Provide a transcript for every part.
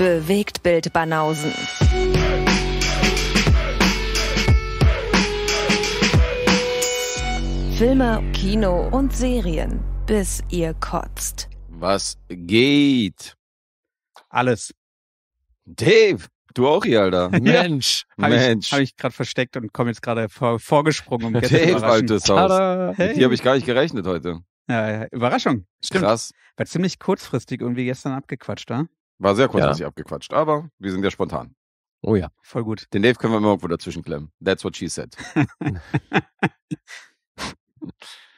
Bewegt Bild Banausen. Filme, Kino und Serien, bis ihr kotzt. Was geht? Alles. Dave, du auch hier, Alter. Mensch, ja, hab Mensch. Ich, habe ich gerade versteckt und komme jetzt gerade vor, vorgesprungen. Um Dave, altes Haus. Hey. Mit habe ich gar nicht gerechnet heute. Ja, ja, Überraschung. Stimmt. Krass. War ziemlich kurzfristig irgendwie gestern abgequatscht, oder? War sehr kurzfristig ja. abgequatscht, aber wir sind ja spontan. Oh ja, voll gut. Den Dave können wir immer irgendwo dazwischen klemmen. That's what she said.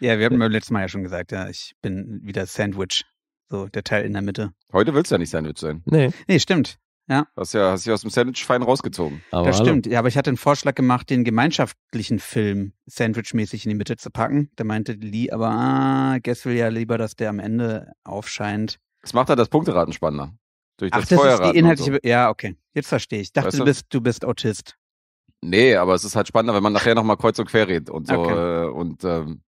ja, wir hatten beim letzten Mal ja schon gesagt, ja, ich bin wieder Sandwich. So, der Teil in der Mitte. Heute willst du ja nicht Sandwich sein. Nee. Nee, stimmt. Ja. Du hast ja, hast dich aus dem Sandwich fein rausgezogen. Aber das hallo. stimmt. Ja, aber ich hatte einen Vorschlag gemacht, den gemeinschaftlichen Film Sandwich-mäßig in die Mitte zu packen. Da meinte Lee aber, ah, Guess will ja lieber, dass der am Ende aufscheint. Das macht halt das Punkteraten spannender. Durch Ach, das, das Feuerrad ist die inhaltliche. So. Ja, okay. Jetzt verstehe ich. Ich dachte, weißt du? du bist, du bist Autist. Nee, aber es ist halt spannender, wenn man nachher nochmal kreuz und quer redet und so. Okay. Äh, und ähm,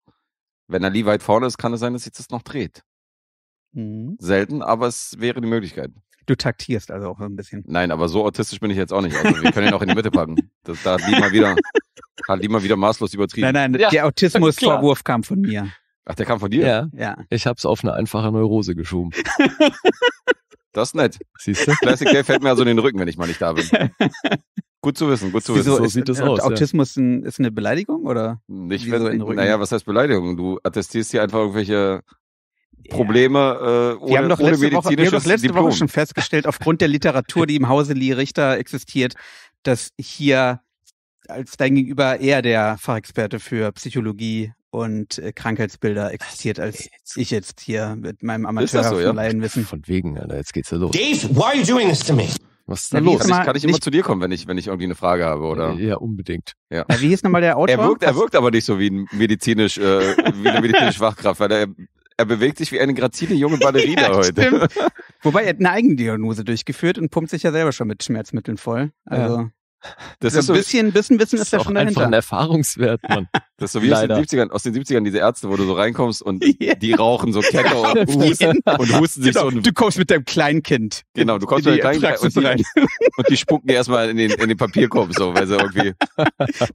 wenn Ali weit vorne ist, kann es sein, dass sich das noch dreht. Mhm. Selten, aber es wäre die Möglichkeit. Du taktierst also auch ein bisschen. Nein, aber so autistisch bin ich jetzt auch nicht. Also wir können ihn auch in die Mitte packen. Das, da hat Lee mal wieder, hat Lee mal wieder maßlos übertrieben. Nein, nein, ja, der Autismusvorwurf kam von mir. Ach, der kam von dir? Ja. ja. Ich es auf eine einfache Neurose geschoben. Das ist nett. Siehst du? Classic Dave fällt mir also in den Rücken, wenn ich mal nicht da bin. gut zu wissen, gut zu Wieso, wissen. So sieht das äh, aus. Autismus ja. ist eine Beleidigung oder? Nicht, Wieso wenn, naja, was heißt Beleidigung? Du attestierst hier einfach irgendwelche Probleme ja. äh, ohne, wir haben doch ohne letzte Woche, wir haben doch letzte Diplom. Woche schon festgestellt, aufgrund der Literatur, die im Hause Lee Richter existiert, dass hier als dein Gegenüber eher der Fachexperte für Psychologie und äh, Krankheitsbilder existiert, als ich jetzt hier mit meinem Amateur so, ja? Laienwissen. Von wegen, Alter, jetzt geht's ja los. Dave, why are you doing this to me? Was ist denn los? Kann ich, kann ich immer zu dir kommen, wenn ich, wenn ich irgendwie eine Frage habe, oder? Ja, unbedingt. Ja. ja wie hieß nochmal der Autor? Er wirkt, er wirkt aber nicht so wie ein medizinisch, äh, wie eine medizinische Fachkraft, weil er, er bewegt sich wie eine grazile junge Ballerina ja, heute. Wobei er hat eine Eigendiagnose durchgeführt und pumpt sich ja selber schon mit Schmerzmitteln voll. Also. Das, das ist ein bisschen, bisschen Wissen ist, ja schon dahinter. einfach ein Erfahrungswert, Mann. Das ist so wie aus den 70ern, aus den 70ern diese Ärzte, wo du so reinkommst und yeah. die rauchen so Kecker und, husten, und husten sich genau, so. Ein, du kommst mit deinem Kleinkind. Genau, du kommst mit deinem Kleinkind und, rein. und die spucken dir erstmal in den, in den Papierkorb, so, weil sie irgendwie.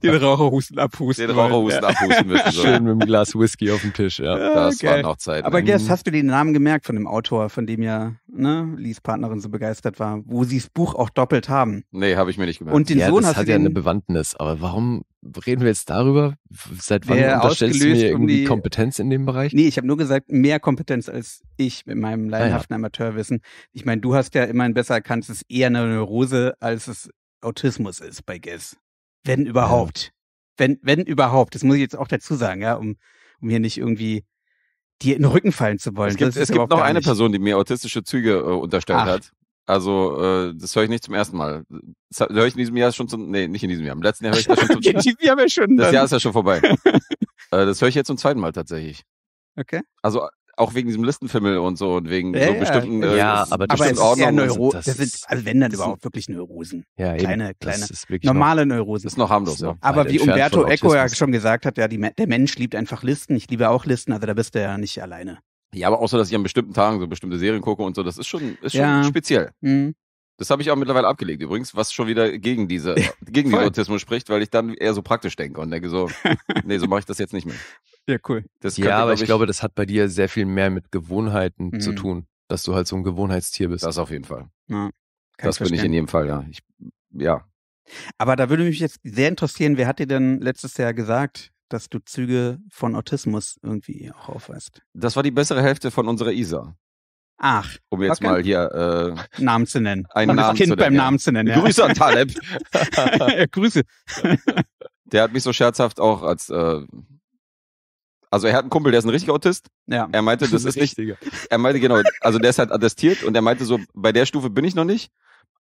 den Raucherhusten abhusten. Den Raucherhusten ja. abhusten müssen. So. Schön mit einem Glas Whisky auf dem Tisch, ja. ja das okay. war noch Zeit. Aber mhm. Guess, hast du den Namen gemerkt von dem Autor, von dem ja ne, Lies Partnerin so begeistert war, wo sie das Buch auch doppelt haben. Nee, habe ich mir nicht gemerkt. Und den ja, Sohn das hast hat ja eine Bewandtnis, aber warum reden wir jetzt darüber? Seit wann unterstellst du mir irgendwie um die, Kompetenz in dem Bereich? Nee, ich habe nur gesagt, mehr Kompetenz als ich mit meinem leidenhaften ah, ja. Amateurwissen. Ich meine, du hast ja immerhin besser erkannt, es ist eher eine Neurose, als es Autismus ist bei Guess. Wenn überhaupt. Ja. Wenn, wenn überhaupt. Das muss ich jetzt auch dazu sagen, ja, um, um hier nicht irgendwie dir in den Rücken fallen zu wollen. Es gibt, es gibt noch eine Person, die mir autistische Züge äh, unterstellt Ach. hat. Also, äh, das höre ich nicht zum ersten Mal. Das höre ich in diesem Jahr schon zum, nee, nicht in diesem Jahr. Im letzten Jahr höre ich das schon zum zweiten Mal. das dann. Jahr ist ja schon vorbei. äh, das höre ich jetzt zum zweiten Mal tatsächlich. Okay. Also, auch wegen diesem Listenfimmel und so und wegen ja, so bestimmten ja, äh, ja aber das, aber es ist ja Neuro das, das, sind also wenn dann überhaupt wirklich Neurosen. Ja, eben. kleine kleine normale noch, Neurosen. Ist noch harmlos, ja. Aber wie Umberto Eco ja schon gesagt hat, ja, die, der Mensch liebt einfach Listen, ich liebe auch Listen, also da bist du ja nicht alleine. Ja, aber außer dass ich an bestimmten Tagen so bestimmte Serien gucke und so, das ist schon ist schon ja. speziell. Mhm. Das habe ich auch mittlerweile abgelegt übrigens, was schon wieder gegen diese gegen den Autismus spricht, weil ich dann eher so praktisch denke und denke so, nee, so mache ich das jetzt nicht mehr. Ja, cool. Das ja, aber ich, ich glaube, das hat bei dir sehr viel mehr mit Gewohnheiten mhm. zu tun, dass du halt so ein Gewohnheitstier bist. Das auf jeden Fall. Ja, das bin ich in jedem Fall, ja. Ich, ja. Aber da würde mich jetzt sehr interessieren, wer hat dir denn letztes Jahr gesagt, dass du Züge von Autismus irgendwie auch aufweist? Das war die bessere Hälfte von unserer Isa. Ach. Um jetzt mal hier äh, Namen zu nennen. Einen Namen das Kind zu nennen, beim ja. Namen zu nennen. Ja. Grüße an Taleb. Grüße. Der hat mich so scherzhaft auch als äh, also er hat einen Kumpel, der ist ein richtiger Autist. Ja. Er meinte, das ist nicht. Er meinte genau, also der ist halt attestiert und er meinte so, bei der Stufe bin ich noch nicht,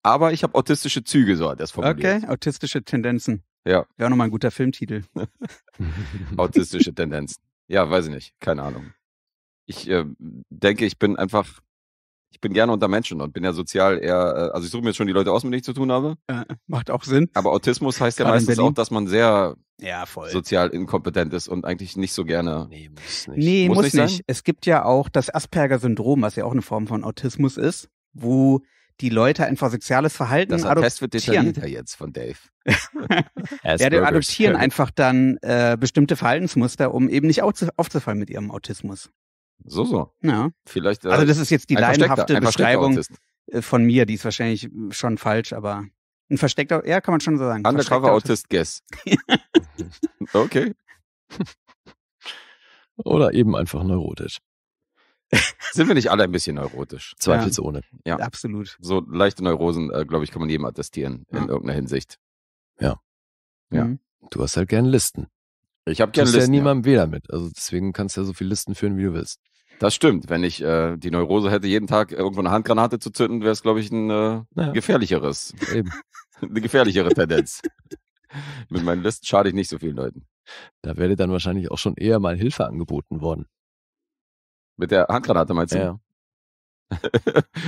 aber ich habe autistische Züge, so hat er es formuliert. Okay, autistische Tendenzen. Ja. Wäre auch nochmal ein guter Filmtitel. autistische Tendenzen. Ja, weiß ich nicht, keine Ahnung. Ich äh, denke, ich bin einfach, ich bin gerne unter Menschen und bin ja sozial eher, äh, also ich suche mir jetzt schon die Leute aus, mit denen ich zu tun habe. Äh, macht auch Sinn. Aber Autismus heißt Gerade ja meistens auch, dass man sehr ja, voll. sozial inkompetent ist und eigentlich nicht so gerne. Nee, muss nicht. Nee, muss, muss nicht. nicht. Es gibt ja auch das Asperger-Syndrom, was ja auch eine Form von Autismus ist, wo die Leute einfach soziales Verhalten das adoptieren. Test wird detaillierter jetzt von Dave. ja, die adoptieren einfach dann äh, bestimmte Verhaltensmuster, um eben nicht aufzufallen mit ihrem Autismus. So, so. Ja. Vielleicht. Äh, also das ist jetzt die leidenhafte Beschreibung äh, von mir, die ist wahrscheinlich äh, schon falsch, aber ein versteckter, ja, kann man schon so sagen. Undercover Autist Guess. okay. Oder eben einfach neurotisch. Sind wir nicht alle ein bisschen neurotisch? Zweifelsohne. Ja, ja. absolut. So leichte Neurosen, äh, glaube ich, kann man jedem attestieren in irgendeiner Hinsicht. Ja. Ja. Mhm. Du hast halt gerne Listen. Ich habe gerne Listen. Du ja niemandem weh damit. Also deswegen kannst du ja so viele Listen führen, wie du willst. Das stimmt. Wenn ich äh, die Neurose hätte, jeden Tag irgendwo eine Handgranate zu zünden, wäre es, glaube ich, ein äh, naja. gefährlicheres. Eben. eine gefährlichere Tendenz. Mit meinen Listen schade ich nicht so vielen Leuten. Da wäre dann wahrscheinlich auch schon eher mal Hilfe angeboten worden. Mit der Handgranate meinst du? Ja.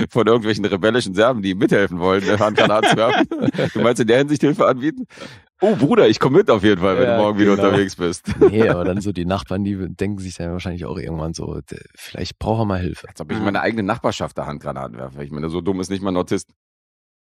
Von irgendwelchen rebellischen Serben, die mithelfen wollen, eine Handgranate zu werfen. Du meinst in der Hinsicht Hilfe anbieten? oh Bruder, ich komme mit auf jeden Fall, wenn ja, du morgen genau. wieder unterwegs bist. Nee, aber dann so die Nachbarn, die denken sich dann wahrscheinlich auch irgendwann so, vielleicht brauchen wir mal Hilfe. Als ob ich meine eigene Nachbarschaft der Handgranaten werfe. Ich meine, so dumm ist nicht mal ein Autist.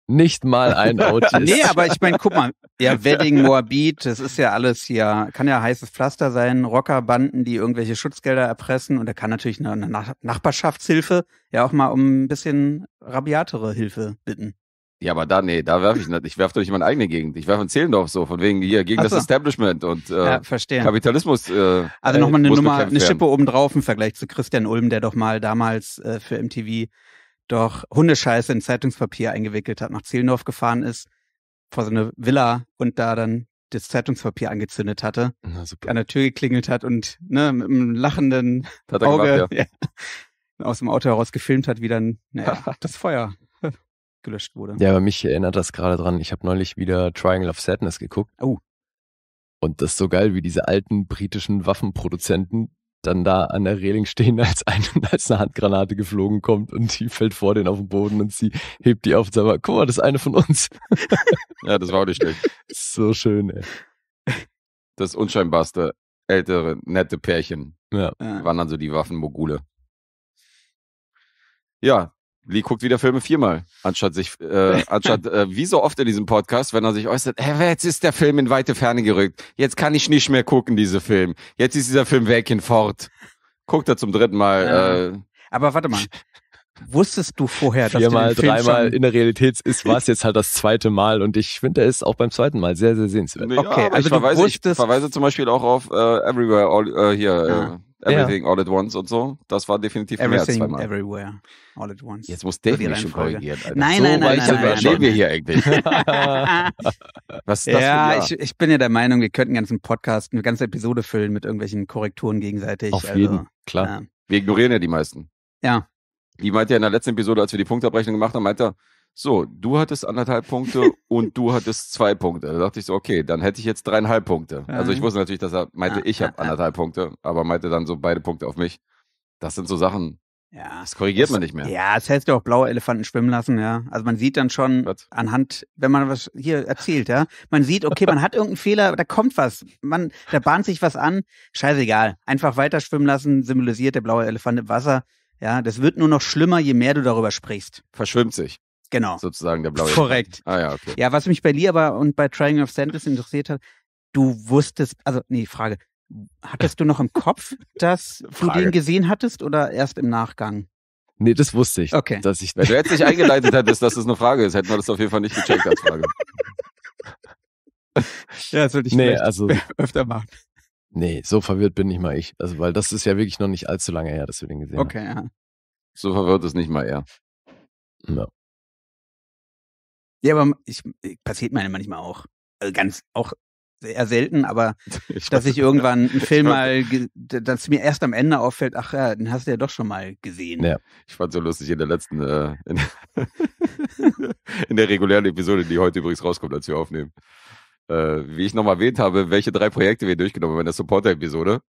Nicht mal ein Autist. nee, aber ich meine, guck mal, ja, Wedding, Moabit, das ist ja alles hier, kann ja heißes Pflaster sein, Rockerbanden, die irgendwelche Schutzgelder erpressen und da kann natürlich eine, eine Nachbarschaftshilfe ja auch mal um ein bisschen rabiatere Hilfe bitten. Ja, aber da, nee, da werfe ich nicht. Ich werfe doch nicht meine eigene Gegend. Ich werfe in Zehlendorf so, von wegen hier, gegen so. das Establishment und äh, ja, Kapitalismus. Äh, also nochmal äh, eine Nummer, eine Schippe obendrauf im Vergleich zu Christian Ulm, der doch mal damals äh, für MTV doch Hundescheiße in Zeitungspapier eingewickelt hat, nach Zehlendorf gefahren ist, vor so eine Villa und da dann das Zeitungspapier angezündet hatte, Na, an der Tür geklingelt hat und ne, mit einem lachenden Auge gemacht, ja. Ja, aus dem Auto heraus gefilmt hat, wie dann naja, das Feuer gelöscht wurde. Ja, aber mich erinnert das gerade dran. Ich habe neulich wieder Triangle of Sadness geguckt. Oh. Und das ist so geil, wie diese alten britischen Waffenproduzenten dann da an der Reling stehen, als, ein, als eine Handgranate geflogen kommt und die fällt vor denen auf den Boden und sie hebt die auf und sagt, guck mal, das ist eine von uns. ja, das war auch nicht schlecht. So schön, ey. Das unscheinbarste, ältere, nette Pärchen ja. waren dann so die Waffenmogule. Ja, Lee guckt wieder Filme viermal, anstatt sich, äh, anstatt äh, wie so oft in diesem Podcast, wenn er sich äußert, hey, jetzt ist der Film in weite Ferne gerückt. Jetzt kann ich nicht mehr gucken, diese Film. Jetzt ist dieser Film weg hinfort. Guckt er zum dritten Mal. Äh, aber warte mal. Wusstest du vorher, dass Viermal, du den Film dreimal in der Realität ist, war es jetzt halt das zweite Mal und ich finde, er ist auch beim zweiten Mal sehr, sehr sehenswert. okay, ja, also ich verweise, ich verweise zum Beispiel auch auf äh, Everywhere, all, äh, hier, ja. äh, Everything ja. All at Once und so. Das war definitiv Everything, mehr als zweimal. Everywhere All at Once. Jetzt muss Dave mich schon korrigieren. Alter. Nein, so nein, nein, nein, nein, wir hier eigentlich? Was ist das ja, ich, ich, bin ja der Meinung, wir könnten einen ganzen Podcast, eine ganze Episode füllen mit irgendwelchen Korrekturen gegenseitig. Auf also, jeden, klar. Ja. Wir ignorieren ja die meisten. Ja. Die meint ja in der letzten Episode, als wir die Punktabrechnung gemacht haben, meint er, so, du hattest anderthalb Punkte und du hattest zwei Punkte. Da dachte ich so, okay, dann hätte ich jetzt dreieinhalb Punkte. Also ich wusste natürlich, dass er meinte, ah, ich habe ah, ah. anderthalb Punkte, aber meinte dann so beide Punkte auf mich. Das sind so Sachen, ja. Das korrigiert das, man nicht mehr. Ja, das hättest du auch blaue Elefanten schwimmen lassen, ja. Also man sieht dann schon was? anhand, wenn man was hier erzählt, ja, man sieht, okay, man hat irgendeinen Fehler, da kommt was. Man, da bahnt sich was an, scheißegal. Einfach weiter schwimmen lassen, symbolisiert der blaue Elefant im Wasser. Ja, das wird nur noch schlimmer, je mehr du darüber sprichst. Verschwimmt sich. Genau. Sozusagen der blaue. Korrekt. Ah ja, okay. Ja, was mich bei Lee aber und bei Trying of Sanders interessiert hat, du wusstest, also nee, Frage, hattest du noch im Kopf, dass Frage. du den gesehen hattest oder erst im Nachgang? Nee, das wusste ich. Okay. Dass ich, wenn du jetzt nicht eingeleitet hättest, dass das eine Frage ist, hätten wir das auf jeden Fall nicht gecheckt als Frage. ja, das würde ich nee, also, öfter machen. Nee, so verwirrt bin nicht mal ich. Also, weil das ist ja wirklich noch nicht allzu lange her, dass wir den gesehen okay, haben. Okay, ja. So verwirrt ist nicht mal er. Ja. Ja, aber ich, äh, passiert mir manchmal auch. Also ganz, auch sehr selten, aber ich dass ich irgendwann einen Film mal, dass mir erst am Ende auffällt, ach ja, den hast du ja doch schon mal gesehen. Ja, ich fand so lustig in der letzten, äh, in, in, der regulären Episode, die heute übrigens rauskommt, als wir aufnehmen. Äh, wie ich nochmal erwähnt habe, welche drei Projekte wir durchgenommen haben in der Supporter-Episode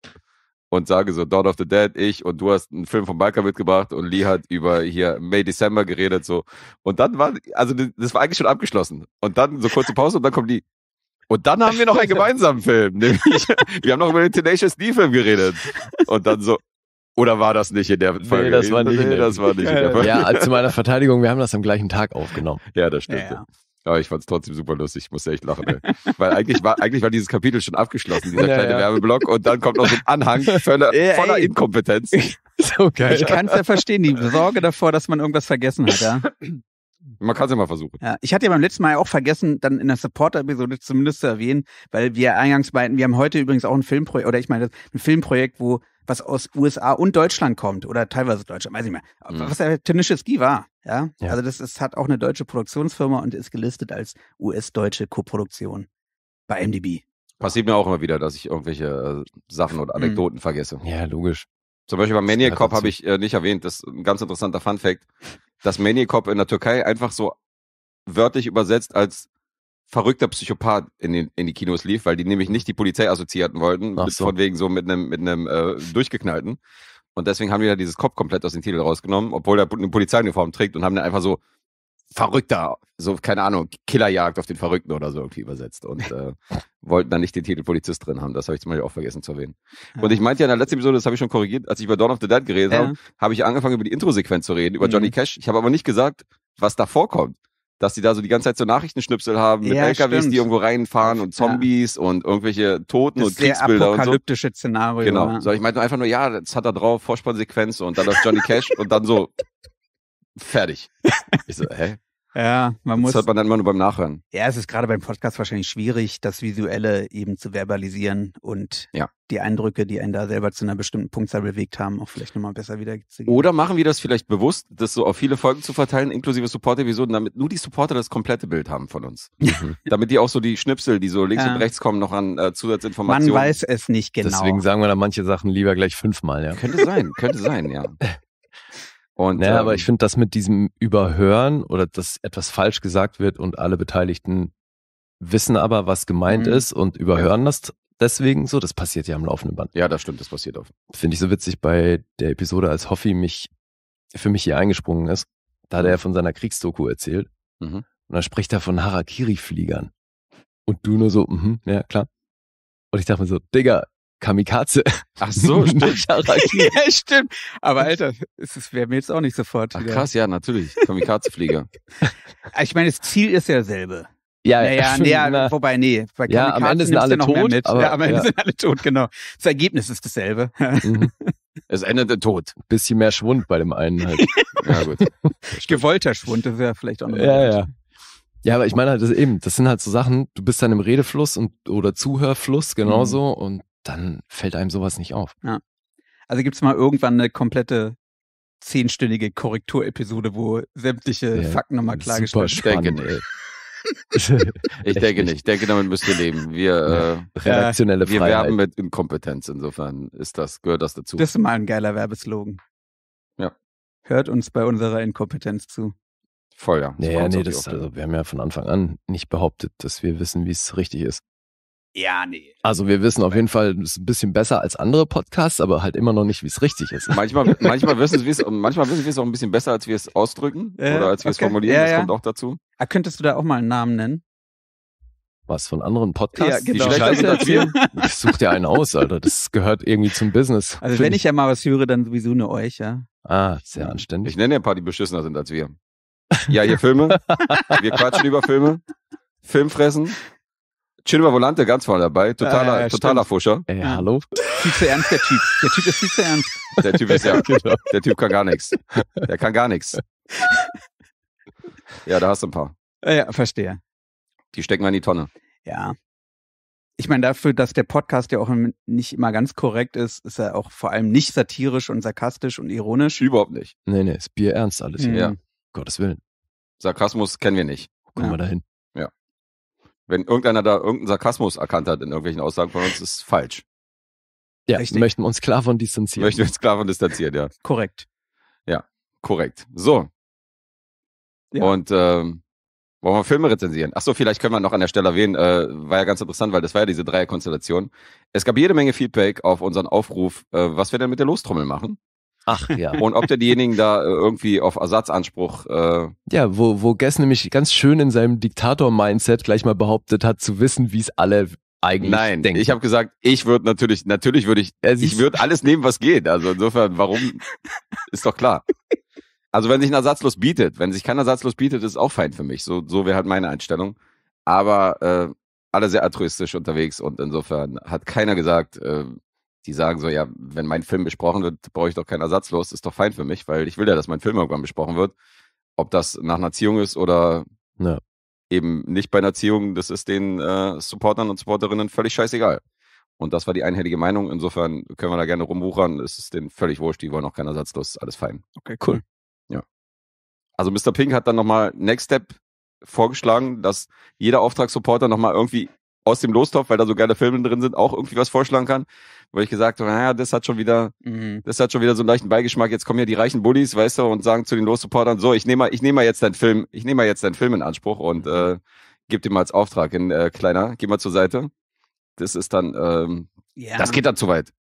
und sage so Dawn of the Dead, ich und du hast einen Film von Balkan mitgebracht und Lee hat über hier May December geredet so und dann war also das war eigentlich schon abgeschlossen und dann so kurze Pause und dann kommt Lee und dann haben wir noch einen gemeinsamen Film, nämlich wir haben noch über den Tenacious D Film geredet und dann so oder war das nicht in der Folge? Nee, das war nicht, nee, das war nicht in der Folge. Ja, zu meiner Verteidigung, wir haben das am gleichen Tag aufgenommen. Ja, das stimmt. Ja, ja. Aber ah, ich fand es trotzdem super lustig. Ich musste echt lachen. Ey. Weil eigentlich war, eigentlich war dieses Kapitel schon abgeschlossen, dieser ja, kleine ja. Werbeblock. Und dann kommt noch so ein Anhang voller, ey, voller ey. Inkompetenz. So geil. Ich kann es ja verstehen, die Sorge davor, dass man irgendwas vergessen hat, ja. Man kann es ja mal versuchen. Ja, ich hatte ja beim letzten Mal auch vergessen, dann in der Supporter-Episode zumindest zu erwähnen, weil wir eingangs meinten, wir haben heute übrigens auch ein Filmprojekt, oder ich meine, ein Filmprojekt, wo was aus USA und Deutschland kommt oder teilweise Deutschland, weiß ich nicht mehr. Mhm. Was der Tanisha Ski war, ja? ja? Also das ist, hat auch eine deutsche Produktionsfirma und ist gelistet als US-deutsche Koproduktion bei MDB. Passiert mir auch immer wieder, dass ich irgendwelche äh, Sachen und mhm. Anekdoten mhm. vergesse. Ja, logisch. Zum Beispiel bei Maniac Cop habe ich äh, nicht erwähnt, das ist ein ganz interessanter Fun Fact dass Maniacop in der Türkei einfach so wörtlich übersetzt als verrückter Psychopath in, den, in die Kinos lief, weil die nämlich nicht die Polizei assoziierten wollten, so. von wegen so mit einem mit äh, durchgeknallten. Und deswegen haben wir da dieses Kopf komplett aus dem Titel rausgenommen, obwohl er eine Polizeiuniform trägt und haben dann einfach so Verrückter, so keine Ahnung, Killerjagd auf den Verrückten oder so irgendwie übersetzt und äh, wollten dann nicht den Titel Polizist drin haben. Das habe ich zum Beispiel auch vergessen zu erwähnen. Und ich meinte ja in der letzten Episode, das habe ich schon korrigiert, als ich über Dawn of the Dead geredet ja. habe, habe ich angefangen über die Introsequenz zu reden, über mhm. Johnny Cash. Ich habe aber nicht gesagt, was da vorkommt. Dass die da so die ganze Zeit so Nachrichtenschnipsel haben mit ja, LKWs, stimmt. die irgendwo reinfahren und Zombies und irgendwelche Toten das und Kriegsbilder sehr apokalyptische und so. Szenario. Genau. Ne? So, ich meinte einfach nur, ja, das hat er drauf, Vorspannsequenz und dann läuft Johnny Cash und dann so fertig. Ich so, hä? Ja, man das muss. Das hört man dann immer nur beim Nachhören. Ja, es ist gerade beim Podcast wahrscheinlich schwierig, das Visuelle eben zu verbalisieren und ja. die Eindrücke, die einen da selber zu einer bestimmten Punktzahl bewegt haben, auch vielleicht nochmal besser wiederzugeben. Oder machen wir das vielleicht bewusst, das so auf viele Folgen zu verteilen, inklusive supporter episoden damit nur die Supporter das komplette Bild haben von uns. damit die auch so die Schnipsel, die so links ja. und rechts kommen, noch an äh, Zusatzinformationen. Man weiß es nicht genau. Deswegen sagen wir da manche Sachen lieber gleich fünfmal, ja. Könnte sein, könnte sein, ja. Und, naja, ähm, aber ich finde das mit diesem Überhören oder dass etwas falsch gesagt wird und alle Beteiligten wissen aber, was gemeint mhm. ist und überhören das deswegen so, das passiert ja am laufenden Band. Ja, das stimmt, das passiert auch. Finde ich so witzig bei der Episode, als Hoffi mich für mich hier eingesprungen ist. Da hat er mhm. von seiner Kriegsdoku erzählt. Mhm. Und dann spricht er von Harakiri-Fliegern. Und du nur so, mhm, ja, klar. Und ich dachte mir so, Digga, Kamikaze. Ach so, stimmt. ja, stimmt. Aber Alter, es wäre mir jetzt auch nicht sofort. Ach, krass, ja, natürlich. Kamikaze-Flieger. ich meine, das Ziel ist ja dasselbe. Ja, naja, schon, ja, na, wobei, nee, bei ja, am Ende sind alle tot. Aber, ja, am Ende ja. sind alle tot, genau. Das Ergebnis ist dasselbe. Mhm. Es der Tod. Bisschen mehr Schwund bei dem einen halt. ja, gut. Gewollter Schwund, das wäre vielleicht auch noch. Ja, ja. Ja, aber ich meine halt das eben, das sind halt so Sachen, du bist dann im Redefluss und oder Zuhörfluss genauso mhm. und dann fällt einem sowas nicht auf. Ja. Also gibt es mal irgendwann eine komplette zehnstündige Korrekturepisode, wo sämtliche ja, Fakten nochmal klargestellt werden. ich denke nicht. Ich denke, damit müsst ihr leben. Wir, ja. äh, Redaktionelle Freiheit. werben mit Inkompetenz. Insofern ist das, gehört das dazu. Das ist mal ein geiler Werbeslogan. Ja. Hört uns bei unserer Inkompetenz zu. Voll, ja. Das naja, nee, das, also, wir haben ja von Anfang an nicht behauptet, dass wir wissen, wie es richtig ist. Ja, nee. Also wir wissen auf jeden Fall ist ein bisschen besser als andere Podcasts, aber halt immer noch nicht, wie es richtig ist. Manchmal, manchmal wissen wir es, manchmal wissen wir es auch ein bisschen besser, als wir es ausdrücken äh, oder als wir okay. es formulieren. Ja, das ja. kommt auch dazu. Ah, könntest du da auch mal einen Namen nennen? Was von anderen Podcasts? Ja, genau. Die Ich such dir einen aus, Alter. Das gehört irgendwie zum Business. Also wenn ich ja mal was höre, dann sowieso nur euch, ja. Ah, sehr anständig. Ich nenne ja ein paar, die beschissener sind als wir. Ja, hier Filme. wir quatschen über Filme. Filmfressen. Chilva Volante ganz vorne dabei. Totaler, äh, totaler Fuscher. Ey, hallo? Viel zu ernst, der Typ. Der Typ ist viel zu ernst. Der Typ ist ja, genau. der Typ kann gar nichts. Der kann gar nichts. Ja, da hast du ein paar. Äh, ja, verstehe. Die stecken wir in die Tonne. Ja. Ich meine, dafür, dass der Podcast ja auch nicht immer ganz korrekt ist, ist er auch vor allem nicht satirisch und sarkastisch und ironisch. Überhaupt nicht. Nee, nee, ist Bier ernst alles. Mhm. Ja. Gottes Willen. Sarkasmus kennen wir nicht. Gucken ja. wir dahin. Wenn irgendeiner da irgendeinen Sarkasmus erkannt hat in irgendwelchen Aussagen von uns, ist es falsch. Ja, Richtig. möchten uns klar von distanzieren. Möchten wir uns klar von distanzieren, ja. Korrekt. Ja, korrekt. So. Ja. Und ähm, wollen wir Filme rezensieren? Ach so, vielleicht können wir noch an der Stelle erwähnen, äh, war ja ganz interessant, weil das war ja diese Dreierkonstellation. Es gab jede Menge Feedback auf unseren Aufruf, äh, was wir denn mit der Lostrommel machen. Ach ja. Und ob der diejenigen da äh, irgendwie auf Ersatzanspruch. Äh ja, wo, wo Guess nämlich ganz schön in seinem Diktator-Mindset gleich mal behauptet hat, zu wissen, wie es alle eigentlich Nein, denken. ich habe gesagt, ich würde natürlich, natürlich würde ich, also ich würde alles nehmen, was geht. Also insofern, warum, ist doch klar. Also wenn sich ein Ersatzlos bietet, wenn sich kein Ersatzlos bietet, ist auch fein für mich. So, so wäre halt meine Einstellung. Aber äh, alle sehr altruistisch unterwegs und insofern hat keiner gesagt, äh, die sagen so, ja, wenn mein Film besprochen wird, brauche ich doch keinen Ersatz los, ist doch fein für mich, weil ich will ja, dass mein Film irgendwann besprochen wird. Ob das nach einer Ziehung ist oder ja. eben nicht bei einer Ziehung, das ist den äh, Supportern und Supporterinnen völlig scheißegal. Und das war die einhellige Meinung. Insofern können wir da gerne rumwuchern. Es ist denen völlig wurscht. Die wollen auch keinen Ersatz los. Alles fein. Okay, cool. Ja. Also Mr. Pink hat dann nochmal Next Step vorgeschlagen, dass jeder Auftragssupporter nochmal irgendwie aus dem Lostopf, weil da so geile Filme drin sind, auch irgendwie was vorschlagen kann wo ich gesagt habe, naja, das hat schon wieder, mhm. das hat schon wieder so einen leichten Beigeschmack. Jetzt kommen ja die reichen Bullies, weißt du, und sagen zu den Los-Supportern, so, ich nehme mal, ich nehme mal jetzt deinen Film, ich nehme mal jetzt deinen Film in Anspruch und mhm. äh, gib dir mal als Auftrag in äh, kleiner, geh mal zur Seite. Das ist dann, ähm, ja. das geht dann zu weit.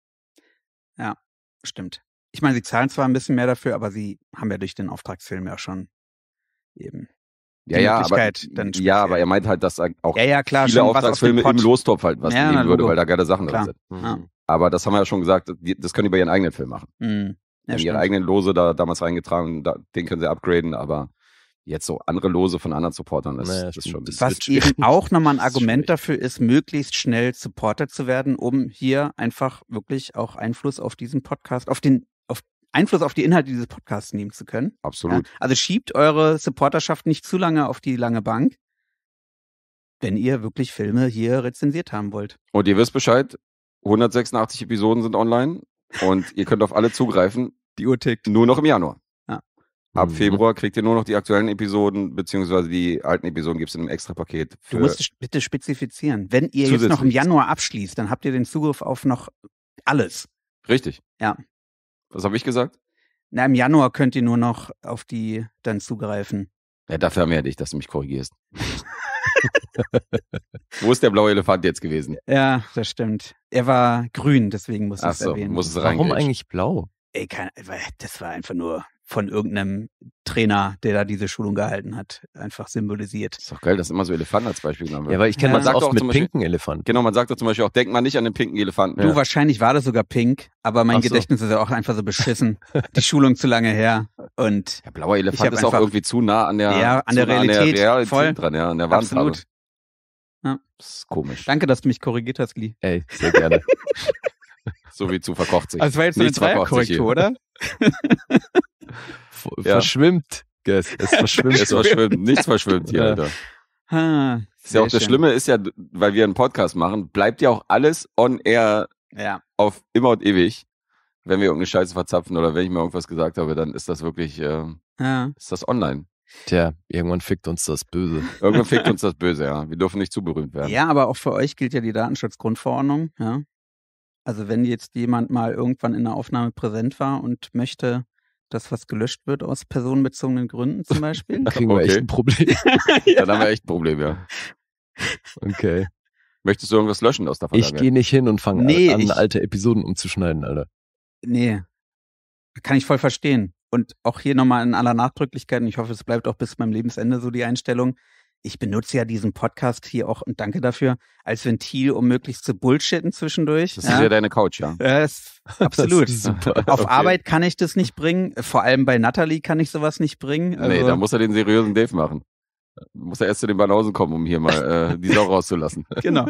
Ja, stimmt. Ich meine, sie zahlen zwar ein bisschen mehr dafür, aber sie haben ja durch den Auftragsfilm ja schon eben ja, ja, aber, ja, aber er meint halt, dass auch ja, ja, klar, viele schon, Auftragsfilme im Lostopf halt was ja, geben würde, weil da geile Sachen klar. drin sind. Mhm. Ja. Aber das haben wir ja schon gesagt, das können die bei ihren eigenen Film machen. Mhm. Ja, ihre stimmt. eigenen Lose da damals reingetragen, da, den können sie upgraden, aber jetzt so andere Lose von anderen Supportern, das, naja, das ist schon ein bisschen Was schwierig. eben auch nochmal ein Argument dafür ist, möglichst schnell Supporter zu werden, um hier einfach wirklich auch Einfluss auf diesen Podcast, auf den Einfluss auf die Inhalte dieses Podcasts nehmen zu können. Absolut. Ja, also schiebt eure Supporterschaft nicht zu lange auf die lange Bank, wenn ihr wirklich Filme hier rezensiert haben wollt. Und ihr wisst Bescheid, 186 Episoden sind online und ihr könnt auf alle zugreifen. Die Uhr tickt. Nur noch im Januar. Ja. Ab mhm. Februar kriegt ihr nur noch die aktuellen Episoden, beziehungsweise die alten Episoden gibt es in einem extra Paket. Du musst bitte spezifizieren. Wenn ihr jetzt noch im Januar abschließt, dann habt ihr den Zugriff auf noch alles. Richtig. Ja. Was habe ich gesagt? Na, im Januar könnt ihr nur noch auf die dann zugreifen. Ja, dafür haben wir ja dich, dass du mich korrigierst. Wo ist der blaue Elefant jetzt gewesen? Ja, das stimmt. Er war grün, deswegen muss ich es so, erwähnen. Muss es Warum eigentlich blau? Ey, kann, das war einfach nur von irgendeinem Trainer, der da diese Schulung gehalten hat, einfach symbolisiert. Ist doch geil, dass immer so Elefanten als Beispiel genommen werden. Ja, weil ich kenne ja. man sagt auch mit Beispiel, pinken Elefanten. Genau, man sagt doch zum Beispiel auch, denkt man nicht an den pinken Elefanten. Du, ja. wahrscheinlich war das sogar pink, aber mein Ach Gedächtnis ist ja auch einfach so beschissen. Die Schulung zu lange her und. Ja, blauer Elefant ist einfach, auch irgendwie zu nah an der, ja, an der Realität. Nah an der Realität voll. dran, ja, an der Wandfarbe. Absolut. Ja. Das ist komisch. Danke, dass du mich korrigiert hast, Gli. Ey, sehr gerne. so wie zu verkocht sich. das also, war jetzt so eine Korrektur, oder? Verschwimmt. Guess. Es verschwimmt. es verschwimmt. Nichts verschwimmt hier, Alter. Ha, ist ja auch das Schlimme ist ja, weil wir einen Podcast machen, bleibt ja auch alles on air ja. auf immer und ewig. Wenn wir irgendeine Scheiße verzapfen oder wenn ich mir irgendwas gesagt habe, dann ist das wirklich, äh, ja. ist das online. Tja, irgendwann fickt uns das Böse. Irgendwann fickt uns das Böse, ja. Wir dürfen nicht zu berühmt werden. Ja, aber auch für euch gilt ja die Datenschutzgrundverordnung, ja. Also wenn jetzt jemand mal irgendwann in der Aufnahme präsent war und möchte, dass was gelöscht wird aus personenbezogenen Gründen zum Beispiel. Dann kriegen wir okay. echt ein Problem. ja. Dann haben wir echt ein Problem, ja. Okay. Möchtest du irgendwas löschen aus der Vergangenheit? Ich gehe nicht hin und fange nee, an, ich, alte Episoden umzuschneiden, Alter. Nee. Kann ich voll verstehen. Und auch hier nochmal in aller Nachdrücklichkeit, und ich hoffe, es bleibt auch bis meinem Lebensende so die Einstellung, ich benutze ja diesen Podcast hier auch und danke dafür als Ventil, um möglichst zu bullshitten zwischendurch. Das ja. ist ja deine Couch, ja. ja absolut. Auf okay. Arbeit kann ich das nicht bringen. Vor allem bei Natalie kann ich sowas nicht bringen. Also nee, da muss er den seriösen Dave machen. Muss er erst zu den Banausen kommen, um hier mal äh, die Sau rauszulassen. Genau.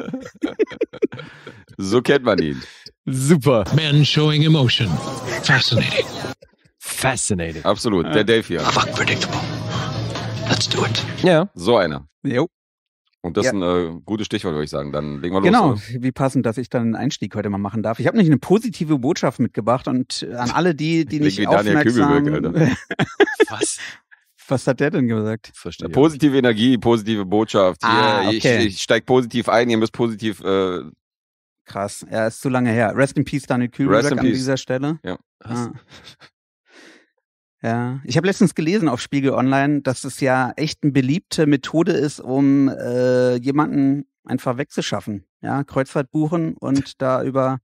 so kennt man ihn. Super. Men showing emotion. Fascinating. Fascinating. Absolut. Ja. Der Dave hier. Fuck predictable. Let's do it. Ja. So einer. Jo. Und das ja. ist ein äh, gutes Stichwort, würde ich sagen. Dann legen wir los. Genau, wie passend, dass ich dann einen Einstieg heute mal machen darf. Ich habe nämlich eine positive Botschaft mitgebracht und äh, an alle die, die nicht wie aufmerksam... Daniel Kübelberg, Alter. Was? Was hat der denn gesagt? Verstehe. Positive Energie, positive Botschaft. Ah, okay. Ich, ich steige positiv ein, ihr müsst positiv... Äh, Krass, er ja, ist zu lange her. Rest in Peace, Daniel Kübelberg an peace. dieser Stelle. Ja. Ah. Ja, ich habe letztens gelesen auf Spiegel Online, dass es ja echt eine beliebte Methode ist, um äh, jemanden einfach wegzuschaffen. Ja, Kreuzfahrt buchen und da über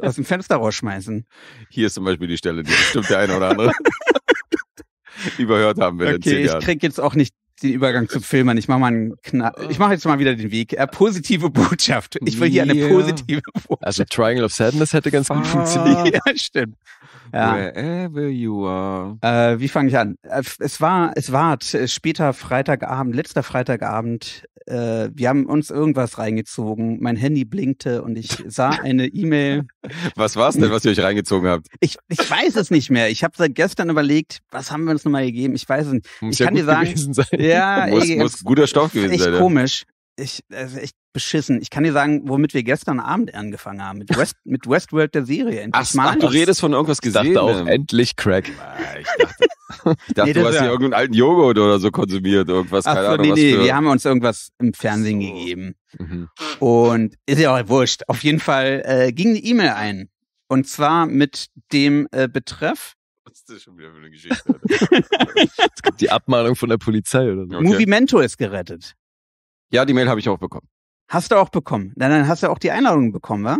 aus dem Fenster rausschmeißen. Hier ist zum Beispiel die Stelle, die bestimmt der eine oder andere überhört haben wir okay, in zehn Jahren. Ich krieg jetzt auch nicht den Übergang zum Filmen. Ich mache mal einen Ich mache jetzt mal wieder den Weg. Äh, positive Botschaft. Ich will hier yeah. eine positive also Botschaft. Also Triangle of Sadness hätte ganz gut ah. funktioniert. Ja, stimmt. Ja. Wherever you are. Äh, wie fange ich an? Äh, es war, es war äh, später Freitagabend, letzter Freitagabend. Äh, wir haben uns irgendwas reingezogen. Mein Handy blinkte und ich sah eine E-Mail. was war es denn, was ihr euch reingezogen habt? Ich, ich weiß es nicht mehr. Ich habe seit gestern überlegt, was haben wir uns nochmal gegeben? Ich weiß es nicht. Muss ich ja kann dir sagen, ja, muss, ey, muss guter Stoff gewesen echt sein. Echt komisch ich, das also ist echt beschissen. Ich kann dir sagen, womit wir gestern Abend angefangen haben. Mit, West, mit Westworld der Serie. Endlich ach, mal ach, du redest von irgendwas gesehen. Ich dachte auch, endlich Crack. Ah, ich dachte, ich dachte nee, du hast hier irgendeinen alten Joghurt oder so konsumiert. Irgendwas, keine so, Ahnung. Nee, nee, für... wir haben uns irgendwas im Fernsehen so. gegeben. Mhm. Und ist ja auch wurscht. Auf jeden Fall äh, ging eine E-Mail ein. Und zwar mit dem äh, Betreff was ist das schon wieder für eine Geschichte? Jetzt kommt die Abmahnung von der Polizei oder so. Okay. Movimento ist gerettet. Ja, die Mail habe ich auch bekommen. Hast du auch bekommen. Dann, dann hast du auch die Einladung bekommen, wa?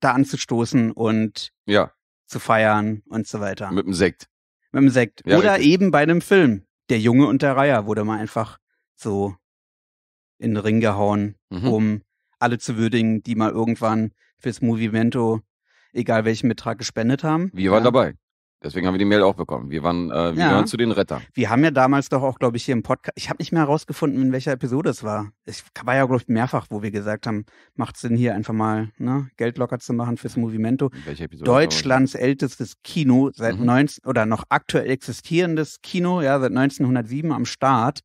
Da anzustoßen und ja. zu feiern und so weiter. Mit dem Sekt. Mit dem Sekt. Ja, Oder richtig. eben bei einem Film. Der Junge und der Reiher wurde mal einfach so in den Ring gehauen, mhm. um alle zu würdigen, die mal irgendwann fürs Movimento, egal welchen Betrag, gespendet haben. Wir waren dabei. Deswegen haben wir die Mail auch bekommen. Wir waren, äh, wir ja. waren zu den Rettern. Wir haben ja damals doch auch, glaube ich, hier im Podcast, ich habe nicht mehr herausgefunden, in welcher Episode es war. Es war ja, glaube ich, mehrfach, wo wir gesagt haben, macht Sinn, hier einfach mal ne, Geld locker zu machen fürs Movimento. Welche Episode Deutschlands ältestes Kino, seit mhm. 19, oder noch aktuell existierendes Kino, ja, seit 1907 am Start.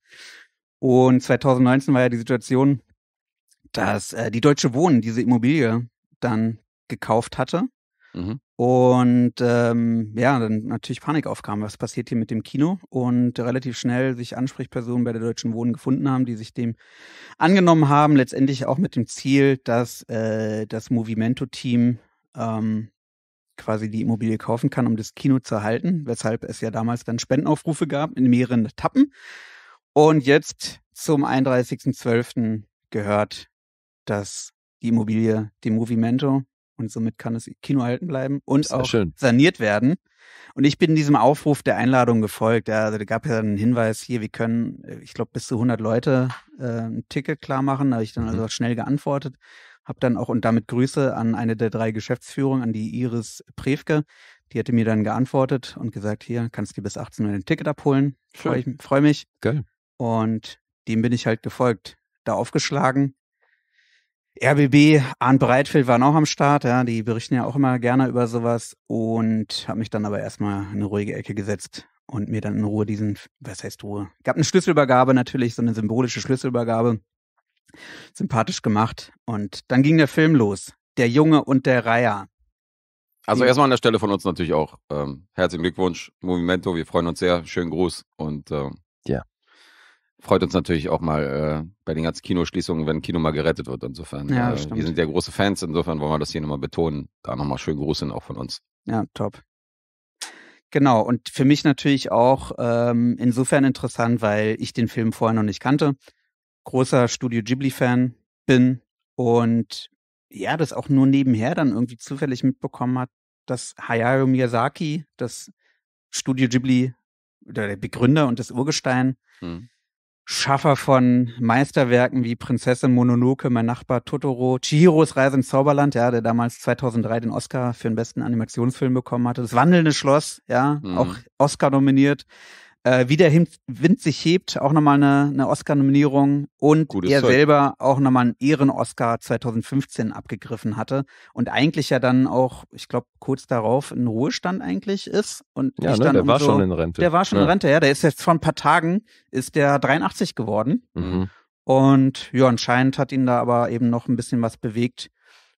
Und 2019 war ja die Situation, dass äh, die Deutsche Wohnen diese Immobilie dann gekauft hatte Mhm. Und ähm, ja, dann natürlich Panik aufkam. Was passiert hier mit dem Kino? Und relativ schnell sich Ansprechpersonen bei der Deutschen Wohnen gefunden haben, die sich dem angenommen haben. Letztendlich auch mit dem Ziel, dass äh, das Movimento-Team ähm, quasi die Immobilie kaufen kann, um das Kino zu erhalten. Weshalb es ja damals dann Spendenaufrufe gab in mehreren Etappen. Und jetzt zum 31.12. gehört das die Immobilie dem Movimento und somit kann es Kino halten bleiben und Sehr auch schön. saniert werden. Und ich bin diesem Aufruf der Einladung gefolgt. Ja, also da gab ja einen Hinweis hier, wir können, äh, ich glaube, bis zu 100 Leute äh, ein Ticket klar machen. Da habe ich dann mhm. also mhm. schnell geantwortet. Habe dann auch, und damit Grüße an eine der drei Geschäftsführungen, an die Iris Prefke. Die hätte mir dann geantwortet und gesagt, hier, kannst du bis 18 Uhr ein Ticket abholen. Freue freu mich. Geil. Und dem bin ich halt gefolgt. Da aufgeschlagen, RBB, Arndt Breitfeld waren auch am Start, ja, die berichten ja auch immer gerne über sowas und habe mich dann aber erstmal in eine ruhige Ecke gesetzt und mir dann in Ruhe diesen, was heißt Ruhe? Gab eine Schlüsselübergabe natürlich, so eine symbolische Schlüsselübergabe, sympathisch gemacht und dann ging der Film los, Der Junge und der Reiher. Also erstmal an der Stelle von uns natürlich auch ähm, herzlichen Glückwunsch, Movimento, wir freuen uns sehr, schönen Gruß und ähm, ja freut uns natürlich auch mal äh, bei den ganzen Kinoschließungen, wenn Kino mal gerettet wird. Insofern, ja, äh, wir sind ja große Fans, insofern wollen wir das hier nochmal betonen. Da nochmal schön hin auch von uns. Ja, top. Genau, und für mich natürlich auch ähm, insofern interessant, weil ich den Film vorher noch nicht kannte. Großer Studio Ghibli-Fan bin und ja, das auch nur nebenher dann irgendwie zufällig mitbekommen hat, dass Hayao Miyazaki, das Studio Ghibli der Begründer und das Urgestein, hm Schaffer von Meisterwerken wie Prinzessin Mononoke, mein Nachbar Totoro, Chihiros Reise ins Zauberland, ja, der damals 2003 den Oscar für den besten Animationsfilm bekommen hatte, das wandelnde Schloss, ja, mhm. auch Oscar nominiert, äh, wie der Wind sich hebt, auch nochmal eine, eine Oscar-Nominierung und Gutes er Zeug. selber auch nochmal einen Ehren-Oscar 2015 abgegriffen hatte und eigentlich ja dann auch, ich glaube, kurz darauf in Ruhestand eigentlich ist. Und ja, ne, der umso, war schon in Rente. Der war schon ja. in Rente, ja. Der ist jetzt vor ein paar Tagen, ist der 83 geworden. Mhm. Und ja, anscheinend hat ihn da aber eben noch ein bisschen was bewegt,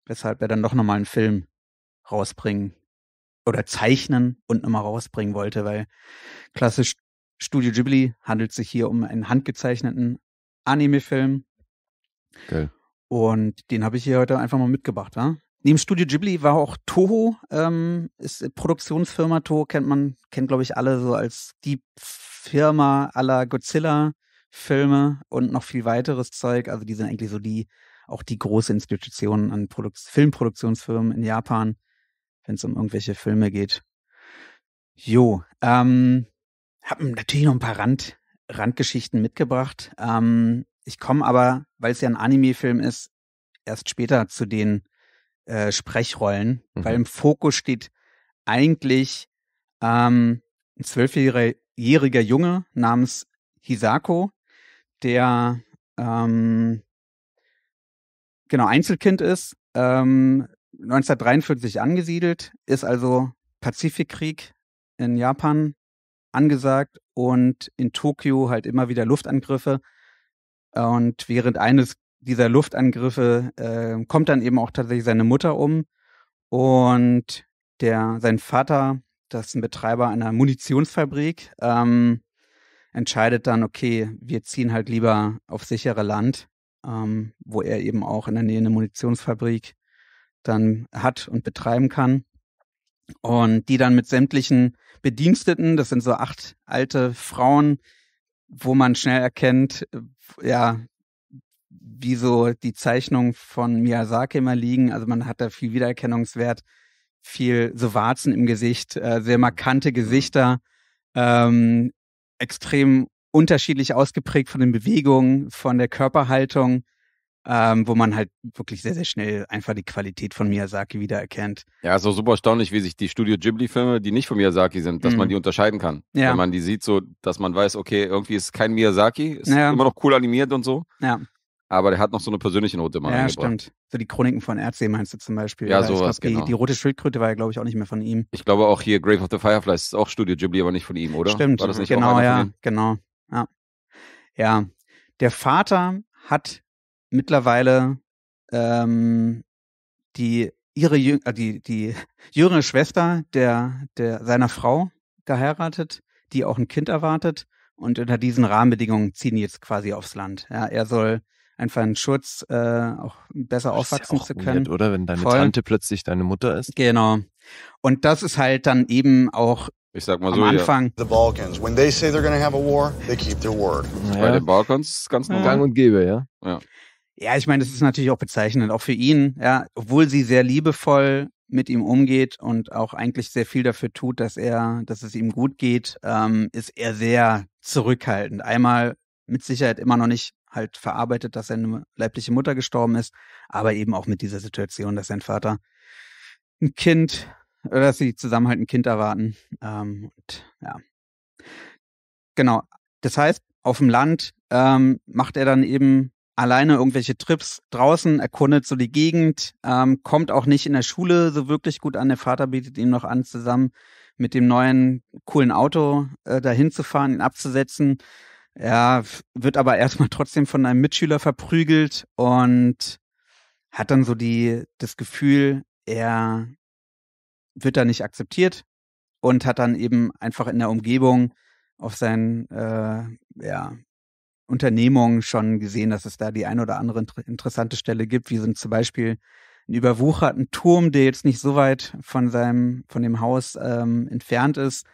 weshalb er dann doch nochmal einen Film rausbringen oder zeichnen und nochmal rausbringen wollte, weil klassisch Studio Ghibli handelt sich hier um einen handgezeichneten Anime-Film. Geil. Und den habe ich hier heute einfach mal mitgebracht. wa? Neben Studio Ghibli war auch Toho, ähm, ist Produktionsfirma Toho, kennt man, kennt glaube ich alle so als die Firma aller Godzilla-Filme und noch viel weiteres Zeug. Also die sind eigentlich so die, auch die große Institution an Produk Filmproduktionsfirmen in Japan, wenn es um irgendwelche Filme geht. Jo, ähm, habe natürlich noch ein paar Rand, Randgeschichten mitgebracht. Ähm, ich komme aber, weil es ja ein Anime-Film ist, erst später zu den äh, Sprechrollen, mhm. weil im Fokus steht eigentlich ähm, ein zwölfjähriger Junge namens Hisako, der ähm, genau Einzelkind ist, ähm, 1943 angesiedelt, ist also Pazifikkrieg in Japan angesagt und in Tokio halt immer wieder Luftangriffe. Und während eines dieser Luftangriffe äh, kommt dann eben auch tatsächlich seine Mutter um und der, sein Vater, das ist ein Betreiber einer Munitionsfabrik, ähm, entscheidet dann, okay, wir ziehen halt lieber auf sichere Land, ähm, wo er eben auch in der Nähe eine Munitionsfabrik dann hat und betreiben kann und die dann mit sämtlichen Bediensteten, das sind so acht alte Frauen, wo man schnell erkennt, äh, ja, wie so die Zeichnungen von Miyazaki immer liegen. Also man hat da viel Wiedererkennungswert, viel so Warzen im Gesicht, äh, sehr markante Gesichter, ähm, extrem unterschiedlich ausgeprägt von den Bewegungen, von der Körperhaltung ähm, wo man halt wirklich sehr, sehr schnell einfach die Qualität von Miyazaki wiedererkennt. Ja, so super erstaunlich, wie sich die Studio Ghibli-Filme, die nicht von Miyazaki sind, dass mhm. man die unterscheiden kann. Ja. Wenn man die sieht, so, dass man weiß, okay, irgendwie ist kein Miyazaki, ist ja. immer noch cool animiert und so. Ja. Aber der hat noch so eine persönliche Note mal. Ja, stimmt. So die Chroniken von Erdsee meinst du zum Beispiel. Ja, sowas, glaub, genau. Die, die, rote Schildkröte war ja, glaube ich, auch nicht mehr von ihm. Ich glaube auch hier Grave of the Fireflies ist auch Studio Ghibli, aber nicht von ihm, oder? Stimmt, war das nicht genau, ja, genau. Ja. ja, der Vater hat mittlerweile ähm, die ihre äh, die die jüngere Schwester der der seiner Frau geheiratet, die auch ein Kind erwartet und unter diesen Rahmenbedingungen ziehen jetzt quasi aufs Land. Ja, er soll einfach einen Schutz äh, auch besser das aufwachsen ja zu können, weird, oder wenn deine Voll. Tante plötzlich deine Mutter ist. Genau. Und das ist halt dann eben auch ich sag mal am so, Anfang. Ja. The Balkans, when they say they're gonna have a war, they keep their word. Ja. Bei den Balkans ist ganz normal. Gang und gäbe, ja. ja. Ja, ich meine, das ist natürlich auch bezeichnend, auch für ihn, ja, obwohl sie sehr liebevoll mit ihm umgeht und auch eigentlich sehr viel dafür tut, dass er, dass es ihm gut geht, ähm, ist er sehr zurückhaltend. Einmal mit Sicherheit immer noch nicht halt verarbeitet, dass seine leibliche Mutter gestorben ist, aber eben auch mit dieser Situation, dass sein Vater ein Kind oder dass sie zusammen halt ein Kind erwarten. Ähm, und, ja. Genau. Das heißt, auf dem Land ähm, macht er dann eben alleine irgendwelche Trips draußen, erkundet so die Gegend, ähm, kommt auch nicht in der Schule so wirklich gut an. Der Vater bietet ihm noch an, zusammen mit dem neuen coolen Auto äh, dahin zu fahren, ihn abzusetzen. Er wird aber erstmal trotzdem von einem Mitschüler verprügelt und hat dann so die, das Gefühl, er wird da nicht akzeptiert und hat dann eben einfach in der Umgebung auf sein äh, ja, Unternehmungen schon gesehen, dass es da die ein oder andere interessante Stelle gibt, wie sind zum Beispiel ein überwucherten Turm, der jetzt nicht so weit von seinem, von dem Haus ähm, entfernt ist.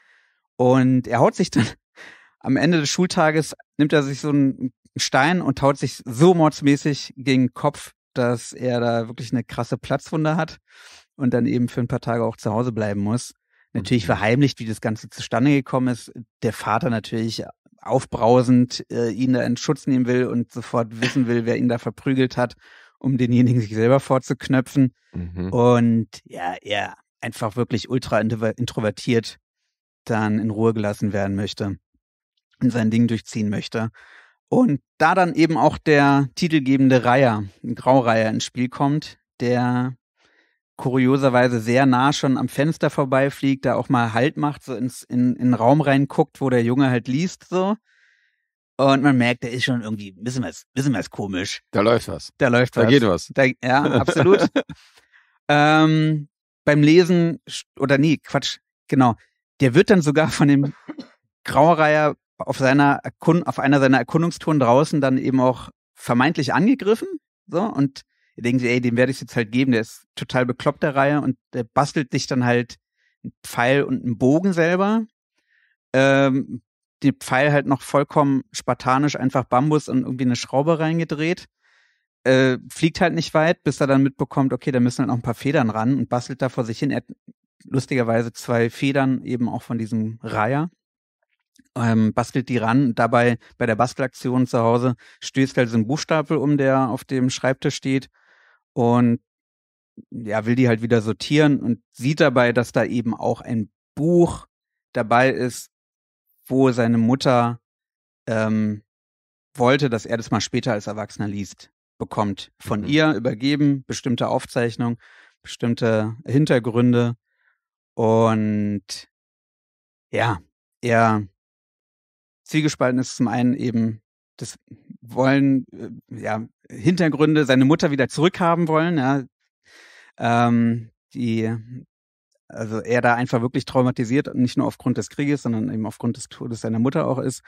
Und er haut sich dann am Ende des Schultages, nimmt er sich so einen Stein und haut sich so mordsmäßig gegen den Kopf, dass er da wirklich eine krasse Platzwunde hat und dann eben für ein paar Tage auch zu Hause bleiben muss. Natürlich mhm. verheimlicht, wie das Ganze zustande gekommen ist. Der Vater natürlich aufbrausend äh, ihn da in Schutz nehmen will und sofort wissen will, wer ihn da verprügelt hat, um denjenigen sich selber vorzuknöpfen. Mhm. Und ja, er einfach wirklich ultra introvertiert dann in Ruhe gelassen werden möchte und sein Ding durchziehen möchte. Und da dann eben auch der titelgebende Reiher, ein Graureiher ins Spiel kommt, der kurioserweise sehr nah schon am Fenster vorbeifliegt, da auch mal Halt macht, so ins, in, in den Raum reinguckt, wo der Junge halt liest, so. Und man merkt, der ist schon irgendwie ein bisschen wissen bisschen was komisch. Da läuft was. Da läuft was. Da geht was. Da, ja, absolut. ähm, beim Lesen, oder nee, Quatsch, genau. Der wird dann sogar von dem Graureiher auf seiner Erkund auf einer seiner Erkundungstouren draußen dann eben auch vermeintlich angegriffen. So, und denken sie, ey, dem werde ich jetzt halt geben, der ist total bekloppt der Reihe und der bastelt sich dann halt einen Pfeil und einen Bogen selber. Ähm, den Pfeil halt noch vollkommen spartanisch, einfach Bambus und irgendwie eine Schraube reingedreht. Äh, fliegt halt nicht weit, bis er dann mitbekommt, okay, da müssen halt noch ein paar Federn ran und bastelt da vor sich hin. Er hat lustigerweise zwei Federn eben auch von diesem Reiher. Ähm, bastelt die ran. Dabei bei der Bastelaktion zu Hause stößt halt so ein Buchstapel um, der auf dem Schreibtisch steht und ja, will die halt wieder sortieren und sieht dabei, dass da eben auch ein Buch dabei ist, wo seine Mutter ähm, wollte, dass er das mal später als Erwachsener liest, bekommt von mhm. ihr übergeben, bestimmte Aufzeichnungen, bestimmte Hintergründe und ja, er zielgespalten ist zum einen eben das wollen, äh, ja, Hintergründe, seine Mutter wieder zurückhaben wollen, ja. Ähm, die, also er da einfach wirklich traumatisiert, nicht nur aufgrund des Krieges, sondern eben aufgrund des Todes seiner Mutter auch ist.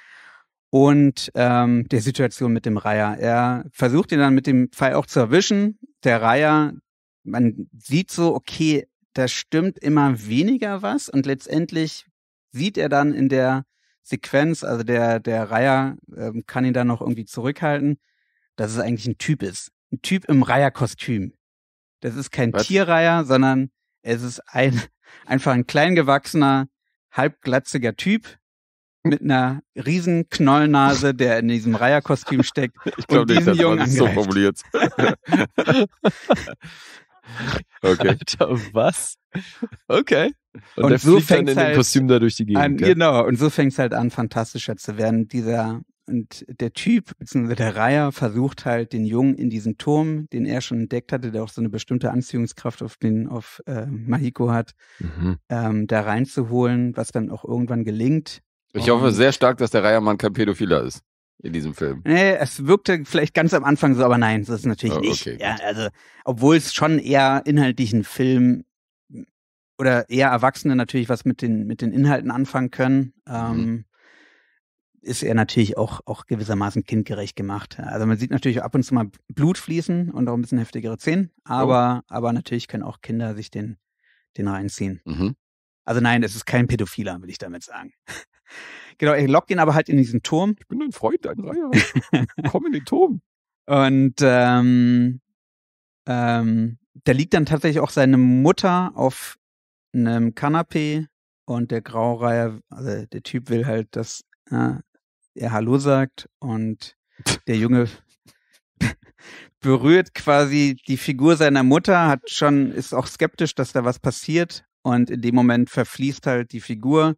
Und ähm, der Situation mit dem Reiher. Er versucht ihn dann mit dem Pfeil auch zu erwischen. Der Reiher, man sieht so, okay, da stimmt immer weniger was und letztendlich sieht er dann in der Sequenz, also der, der Reiher ähm, kann ihn dann noch irgendwie zurückhalten, dass es eigentlich ein Typ ist. Ein Typ im Reiherkostüm. Das ist kein Tierreiher, sondern es ist ein, einfach ein kleingewachsener, halbglatziger Typ mit einer riesen Knollnase, der in diesem Reiherkostüm steckt. Ich glaube, diesen das Jungen so formuliert. okay. Alter, was? Okay. Und, und der so fängt dann in dem halt Kostüm da durch die Gegend. An, genau, und so fängt es halt an, fantastischer zu werden. Dieser und der Typ, beziehungsweise der Reiher, versucht halt den Jungen in diesen Turm, den er schon entdeckt hatte, der auch so eine bestimmte Anziehungskraft auf den, auf äh, Mahiko hat, mhm. ähm, da reinzuholen, was dann auch irgendwann gelingt. Ich hoffe sehr stark, dass der Reihermann kein Pädophiler ist in diesem Film. Nee, es wirkte vielleicht ganz am Anfang so, aber nein, das ist natürlich oh, okay, nicht. Ja, also, obwohl es schon eher inhaltlich ein Film oder eher Erwachsene natürlich was mit den, mit den Inhalten anfangen können, mhm. ähm, mhm. ist er natürlich auch, auch gewissermaßen kindgerecht gemacht. Also man sieht natürlich ab und zu mal Blut fließen und auch ein bisschen heftigere Szenen, oh. aber, oh. aber natürlich können auch Kinder sich den, den reinziehen. Mhm. Also nein, es ist kein Pädophiler, will ich damit sagen. genau, er lockt ihn aber halt in diesen Turm. Ich bin ein Freund, ein Reiher. Komm in den Turm. Und ähm, ähm, da liegt dann tatsächlich auch seine Mutter auf einem Kanapee und der Graureiher, also der Typ will halt, dass äh, er Hallo sagt und der Junge berührt quasi die Figur seiner Mutter, hat schon, ist auch skeptisch, dass da was passiert und in dem Moment verfließt halt die Figur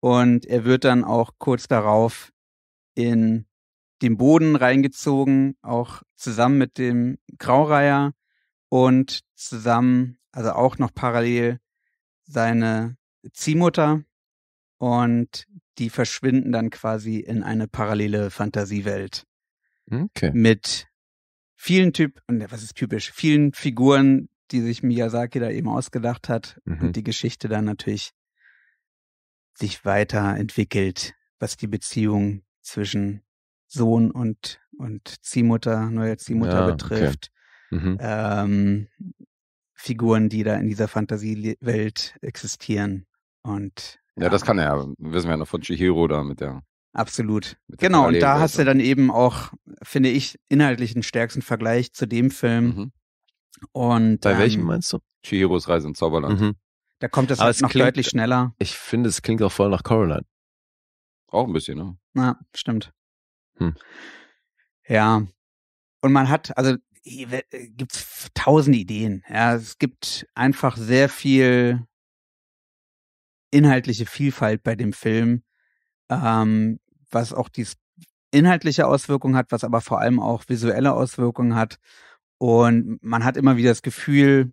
und er wird dann auch kurz darauf in den Boden reingezogen, auch zusammen mit dem Graureiher und zusammen, also auch noch parallel seine Ziehmutter und die verschwinden dann quasi in eine parallele Fantasiewelt. Okay. Mit vielen Typ, was ist typisch, vielen Figuren, die sich Miyazaki da eben ausgedacht hat mhm. und die Geschichte dann natürlich sich weiterentwickelt, was die Beziehung zwischen Sohn und, und Ziehmutter, neuer Ziehmutter ja, ah, betrifft. Okay. Mhm. Ähm, Figuren, die da in dieser Fantasiewelt existieren. Und ja, ja, das kann er. Wissen wir ja noch von Chihiro da mit der. Absolut. Mit der genau, und da hast du dann eben auch, finde ich, inhaltlich den stärksten Vergleich zu dem Film. Mhm. Und, Bei ähm, welchem meinst du? Chihiros Reise ins Zauberland. Mhm. Da kommt das halt noch klingt, deutlich schneller. Ich finde, es klingt auch voll nach Coraline. Auch ein bisschen, ne? Ja, stimmt. Hm. Ja. Und man hat, also äh, gibt es tausende Ideen. Ja, es gibt einfach sehr viel inhaltliche Vielfalt bei dem Film, ähm, was auch die inhaltliche Auswirkung hat, was aber vor allem auch visuelle Auswirkungen hat. Und man hat immer wieder das Gefühl,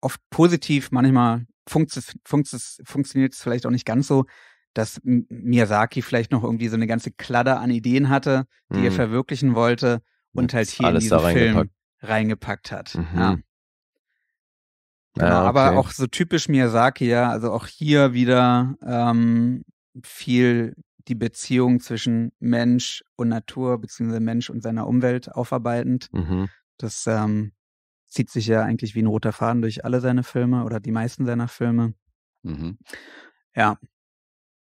oft positiv, manchmal funktio funktio funktioniert es vielleicht auch nicht ganz so, dass Miyazaki vielleicht noch irgendwie so eine ganze Kladder an Ideen hatte, die mhm. er verwirklichen wollte und halt hier in diesen reingepackt. Film reingepackt hat. Mhm. Genau, ja. Genau, okay. Aber auch so typisch Miyazaki, ja, also auch hier wieder ähm, viel die Beziehung zwischen Mensch und Natur, beziehungsweise Mensch und seiner Umwelt aufarbeitend. Mhm. Das ähm, zieht sich ja eigentlich wie ein roter Faden durch alle seine Filme oder die meisten seiner Filme. Mhm. Ja.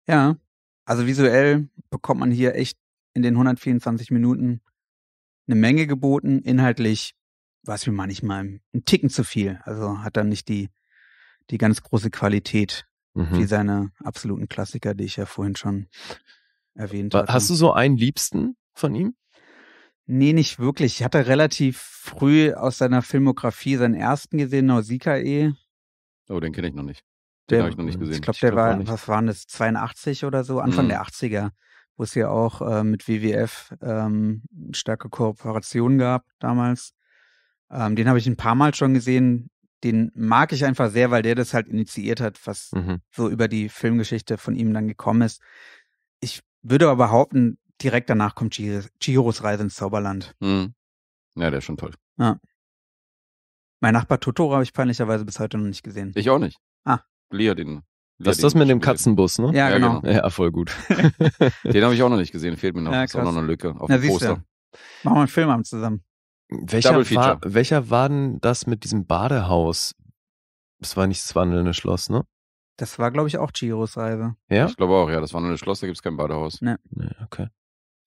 Ja. Also visuell bekommt man hier echt in den 124 Minuten eine Menge geboten. Inhaltlich war es mir manchmal ein Ticken zu viel. Also hat dann nicht die, die ganz große Qualität mhm. wie seine absoluten Klassiker, die ich ja vorhin schon erwähnt habe. Hast du so einen Liebsten von ihm? Nee, nicht wirklich. Ich hatte relativ früh aus seiner Filmografie seinen ersten gesehen, Nausikae. Oh, den kenne ich noch nicht. Den habe ich noch nicht gesehen. Ich glaube, der ich war, was waren das, 82 oder so, Anfang mhm. der 80er wo es ja auch äh, mit WWF ähm, starke Kooperation gab damals. Ähm, den habe ich ein paar Mal schon gesehen. Den mag ich einfach sehr, weil der das halt initiiert hat, was mhm. so über die Filmgeschichte von ihm dann gekommen ist. Ich würde aber behaupten, direkt danach kommt Chihiros, Reise ins Zauberland. Mhm. Ja, der ist schon toll. Ja. Mein Nachbar Totoro habe ich peinlicherweise bis heute noch nicht gesehen. Ich auch nicht. Ah. Lia, den das ist das mit dem Katzenbus, ne? Ja, genau. genau. Ja, voll gut. den habe ich auch noch nicht gesehen, fehlt mir noch. Ja, ist auch noch eine Lücke auf Na, dem Poster. Machen wir einen Filmabend zusammen. Welcher war, welcher war denn das mit diesem Badehaus? Das war nicht das wandelnde Schloss, ne? Das war, glaube ich, auch Chiros Reise. Ja? Ich glaube auch, ja. Das wandelnde Schloss, da gibt es kein Badehaus. Nee. nee. Okay.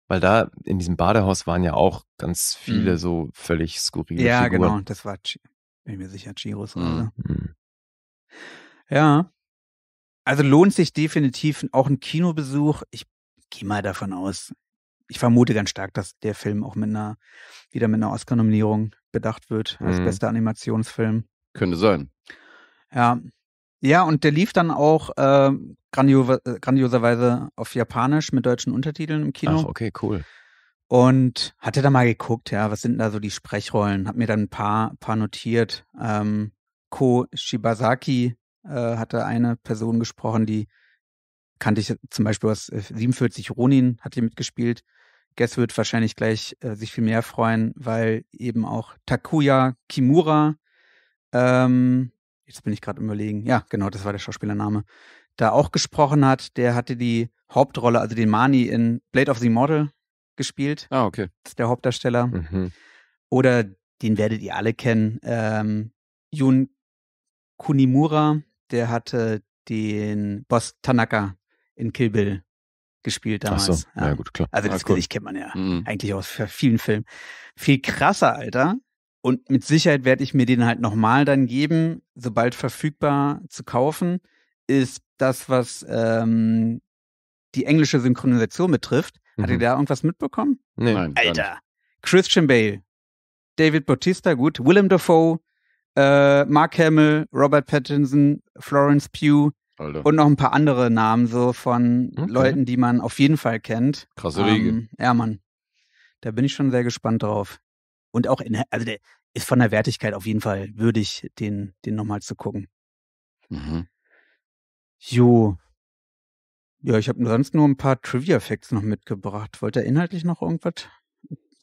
Weil da in diesem Badehaus waren ja auch ganz viele mhm. so völlig skurrile ja, Figuren. Ja, genau. Das war, Ch bin mir sicher, Chiros mhm. Reise. Mhm. Ja. Also lohnt sich definitiv auch ein Kinobesuch. Ich gehe mal davon aus. Ich vermute ganz stark, dass der Film auch mit einer, wieder mit einer Oscar-Nominierung bedacht wird als mhm. bester Animationsfilm. Könnte sein. Ja. Ja, und der lief dann auch ähm, äh, grandio grandioserweise auf Japanisch mit deutschen Untertiteln im Kino. Ach, okay, cool. Und hatte da mal geguckt, ja, was sind da so die Sprechrollen? Hab mir dann ein paar, paar notiert. Ähm, Ko Shibasaki äh, hatte eine Person gesprochen, die kannte ich zum Beispiel aus äh, 47 Ronin, hat hier mitgespielt. Guess wird wahrscheinlich gleich äh, sich viel mehr freuen, weil eben auch Takuya Kimura, ähm, jetzt bin ich gerade überlegen, ja, genau, das war der Schauspielername, da auch gesprochen hat. Der hatte die Hauptrolle, also den Mani in Blade of the Immortal gespielt. Ah, okay. Das ist der Hauptdarsteller. Mhm. Oder den werdet ihr alle kennen, ähm, Jun Kunimura, der hatte den Boss Tanaka in Kill Bill gespielt damals. Ach so. ja. ja gut, klar. Also ah, das ah, cool. Gesicht kennt man ja mhm. eigentlich aus vielen Filmen. Viel krasser, Alter. Und mit Sicherheit werde ich mir den halt nochmal dann geben, sobald verfügbar zu kaufen, ist das, was ähm, die englische Synchronisation betrifft. Mhm. Hat ihr da irgendwas mitbekommen? Nee. Nein, Alter. Christian Bale, David Bautista, gut, Willem Dafoe, äh, Mark Hamill, Robert Pattinson, Florence Pugh Alter. und noch ein paar andere Namen so von okay. Leuten, die man auf jeden Fall kennt. Krasse Riege. Ähm, ja, Mann. Da bin ich schon sehr gespannt drauf. Und auch in, also der ist von der Wertigkeit auf jeden Fall würdig, den, den nochmal zu gucken. Mhm. Jo. Ja, ich habe sonst nur ein paar Trivia-Facts noch mitgebracht. Wollt ihr inhaltlich noch irgendwas?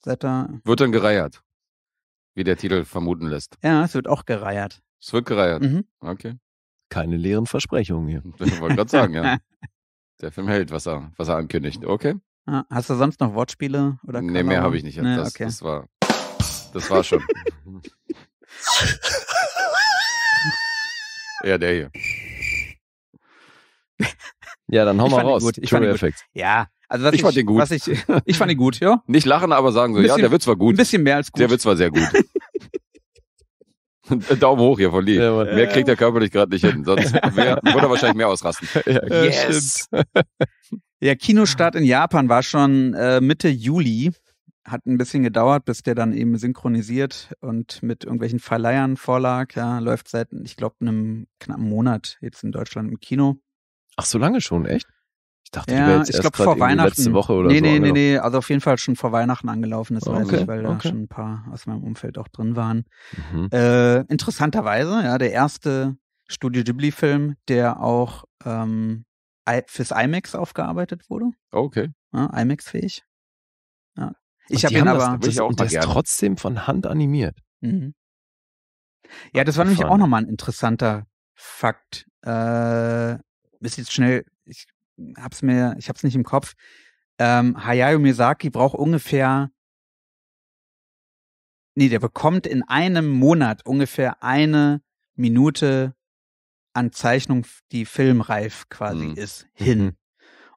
Seid ihr Wird dann gereiert. Wie der Titel vermuten lässt. Ja, es wird auch gereiert. Es wird gereiert. Mhm. Okay. Keine leeren Versprechungen hier. Das wollte ich gerade sagen, ja. Der Film hält, was er, was er ankündigt. Okay. Ah, hast du sonst noch Wortspiele? Oder nee, mehr habe ich nicht. Nee, das, okay. das, war, das war schon. ja, der hier. Ja, dann hau ich mal raus. Gut. Ich True Effect. Ja, also was ich, ich fand den gut. Was ich, ich fand ihn gut, ja. Nicht lachen, aber sagen so, bisschen, ja, der Witz war gut. Ein bisschen mehr als gut. Der Witz war sehr gut. Daumen hoch hier von Lee. Ja, mehr kriegt er körperlich gerade nicht hin, sonst würde er wahrscheinlich mehr ausrasten. Ja, yes. ja, Kinostart in Japan war schon äh, Mitte Juli. Hat ein bisschen gedauert, bis der dann eben synchronisiert und mit irgendwelchen Verleihern vorlag. Ja, läuft seit, ich glaube, einem knappen Monat jetzt in Deutschland im Kino. Ach, so lange schon, echt? Ich dachte, ja, die wäre jetzt ich erst vor Weihnachten. letzte Woche oder nee, so. Nee, nee, nee, also auf jeden Fall schon vor Weihnachten angelaufen, das ah, okay, weiß ich, weil okay. da schon ein paar aus meinem Umfeld auch drin waren. Mhm. Äh, interessanterweise, ja, der erste Studio Ghibli-Film, der auch ähm, fürs IMAX aufgearbeitet wurde. Okay. Ja, IMAX-fähig. Ja. Ich habe ihn aber das, das, das trotzdem von Hand animiert. Mhm. Ja, das war nämlich auch nochmal ein interessanter Fakt. Äh, müsste jetzt schnell, ich hab's mir, ich hab's nicht im Kopf. Ähm, Hayao Miyazaki braucht ungefähr, nee, der bekommt in einem Monat ungefähr eine Minute an Zeichnung, die filmreif quasi mhm. ist, hin. Mhm.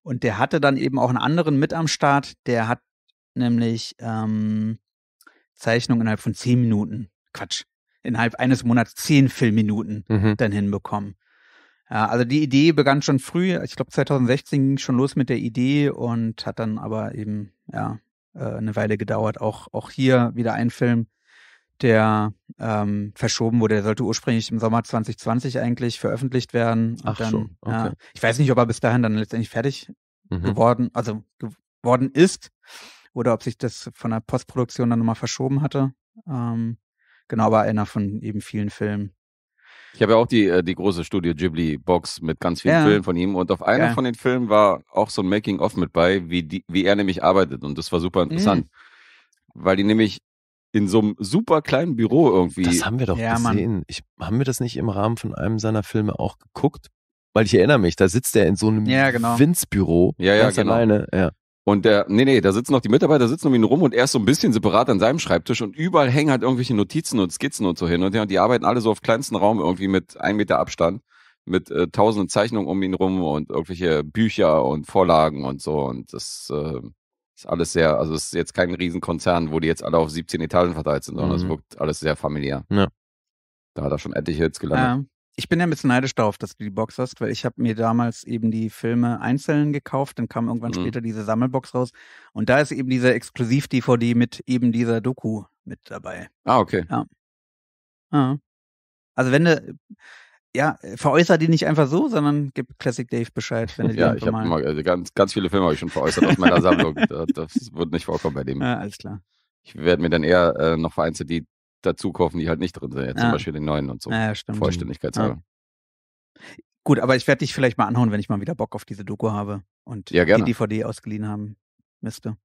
Und der hatte dann eben auch einen anderen mit am Start, der hat nämlich ähm, Zeichnung innerhalb von zehn Minuten, Quatsch, innerhalb eines Monats zehn Filmminuten mhm. dann hinbekommen. Ja, also die Idee begann schon früh. Ich glaube 2016 ging schon los mit der Idee und hat dann aber eben ja äh, eine Weile gedauert. Auch auch hier wieder ein Film, der ähm, verschoben wurde. Der sollte ursprünglich im Sommer 2020 eigentlich veröffentlicht werden. Ach dann, schon. Okay. Ja, ich weiß nicht, ob er bis dahin dann letztendlich fertig mhm. geworden, also geworden ist, oder ob sich das von der Postproduktion dann nochmal verschoben hatte. Ähm, genau, aber einer von eben vielen Filmen, ich habe ja auch die, äh, die große Studio Ghibli-Box mit ganz vielen ja. Filmen von ihm und auf einem ja. von den Filmen war auch so ein Making-of mit bei, wie, die, wie er nämlich arbeitet und das war super mhm. interessant. Mhm. Weil die nämlich in so einem super kleinen Büro irgendwie. Das haben wir doch ja, gesehen. Ich, haben wir das nicht im Rahmen von einem seiner Filme auch geguckt? Weil ich erinnere mich, da sitzt er in so einem ja, genau. Vince-Büro, ja, ja, ganz genau. alleine. Ja. Und der, nee, nee, da sitzen noch die Mitarbeiter, sitzen um ihn rum und er ist so ein bisschen separat an seinem Schreibtisch und überall hängen halt irgendwelche Notizen und Skizzen und so hin und her. Und die arbeiten alle so auf kleinsten Raum irgendwie mit einem Meter Abstand, mit äh, tausenden Zeichnungen um ihn rum und irgendwelche Bücher und Vorlagen und so. Und das äh, ist alles sehr, also es ist jetzt kein Riesenkonzern, wo die jetzt alle auf 17 Etagen verteilt sind, sondern es mhm. wirkt alles sehr familiär. Ja. Da hat er schon etliche Hits gelandet. Ja. Ich bin ja ein bisschen neidisch darauf, dass du die Box hast, weil ich habe mir damals eben die Filme einzeln gekauft, dann kam irgendwann mhm. später diese Sammelbox raus und da ist eben diese Exklusiv-DVD mit eben dieser Doku mit dabei. Ah, okay. Ja. ja. Also wenn du, ja, veräußer die nicht einfach so, sondern gib Classic Dave Bescheid, wenn du die Ja, ich habe mal also ganz, ganz viele Filme habe ich schon veräußert aus meiner Sammlung. Das, das wird nicht vorkommen bei dem. Ja, alles klar. Ich werde mir dann eher äh, noch vereinzelt die dazu kaufen, die halt nicht drin sind. Ja, zum ah. Beispiel den neuen und so. Ja, stimmt. Vollständigkeitshalber. Ja. Gut, aber ich werde dich vielleicht mal anhauen, wenn ich mal wieder Bock auf diese Doku habe und ja, die DVD ausgeliehen haben müsste.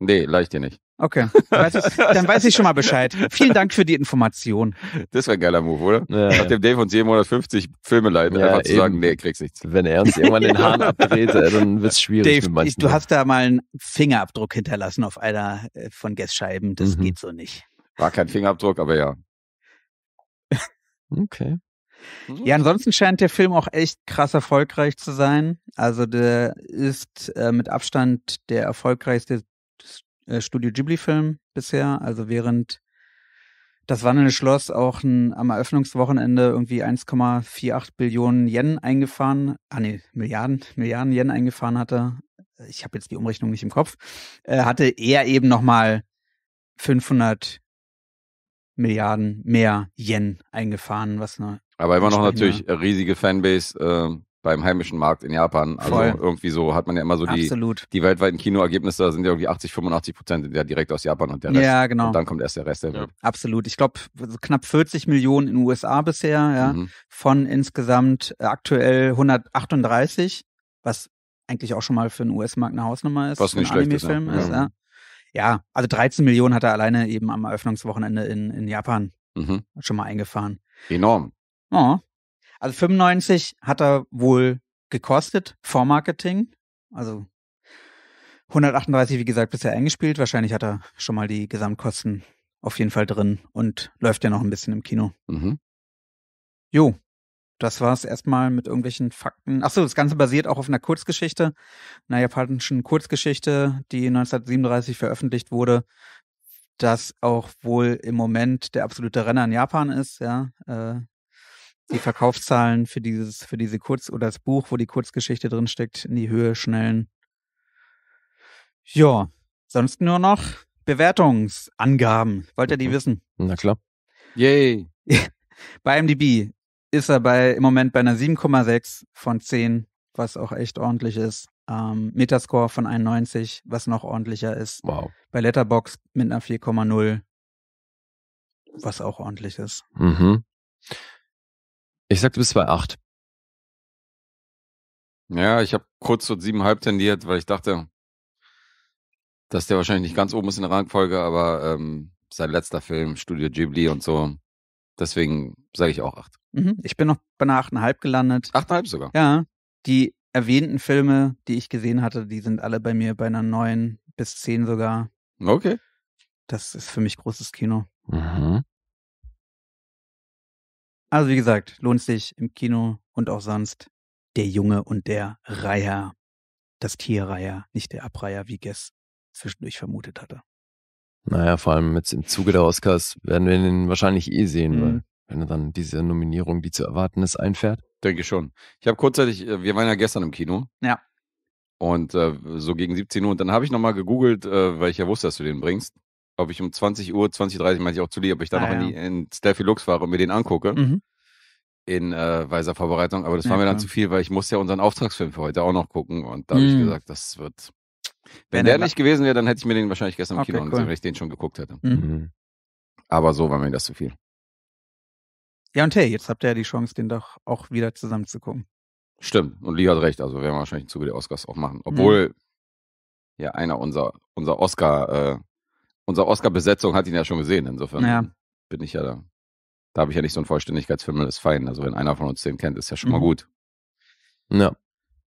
Nee, leicht dir nicht. Okay, weiß ich, dann weiß ich schon mal Bescheid. Vielen Dank für die Information. Das wäre ein geiler Move, oder? Ja. dem Dave uns jeden Monat 50 Filme leiht, ja, einfach zu sagen, nee, kriegst nichts. Wenn er uns irgendwann den Hahn abdreht, dann wird's schwierig. Dave, ich, du hast da mal einen Fingerabdruck hinterlassen auf einer äh, von Guestscheiben. Das mhm. geht so nicht. War kein Fingerabdruck, aber ja. Okay. Mhm. Ja, ansonsten scheint der Film auch echt krass erfolgreich zu sein. Also der ist äh, mit Abstand der erfolgreichste äh, Studio Ghibli-Film bisher. Also während das Wandelnde Schloss auch ein, am Eröffnungswochenende irgendwie 1,48 Billionen Yen eingefahren, ah nee, Milliarden, Milliarden Yen eingefahren hatte. Ich habe jetzt die Umrechnung nicht im Kopf. Äh, hatte er eben nochmal 500 Milliarden mehr Yen eingefahren, was eine. Aber immer noch natürlich äh, riesige Fanbase äh, beim heimischen Markt in Japan. Also Voll. irgendwie so hat man ja immer so die, die weltweiten Kinoergebnisse, da sind ja irgendwie 80, 85 Prozent ja direkt aus Japan und der Rest. Ja, genau. Und dann kommt erst der Rest der Welt. Absolut. Ich glaube, also knapp 40 Millionen in den USA bisher, ja, mhm. von insgesamt äh, aktuell 138, was eigentlich auch schon mal für einen US-Markt eine Hausnummer ist. Was nicht schlecht ist. Ne? ist ja ja, also 13 Millionen hat er alleine eben am Eröffnungswochenende in, in Japan mhm. schon mal eingefahren. Enorm. Oh. Also 95 hat er wohl gekostet, vor Marketing. Also 138, wie gesagt, bisher eingespielt. Wahrscheinlich hat er schon mal die Gesamtkosten auf jeden Fall drin und läuft ja noch ein bisschen im Kino. Mhm. Jo, das war es erstmal mit irgendwelchen Fakten. Achso, das Ganze basiert auch auf einer Kurzgeschichte, einer japanischen Kurzgeschichte, die 1937 veröffentlicht wurde, das auch wohl im Moment der absolute Renner in Japan ist, ja. Äh, die Verkaufszahlen für dieses, für diese Kurz- oder das Buch, wo die Kurzgeschichte drinsteckt, in die Höhe schnellen. Ja, sonst nur noch Bewertungsangaben. Wollt ihr die mhm. wissen? Na klar. Yay. Bei MDB ist er bei, im Moment bei einer 7,6 von 10, was auch echt ordentlich ist. Ähm, Metascore von 91, was noch ordentlicher ist. Wow. Bei Letterbox mit einer 4,0, was auch ordentlich ist. Mhm. Ich sagte du bist bei 8. Ja, ich habe kurz zu 7,5 tendiert, weil ich dachte, dass der wahrscheinlich nicht ganz oben ist in der Rangfolge, aber ähm, sein letzter Film, Studio Ghibli und so, Deswegen sage ich auch acht. Mhm. Ich bin noch bei einer 8,5 gelandet. 8,5 sogar. Ja. Die erwähnten Filme, die ich gesehen hatte, die sind alle bei mir bei einer 9 bis 10 sogar. Okay. Das ist für mich großes Kino. Mhm. Also wie gesagt, lohnt sich im Kino und auch sonst der Junge und der Reiher. Das Tierreiher, nicht der Abreiher, wie Guess zwischendurch vermutet hatte. Naja, vor allem jetzt im Zuge der Oscars werden wir ihn wahrscheinlich eh sehen, mhm. weil wenn er dann diese Nominierung, die zu erwarten ist, einfährt. Denke schon. Ich habe kurzzeitig, äh, wir waren ja gestern im Kino. Ja. Und äh, so gegen 17 Uhr. Und dann habe ich nochmal gegoogelt, äh, weil ich ja wusste, dass du den bringst. Ob ich um 20 Uhr, 20.30 Uhr, meine ich auch zu dir, ob ich da ah, noch ja. in, die, in Steffi Lux fahre und mir den angucke. Mhm. In äh, weiser Vorbereitung. Aber das ja, war mir dann ja. zu viel, weil ich musste ja unseren Auftragsfilm für heute auch noch gucken. Und da habe ich mhm. gesagt, das wird wenn, der nicht gewesen wäre, dann hätte ich mir den wahrscheinlich gestern im okay, Kino cool. angesehen, wenn ich den schon geguckt hätte. Mhm. mhm. Aber so war mir das zu viel. Ja, und hey, jetzt habt ihr ja die Chance, den doch auch wieder zusammen zu gucken. Stimmt, und Lee hat recht, also werden wir wahrscheinlich im Zuge der Oscars auch machen. Mhm. Obwohl mhm. ja einer unserer, unser Oscar, äh, unser Oscar-Besetzung hat ihn ja schon gesehen, insofern ja. bin ich ja da. Da habe ich ja nicht so einen Vollständigkeitsfilm, das ist fein. Also wenn einer von uns den kennt, ist ja schon mhm. mal gut. Ja.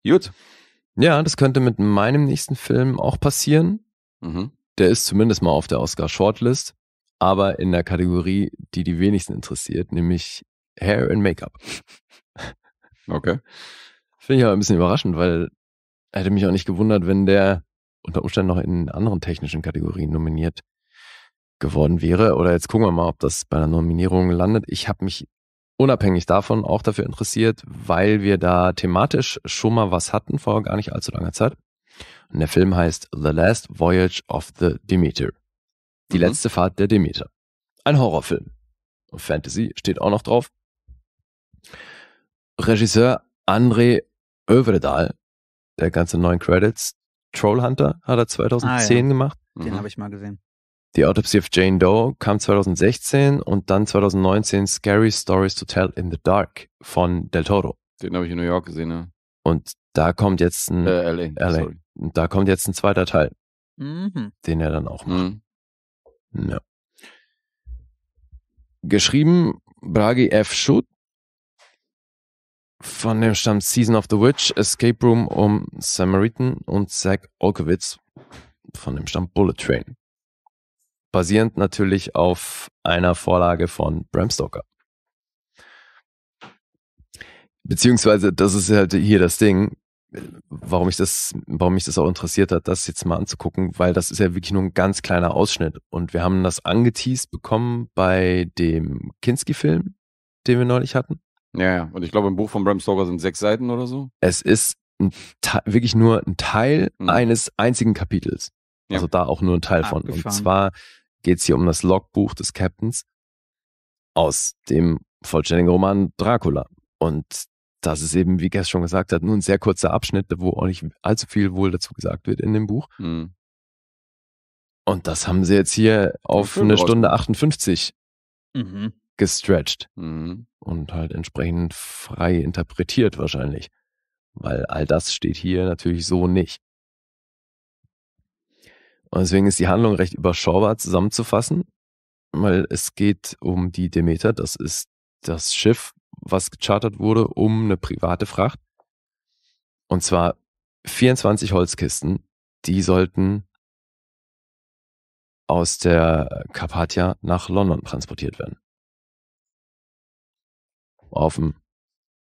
Gut. Ja, das könnte mit meinem nächsten Film auch passieren. Mhm. Der ist zumindest mal auf der Oscar Shortlist, aber in der Kategorie, die die wenigsten interessiert, nämlich Hair and Make-up. Okay. Finde ich aber ein bisschen überraschend, weil hätte mich auch nicht gewundert, wenn der unter Umständen noch in anderen technischen Kategorien nominiert geworden wäre. Oder jetzt gucken wir mal, ob das bei einer Nominierung landet. Ich habe mich unabhängig davon auch dafür interessiert, weil wir da thematisch schon mal was hatten vor gar nicht allzu langer Zeit. Und der Film heißt The Last Voyage of the Demeter. Die mhm. letzte Fahrt der Demeter. Ein Horrorfilm. Und Fantasy steht auch noch drauf. Regisseur André Övredal, der ganze neuen Credits, Trollhunter hat er 2010 ah, ja. gemacht. Den mhm. habe ich mal gesehen. Die Autopsy of Jane Doe kam 2016 und dann 2019 Scary Stories to Tell in the Dark von Del Toro. Den habe ich in New York gesehen, ne? Und da kommt jetzt ein äh, LA, LA. Und da kommt jetzt ein zweiter Teil, mhm. den er dann auch macht. Mhm. Ja. Geschrieben Bragi F. Schutt von dem stammt Season of the Witch, Escape Room um Samaritan und Zach Olkowitz von dem stammt Bullet Train basierend natürlich auf einer Vorlage von Bram Stoker. Beziehungsweise, das ist halt hier das Ding, warum ich das, warum mich das auch interessiert hat, das jetzt mal anzugucken, weil das ist ja wirklich nur ein ganz kleiner Ausschnitt. Und wir haben das angeteased bekommen bei dem Kinski-Film, den wir neulich hatten. Ja, ja. Und ich glaube, im Buch von Bram Stoker sind sechs Seiten oder so. Es ist wirklich nur ein Teil mhm. eines einzigen Kapitels. Ja. Also da auch nur ein Teil Abgefahren. von. Und zwar geht es hier um das Logbuch des Captains aus dem vollständigen Roman Dracula. Und das ist eben, wie Gess schon gesagt hat, nur ein sehr kurzer Abschnitt, wo auch nicht allzu viel wohl dazu gesagt wird in dem Buch. Mhm. Und das haben sie jetzt hier auf eine Stunde 58 mhm. gestretched mhm. und halt entsprechend frei interpretiert wahrscheinlich. Weil all das steht hier natürlich so nicht. Und deswegen ist die Handlung recht überschaubar zusammenzufassen, weil es geht um die Demeter. Das ist das Schiff, was gechartert wurde, um eine private Fracht. Und zwar 24 Holzkisten, die sollten aus der Carpathia nach London transportiert werden. Auf dem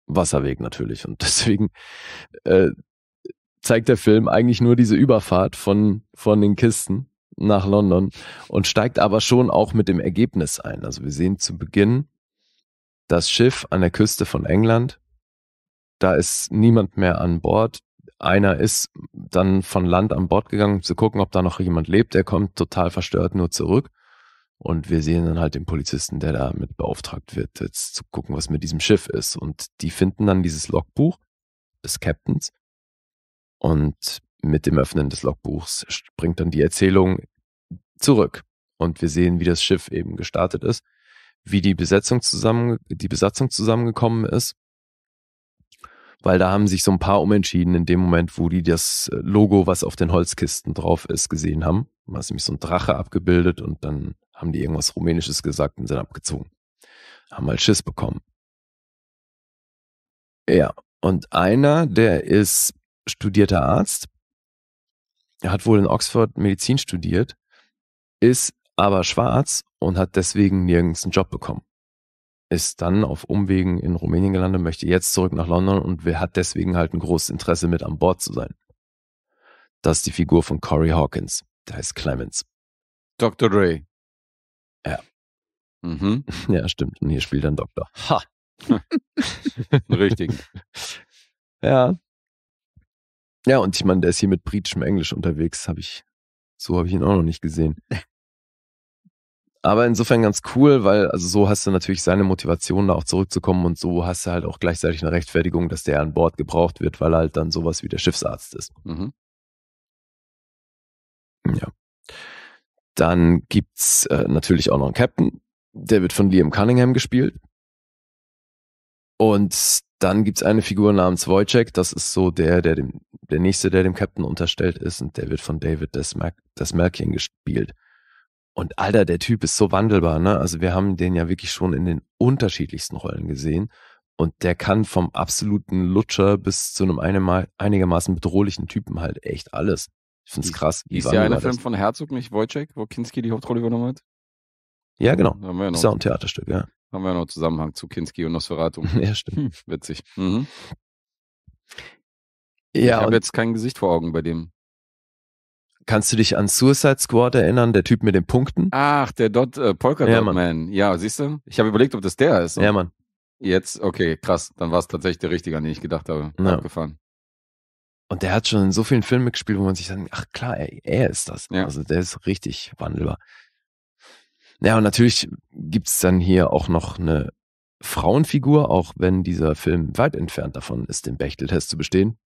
Wasserweg natürlich. Und deswegen äh, zeigt der Film eigentlich nur diese Überfahrt von, von den Kisten nach London und steigt aber schon auch mit dem Ergebnis ein. Also wir sehen zu Beginn das Schiff an der Küste von England. Da ist niemand mehr an Bord. Einer ist dann von Land an Bord gegangen, um zu gucken, ob da noch jemand lebt. Er kommt total verstört nur zurück. Und wir sehen dann halt den Polizisten, der damit beauftragt wird, jetzt zu gucken, was mit diesem Schiff ist. Und die finden dann dieses Logbuch des Captains und mit dem Öffnen des Logbuchs springt dann die Erzählung zurück. Und wir sehen, wie das Schiff eben gestartet ist, wie die Besetzung zusammen, die Besatzung zusammengekommen ist. Weil da haben sich so ein paar umentschieden in dem Moment, wo die das Logo, was auf den Holzkisten drauf ist, gesehen haben. Da ist nämlich so ein Drache abgebildet und dann haben die irgendwas Rumänisches gesagt und sind abgezogen. Haben mal halt Schiss bekommen. Ja, und einer, der ist studierter Arzt, er hat wohl in Oxford Medizin studiert, ist aber schwarz und hat deswegen nirgends einen Job bekommen. Ist dann auf Umwegen in Rumänien gelandet, möchte jetzt zurück nach London und hat deswegen halt ein großes Interesse mit an Bord zu sein. Das ist die Figur von Corey Hawkins. Der heißt Clemens. Dr. Dre. Ja. Mhm. Ja, stimmt. Und hier spielt dann Doktor. Ha! Richtig. Ja, ja, und ich meine, der ist hier mit britischem Englisch unterwegs, habe ich, so habe ich ihn auch noch nicht gesehen. Aber insofern ganz cool, weil also so hast du natürlich seine Motivation, da auch zurückzukommen und so hast du halt auch gleichzeitig eine Rechtfertigung, dass der an Bord gebraucht wird, weil er halt dann sowas wie der Schiffsarzt ist. Mhm. Ja. Dann gibt's äh, natürlich auch noch einen Captain, der wird von Liam Cunningham gespielt. Und dann gibt es eine Figur namens Wojciech, das ist so der, der dem, der nächste, der dem Captain unterstellt ist und der wird von David Desmer Desmerkian gespielt. Und Alter, der Typ ist so wandelbar, ne? Also wir haben den ja wirklich schon in den unterschiedlichsten Rollen gesehen. Und der kann vom absoluten Lutscher bis zu einem einigermaßen bedrohlichen Typen halt echt alles. Ich find's krass. ist ja einer Film von Herzog, nicht Wojciech, wo Kinski die Hauptrolle übernommen hat? Ja, genau. ist ja ein Theaterstück, ja haben wir ja noch Zusammenhang zu Kinski und Nosferatu. Ja, stimmt. Hm, witzig. Mhm. Ja, ich habe jetzt kein Gesicht vor Augen bei dem. Kannst du dich an Suicide Squad erinnern, der Typ mit den Punkten? Ach, der Dot äh, Polka Dot ja, Man. Ja, siehst du? Ich habe überlegt, ob das der ist. Ja, Mann. Jetzt, okay, krass. Dann war es tatsächlich der Richtige, an den ich gedacht habe. Ja. Abgefahren. Und der hat schon in so vielen Filmen gespielt, wo man sich dann, ach klar, er, er ist das. Ja. Also der ist richtig wandelbar. Ja, und natürlich gibt es dann hier auch noch eine Frauenfigur, auch wenn dieser Film weit entfernt davon ist, den Bechteltest zu bestehen,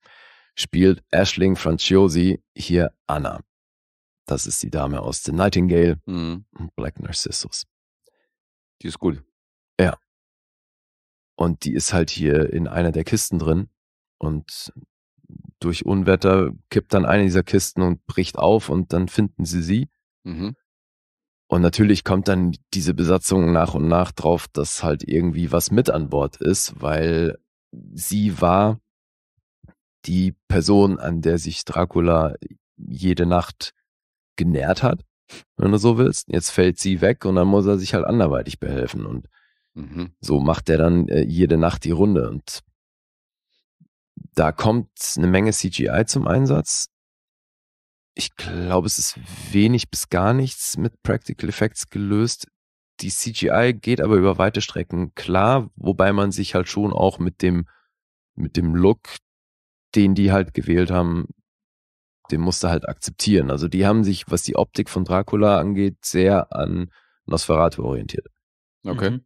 spielt Ashling Franciosi hier Anna. Das ist die Dame aus The Nightingale mhm. und Black Narcissus. Die ist gut. Ja. Und die ist halt hier in einer der Kisten drin und durch Unwetter kippt dann eine dieser Kisten und bricht auf und dann finden sie sie. Mhm. Und natürlich kommt dann diese Besatzung nach und nach drauf, dass halt irgendwie was mit an Bord ist, weil sie war die Person, an der sich Dracula jede Nacht genährt hat, wenn du so willst. Jetzt fällt sie weg und dann muss er sich halt anderweitig behelfen. Und mhm. so macht er dann äh, jede Nacht die Runde. Und da kommt eine Menge CGI zum Einsatz, ich glaube, es ist wenig bis gar nichts mit Practical Effects gelöst. Die CGI geht aber über weite Strecken klar, wobei man sich halt schon auch mit dem, mit dem Look, den die halt gewählt haben, den musste halt akzeptieren. Also die haben sich, was die Optik von Dracula angeht, sehr an Nosferatu orientiert. Okay. Mhm.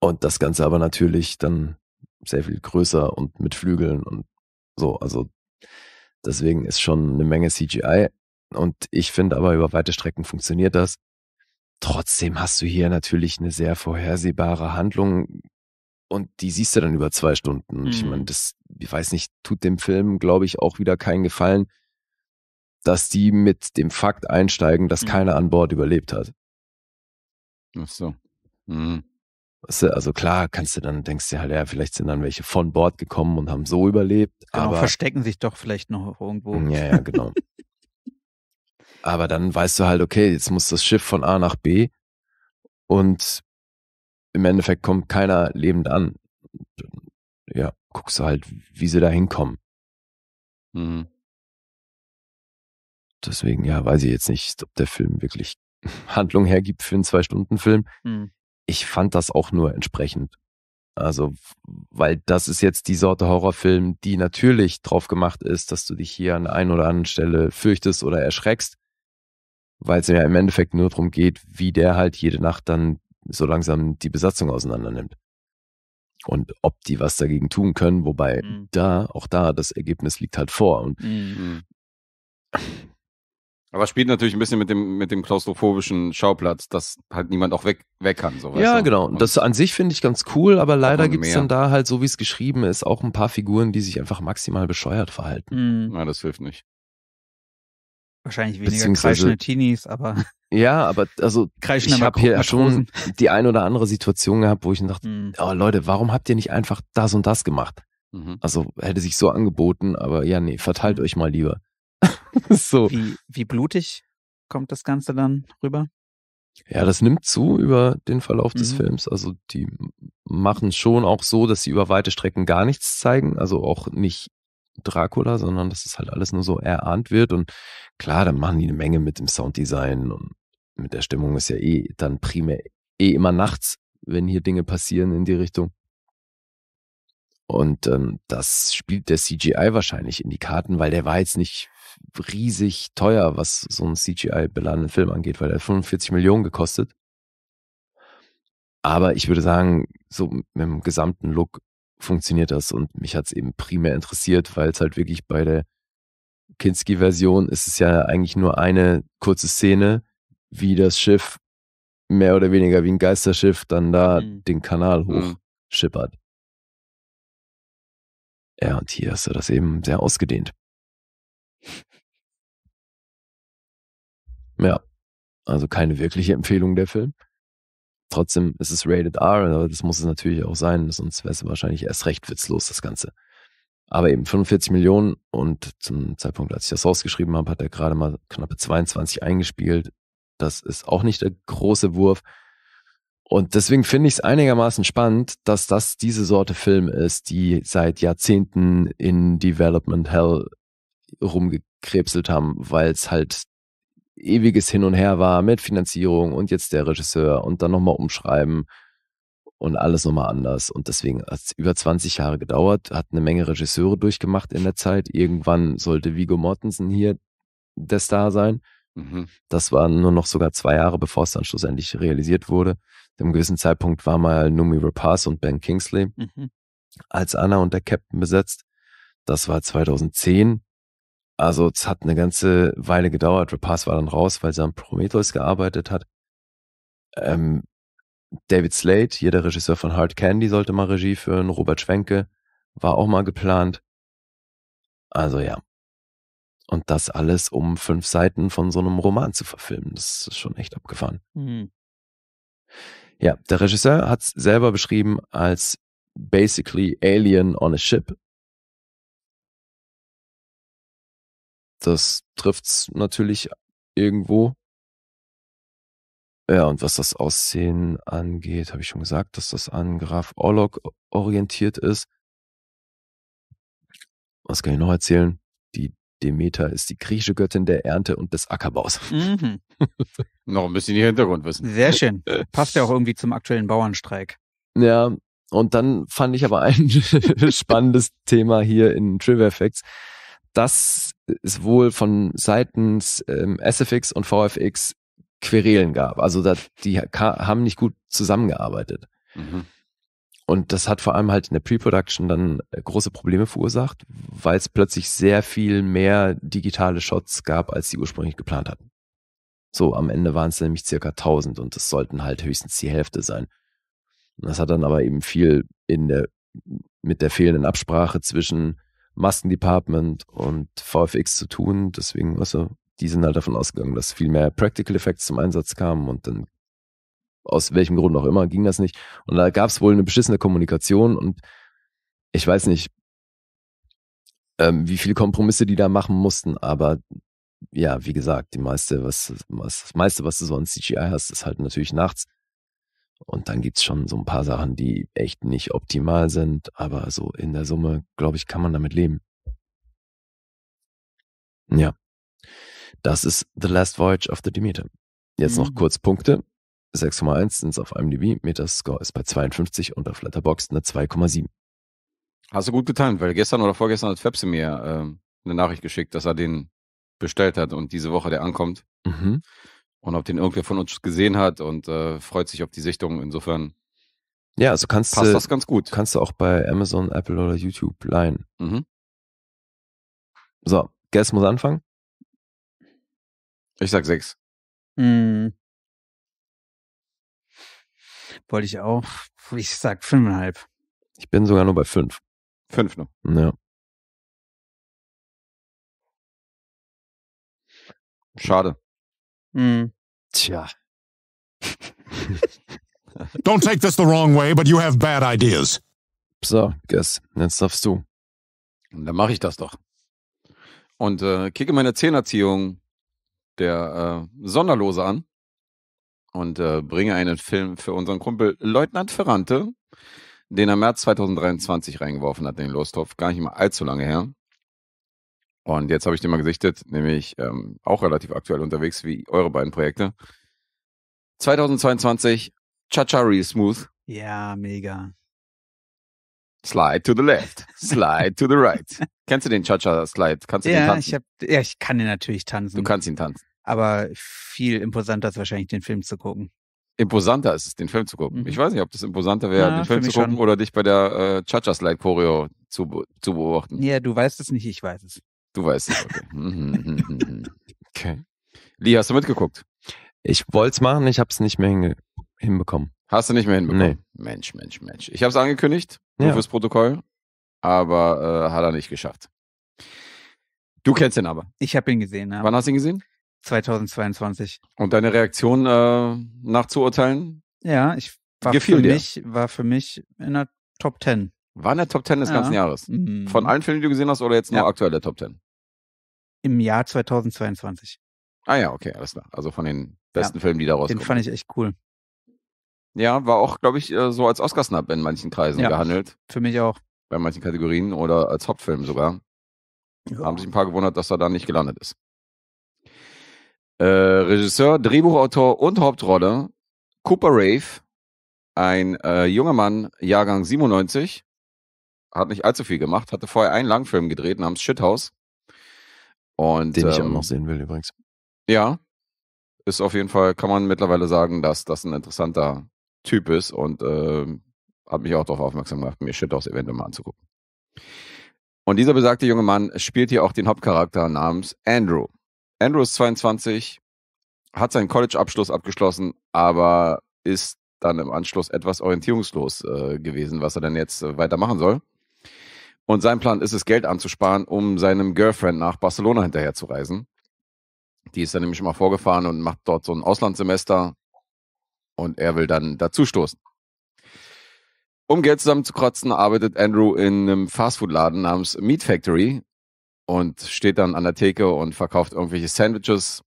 Und das Ganze aber natürlich dann sehr viel größer und mit Flügeln und so. Also Deswegen ist schon eine Menge CGI. Und ich finde aber, über weite Strecken funktioniert das. Trotzdem hast du hier natürlich eine sehr vorhersehbare Handlung und die siehst du dann über zwei Stunden. Mhm. Ich meine, mhm. das, ich weiß nicht, tut dem Film, glaube ich, auch wieder keinen Gefallen, dass die mit dem Fakt einsteigen, dass mhm. keiner an Bord überlebt hat. Ach so. Mhm. Weißt du, also klar, kannst du dann, denkst du halt, ja, vielleicht sind dann welche von Bord gekommen und haben so überlebt. Genau, aber verstecken sich doch vielleicht noch irgendwo. Mm, ja, ja, genau. aber dann weißt du halt, okay, jetzt muss das Schiff von A nach B und im Endeffekt kommt keiner lebend an. Ja, guckst du halt, wie sie da hinkommen. Mhm. Deswegen, ja, weiß ich jetzt nicht, ob der Film wirklich Handlung hergibt für einen Zwei-Stunden-Film. Mhm ich fand das auch nur entsprechend. Also, weil das ist jetzt die Sorte Horrorfilm, die natürlich drauf gemacht ist, dass du dich hier an der einen oder anderen Stelle fürchtest oder erschreckst, weil es ja im Endeffekt nur darum geht, wie der halt jede Nacht dann so langsam die Besatzung auseinandernimmt. Und ob die was dagegen tun können, wobei mhm. da, auch da, das Ergebnis liegt halt vor. Und mhm. Aber spielt natürlich ein bisschen mit dem, mit dem klaustrophobischen Schauplatz, dass halt niemand auch weg, weg kann. So, ja, du? genau. Und das an sich finde ich ganz cool, aber leider gibt es dann da halt, so wie es geschrieben ist, auch ein paar Figuren, die sich einfach maximal bescheuert verhalten. Mhm. Ja, das hilft nicht. Wahrscheinlich weniger kreischende Teenies, aber. Ja, aber also ich habe hier schon die ein oder andere Situation gehabt, wo ich dachte, mhm. oh Leute, warum habt ihr nicht einfach das und das gemacht? Mhm. Also hätte sich so angeboten, aber ja, nee, verteilt hm. euch mal lieber. so. Wie, wie blutig kommt das Ganze dann rüber? Ja, das nimmt zu über den Verlauf mhm. des Films. Also die machen schon auch so, dass sie über weite Strecken gar nichts zeigen. Also auch nicht Dracula, sondern dass es das halt alles nur so erahnt wird. Und klar, dann machen die eine Menge mit dem Sounddesign und mit der Stimmung ist ja eh dann primär eh immer nachts, wenn hier Dinge passieren in die Richtung. Und ähm, das spielt der CGI wahrscheinlich in die Karten, weil der war jetzt nicht riesig teuer, was so einen CGI-beladenen Film angeht, weil er 45 Millionen gekostet. Aber ich würde sagen, so mit dem gesamten Look funktioniert das und mich hat es eben primär interessiert, weil es halt wirklich bei der Kinski-Version ist es ja eigentlich nur eine kurze Szene, wie das Schiff mehr oder weniger wie ein Geisterschiff dann da mhm. den Kanal mhm. hochschippert. schippert. Ja, und hier hast du das eben sehr ausgedehnt. Ja. Also keine wirkliche Empfehlung der Film. Trotzdem ist es rated R, aber das muss es natürlich auch sein, sonst wäre es wahrscheinlich erst recht witzlos, das Ganze. Aber eben 45 Millionen und zum Zeitpunkt, als ich das rausgeschrieben habe, hat er gerade mal knappe 22 eingespielt. Das ist auch nicht der große Wurf. Und deswegen finde ich es einigermaßen spannend, dass das diese Sorte Film ist, die seit Jahrzehnten in Development Hell rumgekrebselt haben, weil es halt ewiges Hin und Her war mit Finanzierung und jetzt der Regisseur und dann nochmal umschreiben und alles nochmal anders. Und deswegen hat es über 20 Jahre gedauert, hat eine Menge Regisseure durchgemacht in der Zeit. Irgendwann sollte Vigo Mortensen hier der Star sein. Mhm. Das war nur noch sogar zwei Jahre, bevor es dann schlussendlich realisiert wurde. Dem gewissen Zeitpunkt war mal Numi Rapace und Ben Kingsley mhm. als Anna und der Captain besetzt. Das war 2010. Also es hat eine ganze Weile gedauert. Repass war dann raus, weil sie an Prometheus gearbeitet hat. Ähm, David Slade, hier der Regisseur von Hard Candy, sollte mal Regie führen. Robert Schwenke war auch mal geplant. Also ja. Und das alles, um fünf Seiten von so einem Roman zu verfilmen. Das ist schon echt abgefahren. Mhm. Ja, der Regisseur hat es selber beschrieben als basically Alien on a Ship. Das trifft's natürlich irgendwo. Ja, und was das Aussehen angeht, habe ich schon gesagt, dass das an Graf Orlok orientiert ist. Was kann ich noch erzählen? Die Demeter ist die griechische Göttin der Ernte und des Ackerbaus. Mhm. noch ein bisschen den Hintergrund wissen. Sehr schön. Passt ja auch irgendwie zum aktuellen Bauernstreik. Ja, und dann fand ich aber ein spannendes Thema hier in Trivia Effects dass es wohl von seitens ähm, SFX und VFX Querelen gab. Also da, die haben nicht gut zusammengearbeitet. Mhm. Und das hat vor allem halt in der Pre-Production dann äh, große Probleme verursacht, weil es plötzlich sehr viel mehr digitale Shots gab, als sie ursprünglich geplant hatten. So, am Ende waren es nämlich circa 1000 und das sollten halt höchstens die Hälfte sein. Und das hat dann aber eben viel in der, mit der fehlenden Absprache zwischen Maskendepartment und VFX zu tun. Deswegen, also, die sind halt davon ausgegangen, dass viel mehr Practical Effects zum Einsatz kamen und dann aus welchem Grund auch immer ging das nicht. Und da gab es wohl eine beschissene Kommunikation und ich weiß nicht, ähm, wie viele Kompromisse die da machen mussten, aber ja, wie gesagt, die meiste, was, was das meiste, was du sonst CGI hast, ist halt natürlich nachts und dann gibt es schon so ein paar Sachen, die echt nicht optimal sind, aber so in der Summe, glaube ich, kann man damit leben. Ja. Das ist The Last Voyage of the Demeter. Jetzt mhm. noch kurz Punkte. 6,1 sind es auf IMDb, Meterscore ist bei 52 und auf Letterboxd eine 2,7. Hast du gut getan, weil gestern oder vorgestern hat Fepsi mir äh, eine Nachricht geschickt, dass er den bestellt hat und diese Woche der ankommt. Mhm und ob den irgendwer von uns gesehen hat und äh, freut sich auf die Sichtung. Insofern ja, also kannst passt du, das ganz gut. Kannst du auch bei Amazon, Apple oder YouTube leihen. Mhm. So, Guess muss anfangen. Ich sag sechs. Hm. Wollte ich auch. Ich sag fünfeinhalb. Ich bin sogar nur bei fünf. Fünf nur. Ja. Schade. Mhm. Tja. Don't take this the wrong way, but you have bad ideas. So, Guess, jetzt darfst du. Und dann mache ich das doch. Und äh, kicke meine Zehnerziehung der äh, Sonderlose an und äh, bringe einen Film für unseren Kumpel Leutnant Ferrante, den er März 2023 reingeworfen hat, den Lostopf. Gar nicht mal allzu lange her. Und jetzt habe ich den mal gesichtet, nämlich ähm, auch relativ aktuell unterwegs wie eure beiden Projekte. 2022, Cha-Cha Chachari Smooth. Ja, mega. Slide to the left, slide to the right. Kennst du den Cha-Cha-Slide? Kannst du ja, den tanzen? Ich hab, ja, ich kann den natürlich tanzen. Du kannst ihn tanzen. Aber viel imposanter ist wahrscheinlich, den Film zu gucken. Imposanter ist es, den Film zu gucken. Mhm. Ich weiß nicht, ob das imposanter wäre, ja, den Film zu gucken schon. oder dich bei der äh, Cha-Cha-Slide-Choreo zu, zu beobachten. Ja, du weißt es nicht, ich weiß es. Du weißt es, okay. Hm, hm, hm, okay. Lee, hast du mitgeguckt? Ich wollte es machen, ich habe es nicht mehr hinbekommen. Hast du nicht mehr hinbekommen? Nee. Mensch, Mensch, Mensch. Ich habe es angekündigt ja. fürs Protokoll, aber äh, hat er nicht geschafft. Du kennst ihn aber. Ich habe ihn gesehen. Ja. Wann hast du ihn gesehen? 2022. Und deine Reaktion äh, nachzuurteilen? Ja, ich war für mich war für mich in der Top 10. War in der Top 10 des ja. ganzen Jahres. Mhm. Von allen Filmen, die du gesehen hast, oder jetzt nur ja. aktuell der Top 10? im Jahr 2022. Ah ja, okay, alles klar. Also von den besten ja, Filmen, die da rauskommen. Den fand ich echt cool. Ja, war auch, glaube ich, äh, so als Oscarsnap in manchen Kreisen ja, gehandelt. Für mich auch. Bei manchen Kategorien oder als Hauptfilm sogar. Ja. Haben sich ein paar gewundert, dass er da nicht gelandet ist. Äh, Regisseur, Drehbuchautor und Hauptrolle Cooper Rave, ein äh, junger Mann, Jahrgang 97, hat nicht allzu viel gemacht, hatte vorher einen Langfilm gedreht namens Shithouse und, Den ähm, ich auch ähm, noch sehen will übrigens. Ja, ist auf jeden Fall, kann man mittlerweile sagen, dass das ein interessanter Typ ist und äh, hat mich auch darauf aufmerksam gemacht, mir Shithouse eventuell mal anzugucken. Und dieser besagte junge Mann spielt hier auch den Hauptcharakter namens Andrew. Andrew ist 22, hat seinen College-Abschluss abgeschlossen, aber ist dann im Anschluss etwas orientierungslos äh, gewesen, was er dann jetzt äh, weitermachen soll. Und sein Plan ist es, Geld anzusparen, um seinem Girlfriend nach Barcelona hinterherzureisen. Die ist dann nämlich mal vorgefahren und macht dort so ein Auslandssemester und er will dann dazustoßen. Um Geld zusammenzukratzen, arbeitet Andrew in einem Fastfood-Laden namens Meat Factory und steht dann an der Theke und verkauft irgendwelche Sandwiches.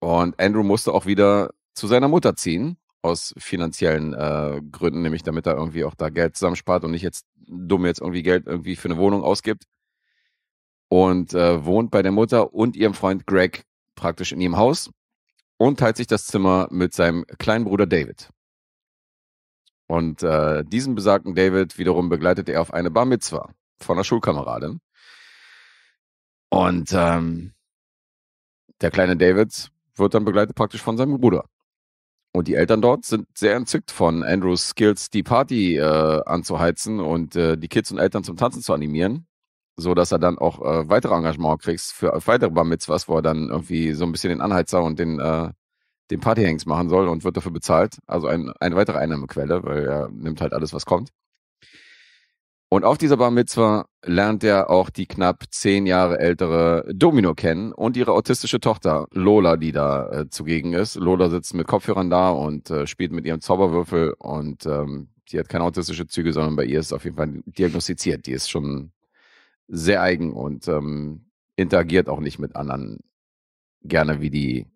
Und Andrew musste auch wieder zu seiner Mutter ziehen, aus finanziellen äh, Gründen, nämlich damit er irgendwie auch da Geld zusammenspart und nicht jetzt dumm jetzt irgendwie Geld irgendwie für eine Wohnung ausgibt. Und äh, wohnt bei der Mutter und ihrem Freund Greg praktisch in ihrem Haus und teilt sich das Zimmer mit seinem kleinen Bruder David. Und äh, diesen besagten David wiederum begleitet er auf eine Bar Mitzwa von einer Schulkameradin. Und ähm, der kleine David wird dann begleitet praktisch von seinem Bruder. Und die Eltern dort sind sehr entzückt von Andrews Skills, die Party äh, anzuheizen und äh, die Kids und Eltern zum Tanzen zu animieren, so dass er dann auch äh, weitere Engagement kriegst für weitere Bar Mitzvahs, wo er dann irgendwie so ein bisschen den Anheizer und den, äh, den Partyhanks machen soll und wird dafür bezahlt. Also ein, eine weitere Einnahmequelle, weil er nimmt halt alles, was kommt. Und auf dieser Bar Mitzwa lernt er auch die knapp zehn Jahre ältere Domino kennen und ihre autistische Tochter Lola, die da äh, zugegen ist. Lola sitzt mit Kopfhörern da und äh, spielt mit ihrem Zauberwürfel und ähm, die hat keine autistische Züge, sondern bei ihr ist auf jeden Fall diagnostiziert. Die ist schon sehr eigen und ähm, interagiert auch nicht mit anderen gerne wie die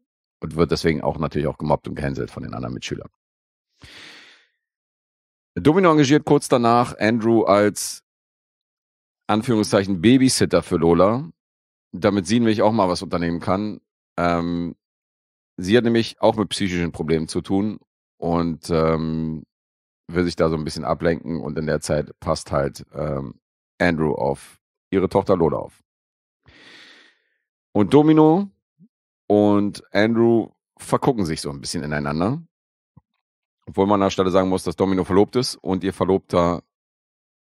und wird deswegen auch natürlich auch gemobbt und gehänselt von den anderen Mitschülern. Domino engagiert kurz danach Andrew als Anführungszeichen Babysitter für Lola, damit sie nämlich auch mal was unternehmen kann. Ähm, sie hat nämlich auch mit psychischen Problemen zu tun und ähm, will sich da so ein bisschen ablenken und in der Zeit passt halt ähm, Andrew auf ihre Tochter Lola auf. Und Domino und Andrew vergucken sich so ein bisschen ineinander obwohl man an der Stelle sagen muss, dass Domino verlobt ist und ihr Verlobter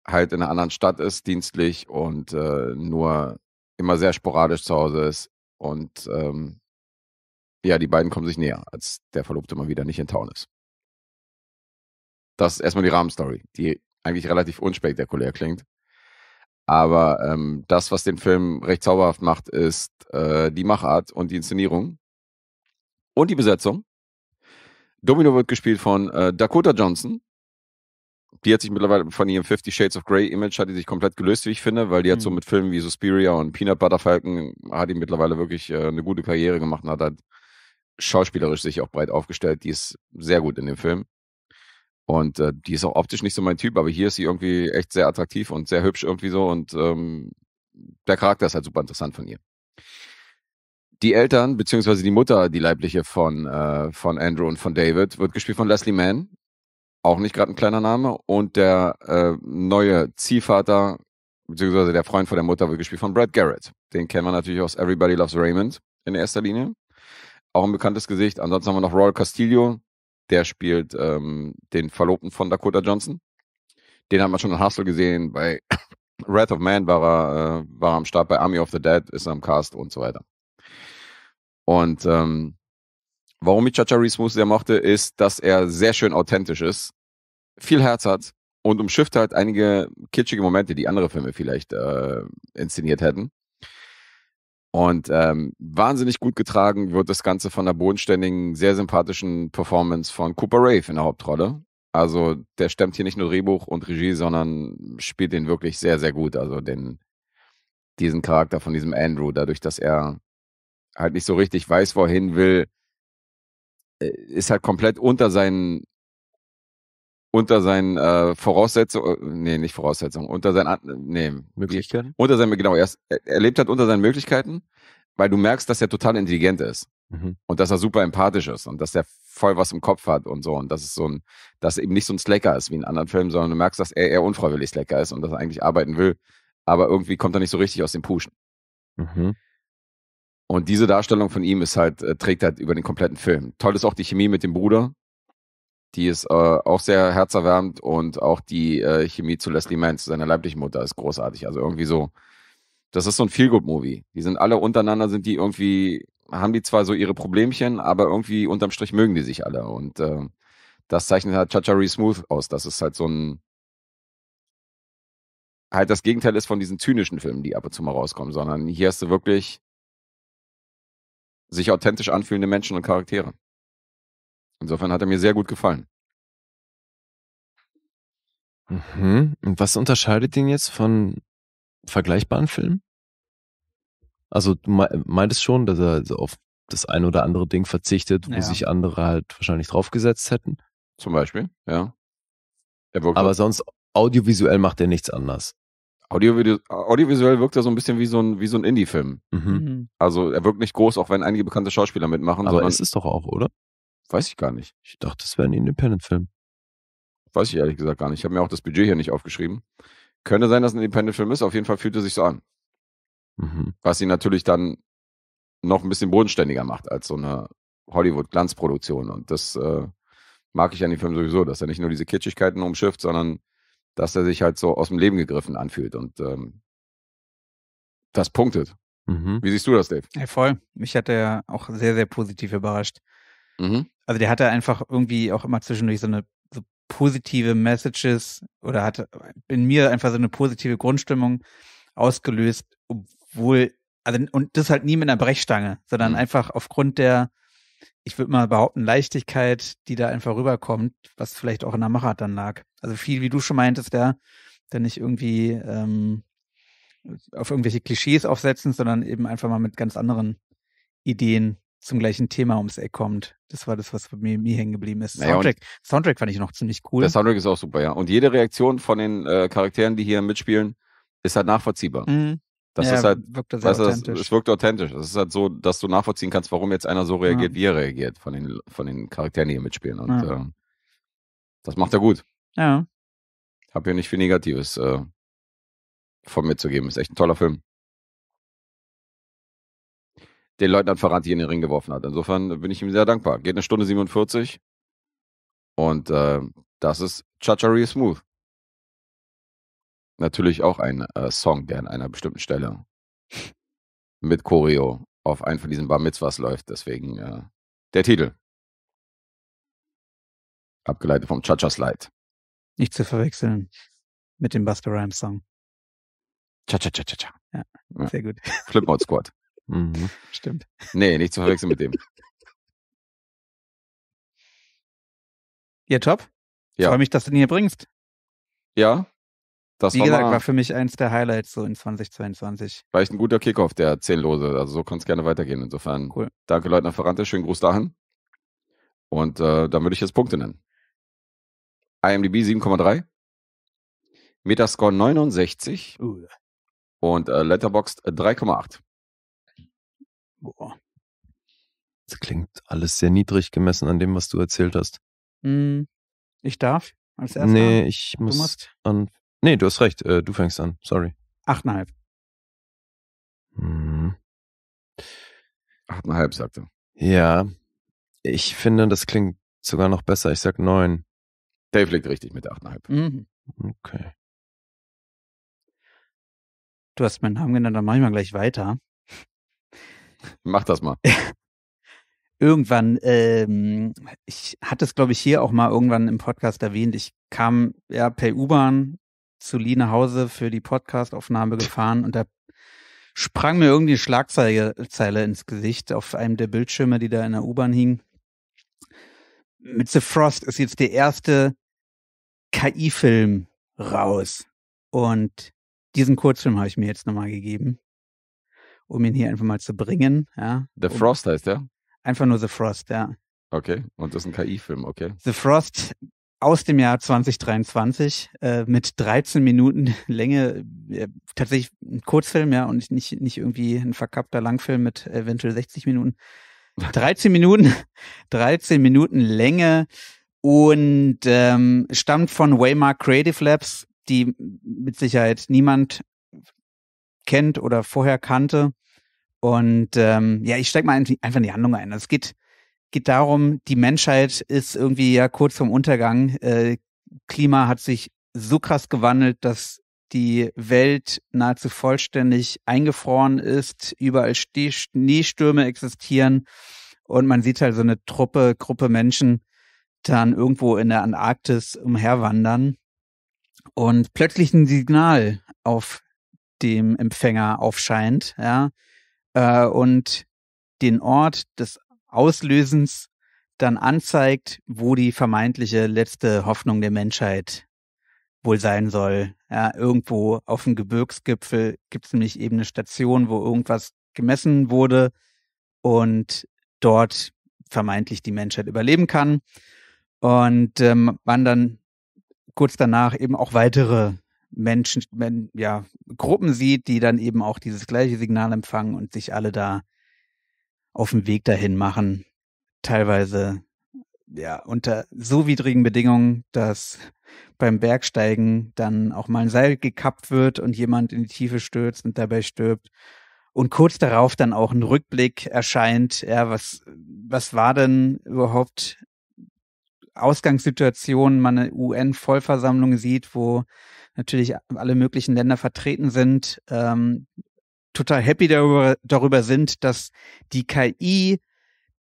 halt in einer anderen Stadt ist, dienstlich und äh, nur immer sehr sporadisch zu Hause ist. Und ähm, ja, die beiden kommen sich näher, als der Verlobte mal wieder nicht in Town ist. Das ist erstmal die Rahmenstory, die eigentlich relativ unspektakulär klingt. Aber ähm, das, was den Film recht zauberhaft macht, ist äh, die Machart und die Inszenierung und die Besetzung. Domino wird gespielt von äh, Dakota Johnson. Die hat sich mittlerweile von ihrem 50 Shades of Grey Image hat die sich komplett gelöst, wie ich finde, weil die mhm. hat so mhm. mit Filmen wie Suspiria und Peanut Butter Falcon hat die mittlerweile wirklich äh, eine gute Karriere gemacht und hat halt schauspielerisch sich auch breit aufgestellt. Die ist sehr gut in dem Film. Und äh, die ist auch optisch nicht so mein Typ, aber hier ist sie irgendwie echt sehr attraktiv und sehr hübsch irgendwie so. Und ähm, der Charakter ist halt super interessant von ihr die Eltern, beziehungsweise die Mutter, die leibliche von, äh, von Andrew und von David, wird gespielt von Leslie Mann. Auch nicht gerade ein kleiner Name. Und der äh, neue Ziehvater, beziehungsweise der Freund von der Mutter, wird gespielt von Brad Garrett. Den kennen wir natürlich aus Everybody Loves Raymond in erster Linie. Auch ein bekanntes Gesicht. Ansonsten haben wir noch Royal Castillo. Der spielt ähm, den Verlobten von Dakota Johnson. Den hat man schon in Hustle gesehen. Bei Wrath of Man war er, äh, war er am Start. Bei Army of the Dead ist er am Cast und so weiter. Und ähm, warum ich Chachari Smooth sehr mochte, ist, dass er sehr schön authentisch ist, viel Herz hat und umschifft halt einige kitschige Momente, die andere Filme vielleicht äh, inszeniert hätten. Und ähm, wahnsinnig gut getragen wird das Ganze von der bodenständigen, sehr sympathischen Performance von Cooper Rave in der Hauptrolle. Also der stemmt hier nicht nur Drehbuch und Regie, sondern spielt den wirklich sehr, sehr gut. Also den, diesen Charakter von diesem Andrew, dadurch, dass er halt nicht so richtig weiß, wohin will, äh, ist halt komplett unter seinen unter seinen äh, Voraussetzungen, äh, nee, nicht Voraussetzungen, unter seinen nee, Möglichkeiten. Unter seinen genau, er, ist, er lebt halt unter seinen Möglichkeiten, weil du merkst, dass er total intelligent ist mhm. und dass er super empathisch ist und dass er voll was im Kopf hat und so und dass es so ein dass eben nicht so ein Slacker ist wie in anderen Filmen, sondern du merkst, dass er eher unfreiwillig Slacker ist und dass er eigentlich arbeiten will, aber irgendwie kommt er nicht so richtig aus dem Pushen. Mhm. Und diese Darstellung von ihm ist halt, äh, trägt halt über den kompletten Film. Toll ist auch die Chemie mit dem Bruder. Die ist äh, auch sehr herzerwärmend und auch die äh, Chemie zu Leslie Mann, zu seiner leiblichen Mutter, ist großartig. Also irgendwie so, das ist so ein Feelgood-Movie. Die sind alle untereinander, sind die irgendwie, haben die zwar so ihre Problemchen, aber irgendwie unterm Strich mögen die sich alle. Und äh, das zeichnet halt Chachari Smooth aus. Das ist halt so ein, halt das Gegenteil ist von diesen zynischen Filmen, die ab und zu mal rauskommen, sondern hier hast du wirklich sich authentisch anfühlende Menschen und Charaktere. Insofern hat er mir sehr gut gefallen. Mhm. Und was unterscheidet ihn jetzt von vergleichbaren Filmen? Also du meintest schon, dass er auf das ein oder andere Ding verzichtet, wo ja. sich andere halt wahrscheinlich draufgesetzt hätten. Zum Beispiel, ja. Aber sonst audiovisuell macht er nichts anders. Audiovisuell, wirkt er so ein bisschen wie so ein, wie so ein Indie-Film. Mhm. mhm. Also er wirkt nicht groß, auch wenn einige bekannte Schauspieler mitmachen. Aber ist es doch auch, oder? Weiß ich gar nicht. Ich dachte, es wäre ein Independent-Film. Weiß ich ehrlich gesagt gar nicht. Ich habe mir auch das Budget hier nicht aufgeschrieben. Könnte sein, dass ein Independent-Film ist. Auf jeden Fall fühlt er sich so an. Mhm. Was ihn natürlich dann noch ein bisschen bodenständiger macht als so eine Hollywood-Glanzproduktion. Und das äh, mag ich an dem Film sowieso, dass er nicht nur diese Kitschigkeiten umschifft, sondern dass er sich halt so aus dem Leben gegriffen anfühlt und ähm, das punktet. Mhm. Wie siehst du das, Dave? Ja, voll. Mich hat er auch sehr, sehr positiv überrascht. Mhm. Also der hatte einfach irgendwie auch immer zwischendurch so eine so positive Messages oder hat in mir einfach so eine positive Grundstimmung ausgelöst, obwohl, also und das halt nie mit einer Brechstange, sondern mhm. einfach aufgrund der ich würde mal behaupten, Leichtigkeit, die da einfach rüberkommt, was vielleicht auch in der Machart dann lag. Also viel, wie du schon meintest, ja, dann nicht irgendwie ähm, auf irgendwelche Klischees aufsetzen, sondern eben einfach mal mit ganz anderen Ideen zum gleichen Thema ums Eck kommt. Das war das, was bei mir, mir hängen geblieben ist. Naja, Soundtrack, Soundtrack fand ich noch ziemlich cool. Der Soundtrack ist auch super, ja. Und jede Reaktion von den äh, Charakteren, die hier mitspielen, ist halt nachvollziehbar. Mhm. Das ja, ist halt, wirkt das weißt, authentisch. Das, es wirkt authentisch. Es ist halt so, dass du nachvollziehen kannst, warum jetzt einer so reagiert, ja. wie er reagiert, von den, von den Charakteren, die hier mitspielen. Und ja. äh, das macht er gut. Ja. Hab hier nicht viel Negatives äh, von mir zu geben. Ist echt ein toller Film. Den Leutnant Ferranti in den Ring geworfen hat. Insofern bin ich ihm sehr dankbar. Geht eine Stunde 47. Und äh, das ist Chachari Smooth natürlich auch einen äh, Song, der an einer bestimmten Stelle mit Choreo auf einen von diesen Bar Mitzvahs läuft. Deswegen äh, der Titel. Abgeleitet vom Cha-Cha Slide. Nicht zu verwechseln mit dem Buster Rhyme Song. Cha-Cha-Cha-Cha-Cha. Ja, sehr gut. Flip Mode Squad. mhm. Stimmt. Nee, nicht zu verwechseln mit dem. Ja, top. Ja. Freue mich, dass du den hier bringst. Ja, das Wie war gesagt, mal, war für mich eins der Highlights so in 2022. War echt ein guter Kickoff, der 10 Lose. Also so kann es gerne weitergehen. Insofern, cool. danke Leutnant Ferrante, schönen Gruß dahin. Und äh, dann würde ich jetzt Punkte nennen. IMDb 7,3. Metascore 69. Uh. Und äh, Letterboxd 3,8. Äh, Boah. Das klingt alles sehr niedrig gemessen an dem, was du erzählt hast. Mm, ich darf als erstes. Nee, ich muss an Nee, du hast recht. Äh, du fängst an. Sorry. Achteinhalb. Mhm. Achteinhalb, sagt er. Ja. Ich finde, das klingt sogar noch besser. Ich sag neun. Dave liegt richtig mit achteinhalb. Mhm. Okay. Du hast meinen Namen genannt, dann mach ich mal gleich weiter. Mach das mal. irgendwann, ähm, ich hatte es, glaube ich, hier auch mal irgendwann im Podcast erwähnt, ich kam ja per U-Bahn zu Lee nach Hause für die Podcastaufnahme gefahren und da sprang mir irgendwie eine Schlagzeile ins Gesicht auf einem der Bildschirme, die da in der U-Bahn hing. Mit The Frost ist jetzt der erste KI-Film raus. Und diesen Kurzfilm habe ich mir jetzt nochmal gegeben, um ihn hier einfach mal zu bringen. Ja, The um, Frost heißt der? Einfach nur The Frost, ja. Okay, und das ist ein KI-Film, okay. The Frost aus dem Jahr 2023 äh, mit 13 Minuten Länge, äh, tatsächlich ein Kurzfilm, ja, und nicht, nicht irgendwie ein verkappter Langfilm mit eventuell 60 Minuten. 13 Minuten, 13 Minuten Länge und ähm, stammt von Waymark Creative Labs, die mit Sicherheit niemand kennt oder vorher kannte. Und ähm, ja, ich steig mal einfach in die Handlung ein. Also es geht geht darum, die Menschheit ist irgendwie ja kurz vorm Untergang. Äh, Klima hat sich so krass gewandelt, dass die Welt nahezu vollständig eingefroren ist, überall Ste Schneestürme existieren und man sieht halt so eine Truppe, Gruppe Menschen dann irgendwo in der Antarktis umherwandern und plötzlich ein Signal auf dem Empfänger aufscheint, ja, äh, und den Ort des Auslösens dann anzeigt, wo die vermeintliche letzte Hoffnung der Menschheit wohl sein soll. Ja, irgendwo auf dem Gebirgsgipfel gibt es nämlich eben eine Station, wo irgendwas gemessen wurde und dort vermeintlich die Menschheit überleben kann. Und ähm, man dann kurz danach eben auch weitere Menschen, ja, Gruppen sieht, die dann eben auch dieses gleiche Signal empfangen und sich alle da auf dem Weg dahin machen, teilweise ja unter so widrigen Bedingungen, dass beim Bergsteigen dann auch mal ein Seil gekappt wird und jemand in die Tiefe stürzt und dabei stirbt. Und kurz darauf dann auch ein Rückblick erscheint, ja, was, was war denn überhaupt Ausgangssituation, man eine UN-Vollversammlung sieht, wo natürlich alle möglichen Länder vertreten sind, ähm, total happy darüber, darüber sind, dass die KI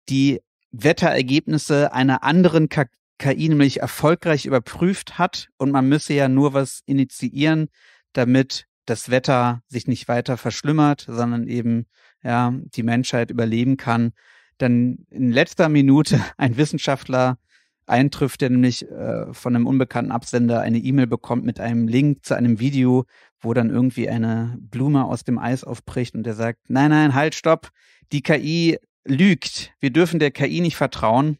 die Wetterergebnisse einer anderen KI nämlich erfolgreich überprüft hat und man müsse ja nur was initiieren, damit das Wetter sich nicht weiter verschlimmert, sondern eben ja die Menschheit überleben kann. Dann in letzter Minute ein Wissenschaftler eintrifft, der nämlich äh, von einem unbekannten Absender eine E-Mail bekommt mit einem Link zu einem Video, wo dann irgendwie eine Blume aus dem Eis aufbricht und der sagt, nein, nein, halt, stopp, die KI lügt. Wir dürfen der KI nicht vertrauen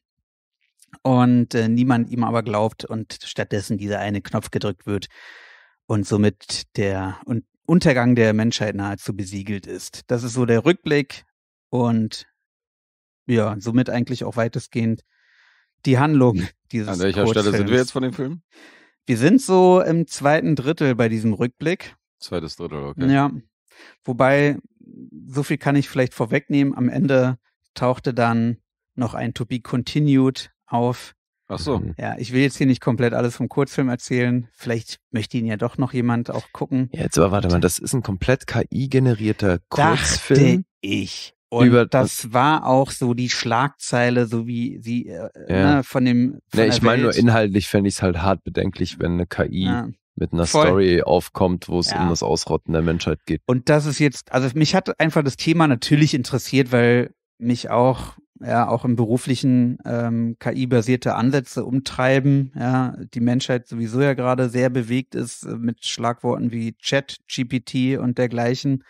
und äh, niemand ihm aber glaubt und stattdessen dieser eine Knopf gedrückt wird und somit der und Untergang der Menschheit nahezu besiegelt ist. Das ist so der Rückblick und ja, somit eigentlich auch weitestgehend die Handlung dieses Films. An welcher Stelle sind wir jetzt von dem Film? Wir sind so im zweiten Drittel bei diesem Rückblick. Zweites Drittel, okay. Ja. Wobei, so viel kann ich vielleicht vorwegnehmen. Am Ende tauchte dann noch ein To Be Continued auf. Ach so. Mhm. Ja, ich will jetzt hier nicht komplett alles vom Kurzfilm erzählen. Vielleicht möchte ihn ja doch noch jemand auch gucken. Ja, jetzt aber warte mal, das ist ein komplett KI-generierter Kurzfilm. Dachte ich. Und Über, das war auch so die Schlagzeile, so wie sie äh, ja. ne, von dem. Von nee, ich meine nur inhaltlich fände ich es halt hart bedenklich, wenn eine KI ja. mit einer Voll. Story aufkommt, wo es ja. um das Ausrotten der Menschheit geht. Und das ist jetzt, also mich hat einfach das Thema natürlich interessiert, weil mich auch ja auch im beruflichen ähm, KI-basierte Ansätze umtreiben. Ja, die Menschheit sowieso ja gerade sehr bewegt ist äh, mit Schlagworten wie Chat, GPT und dergleichen.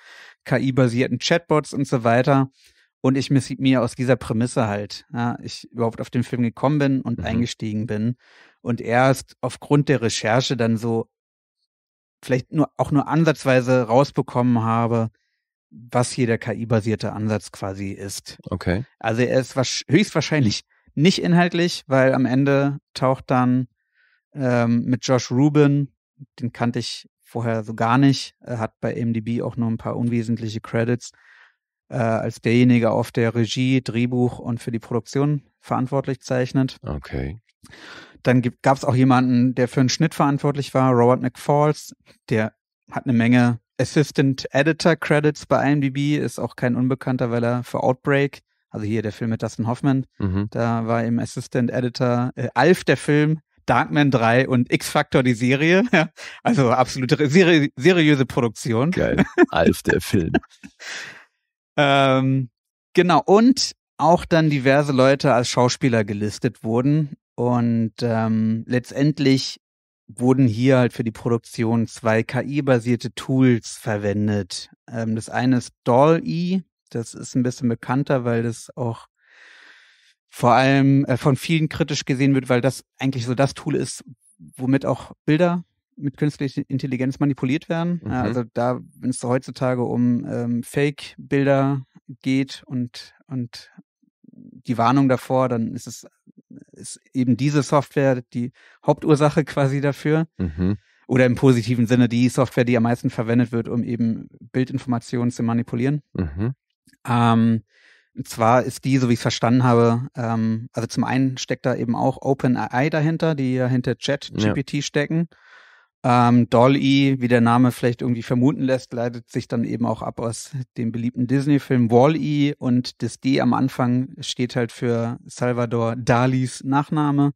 KI-basierten Chatbots und so weiter. Und ich mir aus dieser Prämisse halt, ja, ich überhaupt auf den Film gekommen bin und mhm. eingestiegen bin. Und erst aufgrund der Recherche dann so vielleicht nur auch nur ansatzweise rausbekommen habe, was hier der KI-basierte Ansatz quasi ist. Okay. Also er ist höchstwahrscheinlich nicht inhaltlich, weil am Ende taucht dann ähm, mit Josh Rubin, den kannte ich vorher so gar nicht, er hat bei MDB auch nur ein paar unwesentliche Credits äh, als derjenige auf der Regie, Drehbuch und für die Produktion verantwortlich zeichnet. Okay. Dann gab es auch jemanden, der für den Schnitt verantwortlich war, Robert McFalls, der hat eine Menge Assistant Editor Credits bei IMDb, ist auch kein Unbekannter, weil er für Outbreak, also hier der Film mit Dustin Hoffman, mhm. da war eben Assistant Editor, äh, Alf der Film, Darkman 3 und X-Factor die Serie. Also absolute seri seriöse Produktion. Geil. Alf, der Film. ähm, genau. Und auch dann diverse Leute als Schauspieler gelistet wurden. Und ähm, letztendlich wurden hier halt für die Produktion zwei KI-basierte Tools verwendet. Ähm, das eine ist doll e das ist ein bisschen bekannter, weil das auch vor allem äh, von vielen kritisch gesehen wird, weil das eigentlich so das Tool ist, womit auch Bilder mit künstlicher Intelligenz manipuliert werden. Mhm. Also da, wenn es heutzutage um ähm, Fake-Bilder geht und, und die Warnung davor, dann ist es ist eben diese Software die Hauptursache quasi dafür. Mhm. Oder im positiven Sinne die Software, die am meisten verwendet wird, um eben Bildinformationen zu manipulieren. Mhm. Ähm, und zwar ist die, so wie ich es verstanden habe, ähm, also zum einen steckt da eben auch OpenAI dahinter, die ja hinter ChatGPT ja. stecken. Ähm, Dolly, wie der Name vielleicht irgendwie vermuten lässt, leitet sich dann eben auch ab aus dem beliebten Disney-Film Wall-E und das D am Anfang steht halt für Salvador Dalis Nachname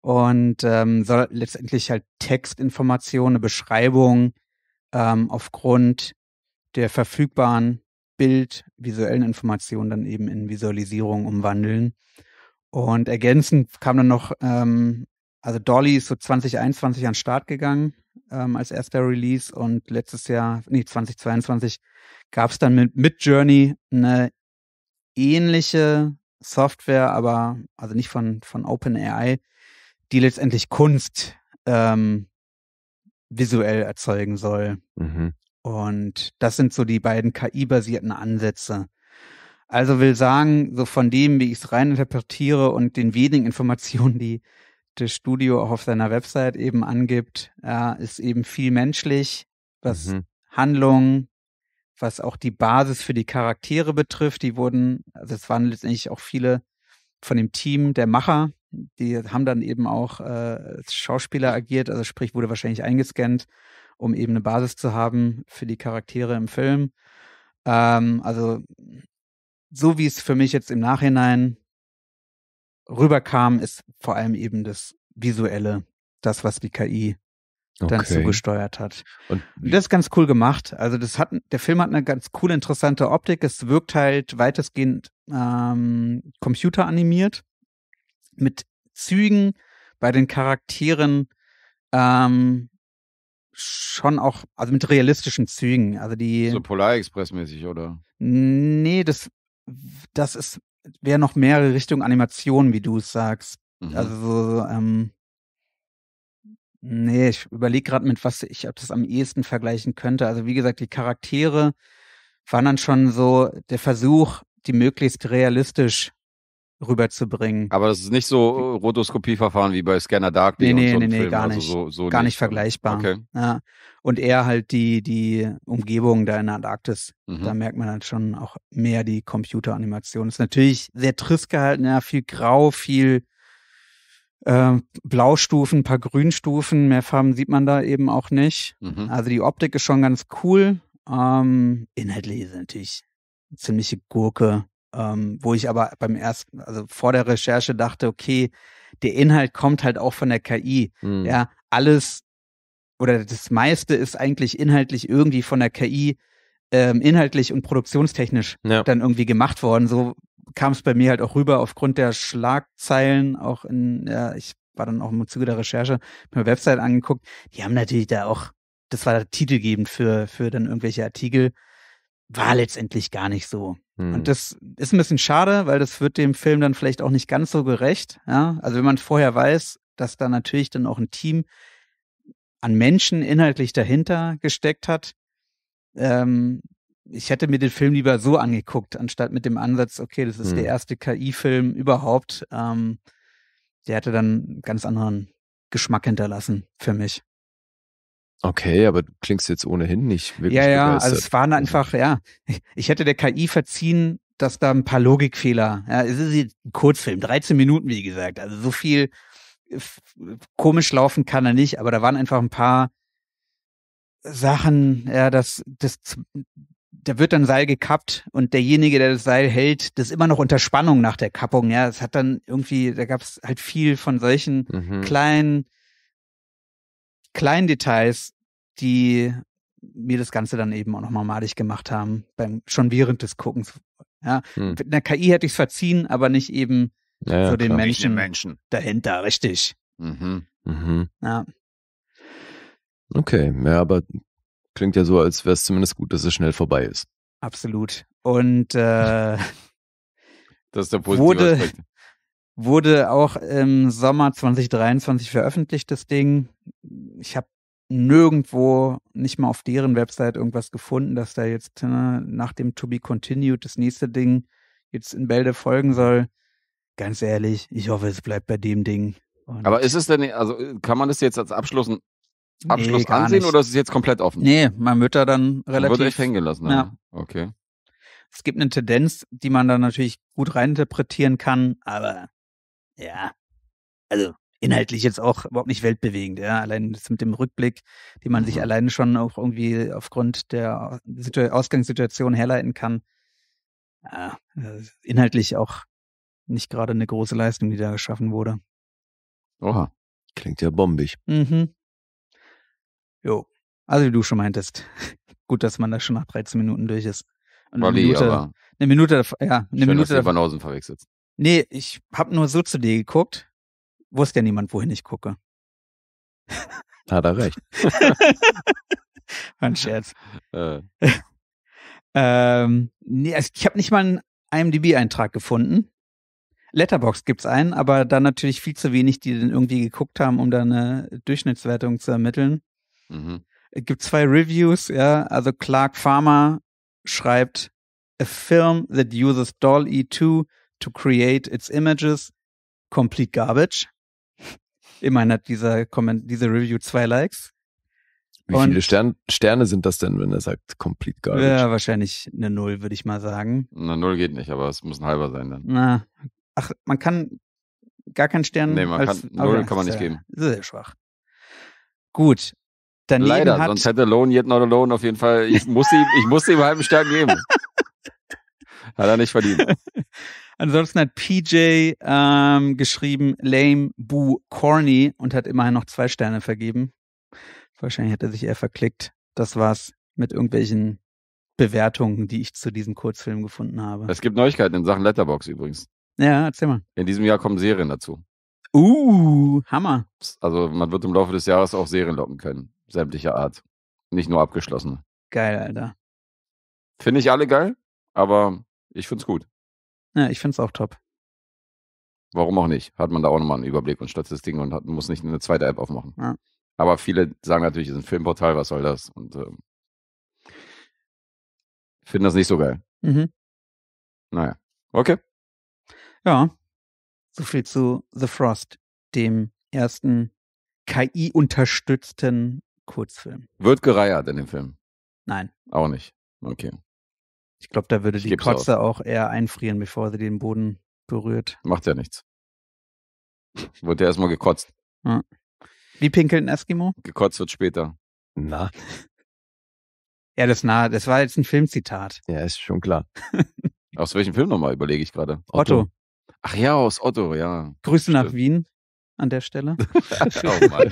und ähm, soll letztendlich halt Textinformationen, eine Beschreibung ähm, aufgrund der verfügbaren Bild visuellen Informationen dann eben in Visualisierung umwandeln. Und ergänzend kam dann noch, ähm, also Dolly ist so 2021 an den Start gegangen ähm, als erster Release und letztes Jahr, nee, 2022 gab es dann mit, mit Journey eine ähnliche Software, aber also nicht von, von OpenAI, die letztendlich Kunst ähm, visuell erzeugen soll. Mhm. Und das sind so die beiden KI-basierten Ansätze. Also will sagen, so von dem, wie ich es rein interpretiere und den wenigen Informationen, die das Studio auch auf seiner Website eben angibt, äh, ist eben viel menschlich, was mhm. Handlungen, was auch die Basis für die Charaktere betrifft. Die wurden, also es waren letztendlich auch viele von dem Team der Macher, die haben dann eben auch äh, als Schauspieler agiert, also sprich wurde wahrscheinlich eingescannt um eben eine Basis zu haben für die Charaktere im Film. Ähm, also so wie es für mich jetzt im Nachhinein rüberkam, ist vor allem eben das Visuelle, das, was die KI dann okay. zugesteuert hat. Und, Und das ist ganz cool gemacht. Also das hat, der Film hat eine ganz cool, interessante Optik. Es wirkt halt weitestgehend ähm, computeranimiert mit Zügen bei den Charakteren, ähm, schon auch, also mit realistischen Zügen. Also die. So Polar Express mäßig, oder? Nee, das, das ist, wäre noch mehrere Richtungen Animation, wie du es sagst. Mhm. Also, ähm, nee, ich überlege gerade, mit was ich ob das am ehesten vergleichen könnte. Also, wie gesagt, die Charaktere waren dann schon so der Versuch, die möglichst realistisch rüberzubringen. Aber das ist nicht so äh, Rotoskopieverfahren wie bei Scanner Darkly. Nee, nee, nee, nee, gar also nicht. So, so gar nicht, nicht vergleichbar. Okay. Ja. Und eher halt die, die Umgebung da in der Antarktis. Mhm. Da merkt man halt schon auch mehr die Computeranimation. Ist natürlich sehr trist gehalten, ja, viel grau, viel äh, Blaustufen, ein paar Grünstufen, mehr Farben sieht man da eben auch nicht. Mhm. Also die Optik ist schon ganz cool. Ähm, inhaltlich ist natürlich ziemliche Gurke ähm, wo ich aber beim ersten, also vor der Recherche dachte, okay, der Inhalt kommt halt auch von der KI. Mhm. Ja, alles oder das meiste ist eigentlich inhaltlich irgendwie von der KI ähm, inhaltlich und produktionstechnisch ja. dann irgendwie gemacht worden. So kam es bei mir halt auch rüber aufgrund der Schlagzeilen, auch in, ja, ich war dann auch im Zuge der Recherche mir Website angeguckt, die haben natürlich da auch, das war titelgebend für, für dann irgendwelche Artikel, war letztendlich gar nicht so. Mhm. Und das ist ein bisschen schade, weil das wird dem Film dann vielleicht auch nicht ganz so gerecht. Ja? Also wenn man vorher weiß, dass da natürlich dann auch ein Team an Menschen inhaltlich dahinter gesteckt hat. Ähm, ich hätte mir den Film lieber so angeguckt, anstatt mit dem Ansatz, okay, das ist mhm. der erste KI-Film überhaupt. Ähm, der hätte dann einen ganz anderen Geschmack hinterlassen für mich. Okay, aber du klingst jetzt ohnehin nicht wirklich. Ja, ja, also begeistert. also es waren einfach, ja, ich hätte der KI verziehen, dass da ein paar Logikfehler, ja, es ist ein Kurzfilm, 13 Minuten, wie gesagt, also so viel komisch laufen kann er nicht, aber da waren einfach ein paar Sachen, ja, das, das, da wird dann Seil gekappt und derjenige, der das Seil hält, das ist immer noch unter Spannung nach der Kappung, ja, es hat dann irgendwie, da gab es halt viel von solchen mhm. kleinen, kleinen Details, die mir das Ganze dann eben auch nochmal malig gemacht haben, beim, schon während des Guckens. Ja, hm. Mit einer KI hätte ich es verziehen, aber nicht eben ja, so den klar. Menschen, Menschen dahinter, richtig. Mhm. Mhm. Ja. Okay, ja, aber klingt ja so, als wäre es zumindest gut, dass es schnell vorbei ist. Absolut. Und äh, das ist der positive wurde, Aspekt. Wurde auch im Sommer 2023 veröffentlicht, das Ding ich habe nirgendwo, nicht mal auf deren Website irgendwas gefunden, dass da jetzt ne, nach dem To Be Continued das nächste Ding jetzt in Bälde folgen soll. Ganz ehrlich, ich hoffe, es bleibt bei dem Ding. Und Aber ist es denn, also äh, kann man das jetzt als Abschluss, Abschluss nee, ansehen nicht. oder ist es jetzt komplett offen? Nee, man wird da dann relativ. Man wird hängen gelassen, ja. Okay. Es gibt eine Tendenz, die man da natürlich gut reininterpretieren kann, aber ja. Also, inhaltlich jetzt auch überhaupt nicht weltbewegend. Ja? Allein mit dem Rückblick, den man sich mhm. alleine schon auch irgendwie aufgrund der Ausgangssituation herleiten kann. Ja, äh, inhaltlich auch nicht gerade eine große Leistung, die da geschaffen wurde. Oha, klingt ja bombig. Mhm. Jo, also wie du schon meintest, gut, dass man da schon nach 13 Minuten durch ist. Und eine Minute, aber eine Minute, ja, eine Schön, Minute. Dass du Van Ausen verwechselt. Nee, ich habe nur so zu dir geguckt wusste ja niemand, wohin ich gucke. Hat er recht. Ein Scherz. Äh. ähm, nee, also ich habe nicht mal einen IMDb-Eintrag gefunden. Letterbox gibt's einen, aber da natürlich viel zu wenig, die den irgendwie geguckt haben, um da eine Durchschnittswertung zu ermitteln. Mhm. Es äh, gibt zwei Reviews, ja. Also Clark Farmer schreibt A film that uses Doll E2 to create its images, complete garbage. Immerhin hat dieser Comment, diese Review zwei Likes. Wie und viele Stern, Sterne sind das denn, wenn er sagt, complete garbage? Ja, wahrscheinlich eine Null, würde ich mal sagen. Eine Null geht nicht, aber es muss ein halber sein dann. Na, ach, man kann gar keinen Stern. Nee, man als, kann, Null okay, kann man nicht sehr, geben. Sehr schwach. Gut. Daneben Leider, hat, sonst hätte Alone Yet Not Alone auf jeden Fall, ich muss ihm, ich muss ihm halben Stern geben. hat er nicht verdient. Ansonsten hat PJ ähm, geschrieben, lame, boo, corny und hat immerhin noch zwei Sterne vergeben. Wahrscheinlich hat er sich eher verklickt. Das war's mit irgendwelchen Bewertungen, die ich zu diesem Kurzfilm gefunden habe. Es gibt Neuigkeiten in Sachen Letterbox übrigens. Ja, erzähl mal. In diesem Jahr kommen Serien dazu. Uh, Hammer. Also man wird im Laufe des Jahres auch Serien locken können, sämtlicher Art. Nicht nur abgeschlossene. Geil, Alter. Finde ich alle geil, aber ich find's gut. Ja, ich finde es auch top. Warum auch nicht? Hat man da auch nochmal einen Überblick und Statistiken und hat, muss nicht eine zweite App aufmachen. Ja. Aber viele sagen natürlich, es ist ein Filmportal, was soll das? Und ähm, finden das nicht so geil. Mhm. Naja, okay. Ja, so viel zu The Frost, dem ersten KI-unterstützten Kurzfilm. Wird gereiert in dem Film? Nein. Auch nicht. Okay. Ich glaube, da würde ich die Kotze auch eher einfrieren, bevor sie den Boden berührt. Macht ja nichts. Wurde ja erstmal gekotzt. Wie pinkelt ein Eskimo? Gekotzt wird später. Na. Ja, das nah, das war jetzt ein Filmzitat. Ja, ist schon klar. aus welchem Film nochmal, überlege ich gerade. Otto. Otto. Ach ja, aus Otto, ja. Grüße Stimmt. nach Wien an der Stelle. oh Mann.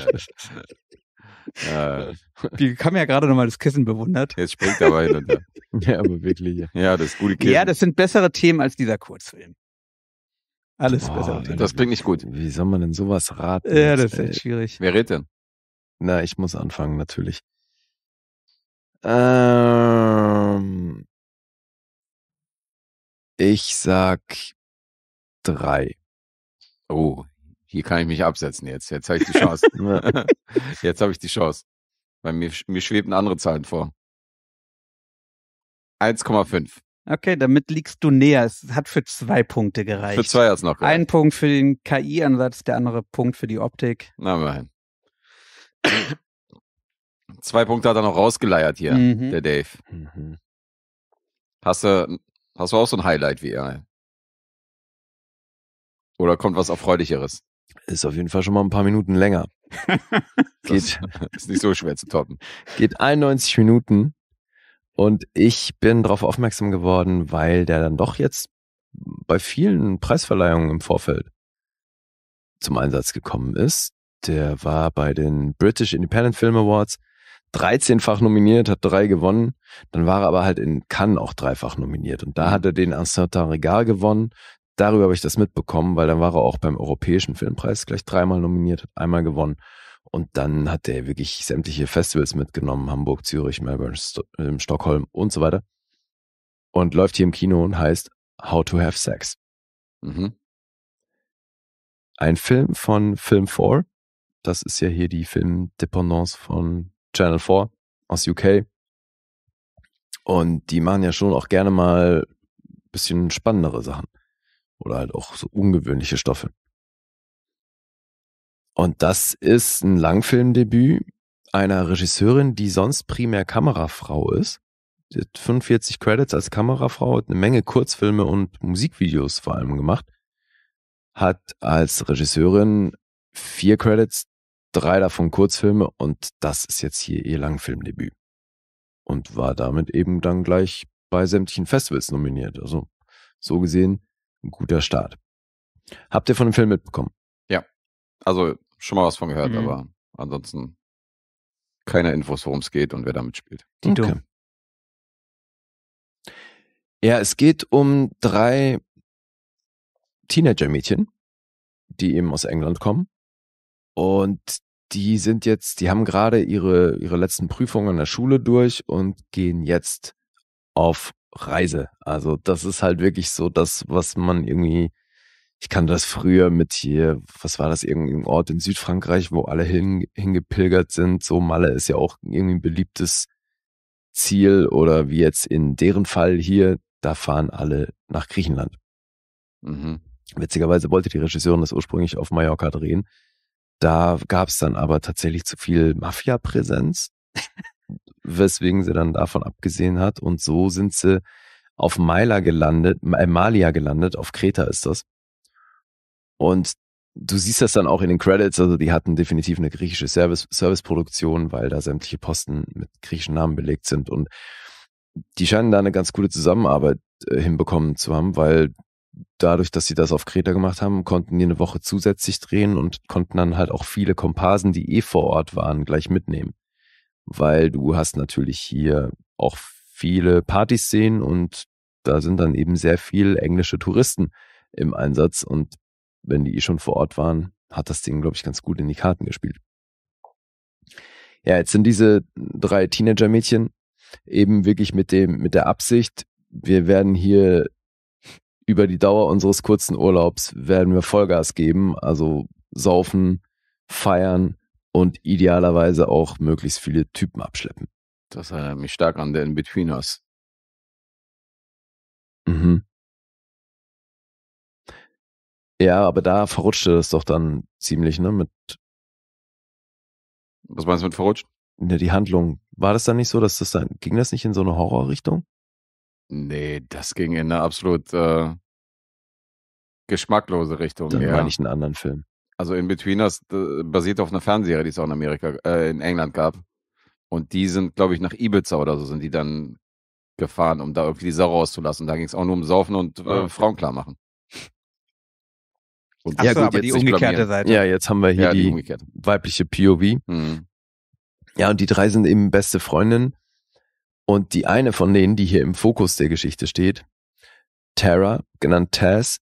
Äh, Wir haben ja gerade nochmal das Kissen bewundert. Jetzt springt aber hin und her. Ja, aber wirklich. Ja, das gute Kissen. Ja, das sind bessere Themen als dieser Kurzfilm. Alles oh, besser. Das klingt nicht gut. Wie soll man denn sowas raten? Ja, das ist echt schwierig. Wer redet denn? Na, ich muss anfangen, natürlich. Ähm, ich sag drei. Oh, hier kann ich mich absetzen jetzt. Jetzt habe ich die Chance. jetzt habe ich die Chance. Weil mir, mir schweben andere Zahlen vor. 1,5. Okay, damit liegst du näher. Es hat für zwei Punkte gereicht. Für zwei hat es noch gereicht. Ein Punkt für den KI-Ansatz, der andere Punkt für die Optik. Na, immerhin. zwei Punkte hat er noch rausgeleiert hier, mhm. der Dave. Mhm. Hast, du, hast du auch so ein Highlight wie er? Oder kommt was Erfreulicheres? Ist auf jeden Fall schon mal ein paar Minuten länger. Geht, ist nicht so schwer zu toppen. Geht 91 Minuten und ich bin darauf aufmerksam geworden, weil der dann doch jetzt bei vielen Preisverleihungen im Vorfeld zum Einsatz gekommen ist. Der war bei den British Independent Film Awards 13-fach nominiert, hat drei gewonnen. Dann war er aber halt in Cannes auch dreifach nominiert. Und da mhm. hat er den Instant Regard gewonnen, Darüber habe ich das mitbekommen, weil dann war er auch beim Europäischen Filmpreis gleich dreimal nominiert, einmal gewonnen. Und dann hat er wirklich sämtliche Festivals mitgenommen, Hamburg, Zürich, Melbourne, St ähm, Stockholm und so weiter. Und läuft hier im Kino und heißt How to Have Sex. Mhm. Ein Film von Film 4. Das ist ja hier die Filmdependance von Channel 4 aus UK. Und die machen ja schon auch gerne mal ein bisschen spannendere Sachen oder halt auch so ungewöhnliche Stoffe. Und das ist ein Langfilmdebüt einer Regisseurin, die sonst primär Kamerafrau ist. 45 Credits als Kamerafrau, hat eine Menge Kurzfilme und Musikvideos vor allem gemacht. Hat als Regisseurin vier Credits, drei davon Kurzfilme und das ist jetzt hier ihr Langfilmdebüt. Und war damit eben dann gleich bei sämtlichen Festivals nominiert. Also so gesehen ein guter Start. Habt ihr von dem Film mitbekommen? Ja. Also schon mal was von gehört, mhm. aber ansonsten keine Infos, worum es geht und wer damit spielt. Tito. Okay. Ja, es geht um drei Teenager-Mädchen, die eben aus England kommen. Und die sind jetzt, die haben gerade ihre, ihre letzten Prüfungen an der Schule durch und gehen jetzt auf Reise. Also das ist halt wirklich so das, was man irgendwie, ich kann das früher mit hier, was war das, irgendein Ort in Südfrankreich, wo alle hin, hingepilgert sind. So Malle ist ja auch irgendwie ein beliebtes Ziel oder wie jetzt in deren Fall hier, da fahren alle nach Griechenland. Mhm. Witzigerweise wollte die Regisseurin das ursprünglich auf Mallorca drehen. Da gab es dann aber tatsächlich zu viel Mafia-Präsenz weswegen sie dann davon abgesehen hat. Und so sind sie auf Maila gelandet, äh, Malia gelandet, auf Kreta ist das. Und du siehst das dann auch in den Credits, also die hatten definitiv eine griechische Service, service weil da sämtliche Posten mit griechischen Namen belegt sind. Und die scheinen da eine ganz gute Zusammenarbeit äh, hinbekommen zu haben, weil dadurch, dass sie das auf Kreta gemacht haben, konnten die eine Woche zusätzlich drehen und konnten dann halt auch viele Komparsen, die eh vor Ort waren, gleich mitnehmen weil du hast natürlich hier auch viele Partyszenen und da sind dann eben sehr viele englische Touristen im Einsatz und wenn die eh schon vor Ort waren, hat das Ding, glaube ich, ganz gut in die Karten gespielt. Ja, jetzt sind diese drei Teenager-Mädchen eben wirklich mit dem, mit der Absicht, wir werden hier über die Dauer unseres kurzen Urlaubs werden wir Vollgas geben, also saufen, feiern, und idealerweise auch möglichst viele Typen abschleppen. Das erinnert mich stark an den Betweeners. Mhm. Ja, aber da verrutschte das doch dann ziemlich, ne? Mit Was meinst du mit verrutscht? Ne, die Handlung. War das dann nicht so, dass das dann, ging das nicht in so eine Horrorrichtung? Nee, das ging in eine absolut äh, geschmacklose Richtung. Dann ja. meine ich einen anderen Film. Also Inbetweeners äh, basiert auf einer Fernserie, die es auch in Amerika, äh, in England gab. Und die sind, glaube ich, nach Ibiza oder so sind die dann gefahren, um da irgendwie die Sau rauszulassen. Da ging es auch nur um Saufen und äh, ah. Frauen klar machen. Und Ach ja, so, gut, aber die umgekehrte Seite. Ja, jetzt haben wir hier ja, die, die weibliche POV. Mhm. Ja, und die drei sind eben beste Freundinnen. Und die eine von denen, die hier im Fokus der Geschichte steht, Tara, genannt Taz,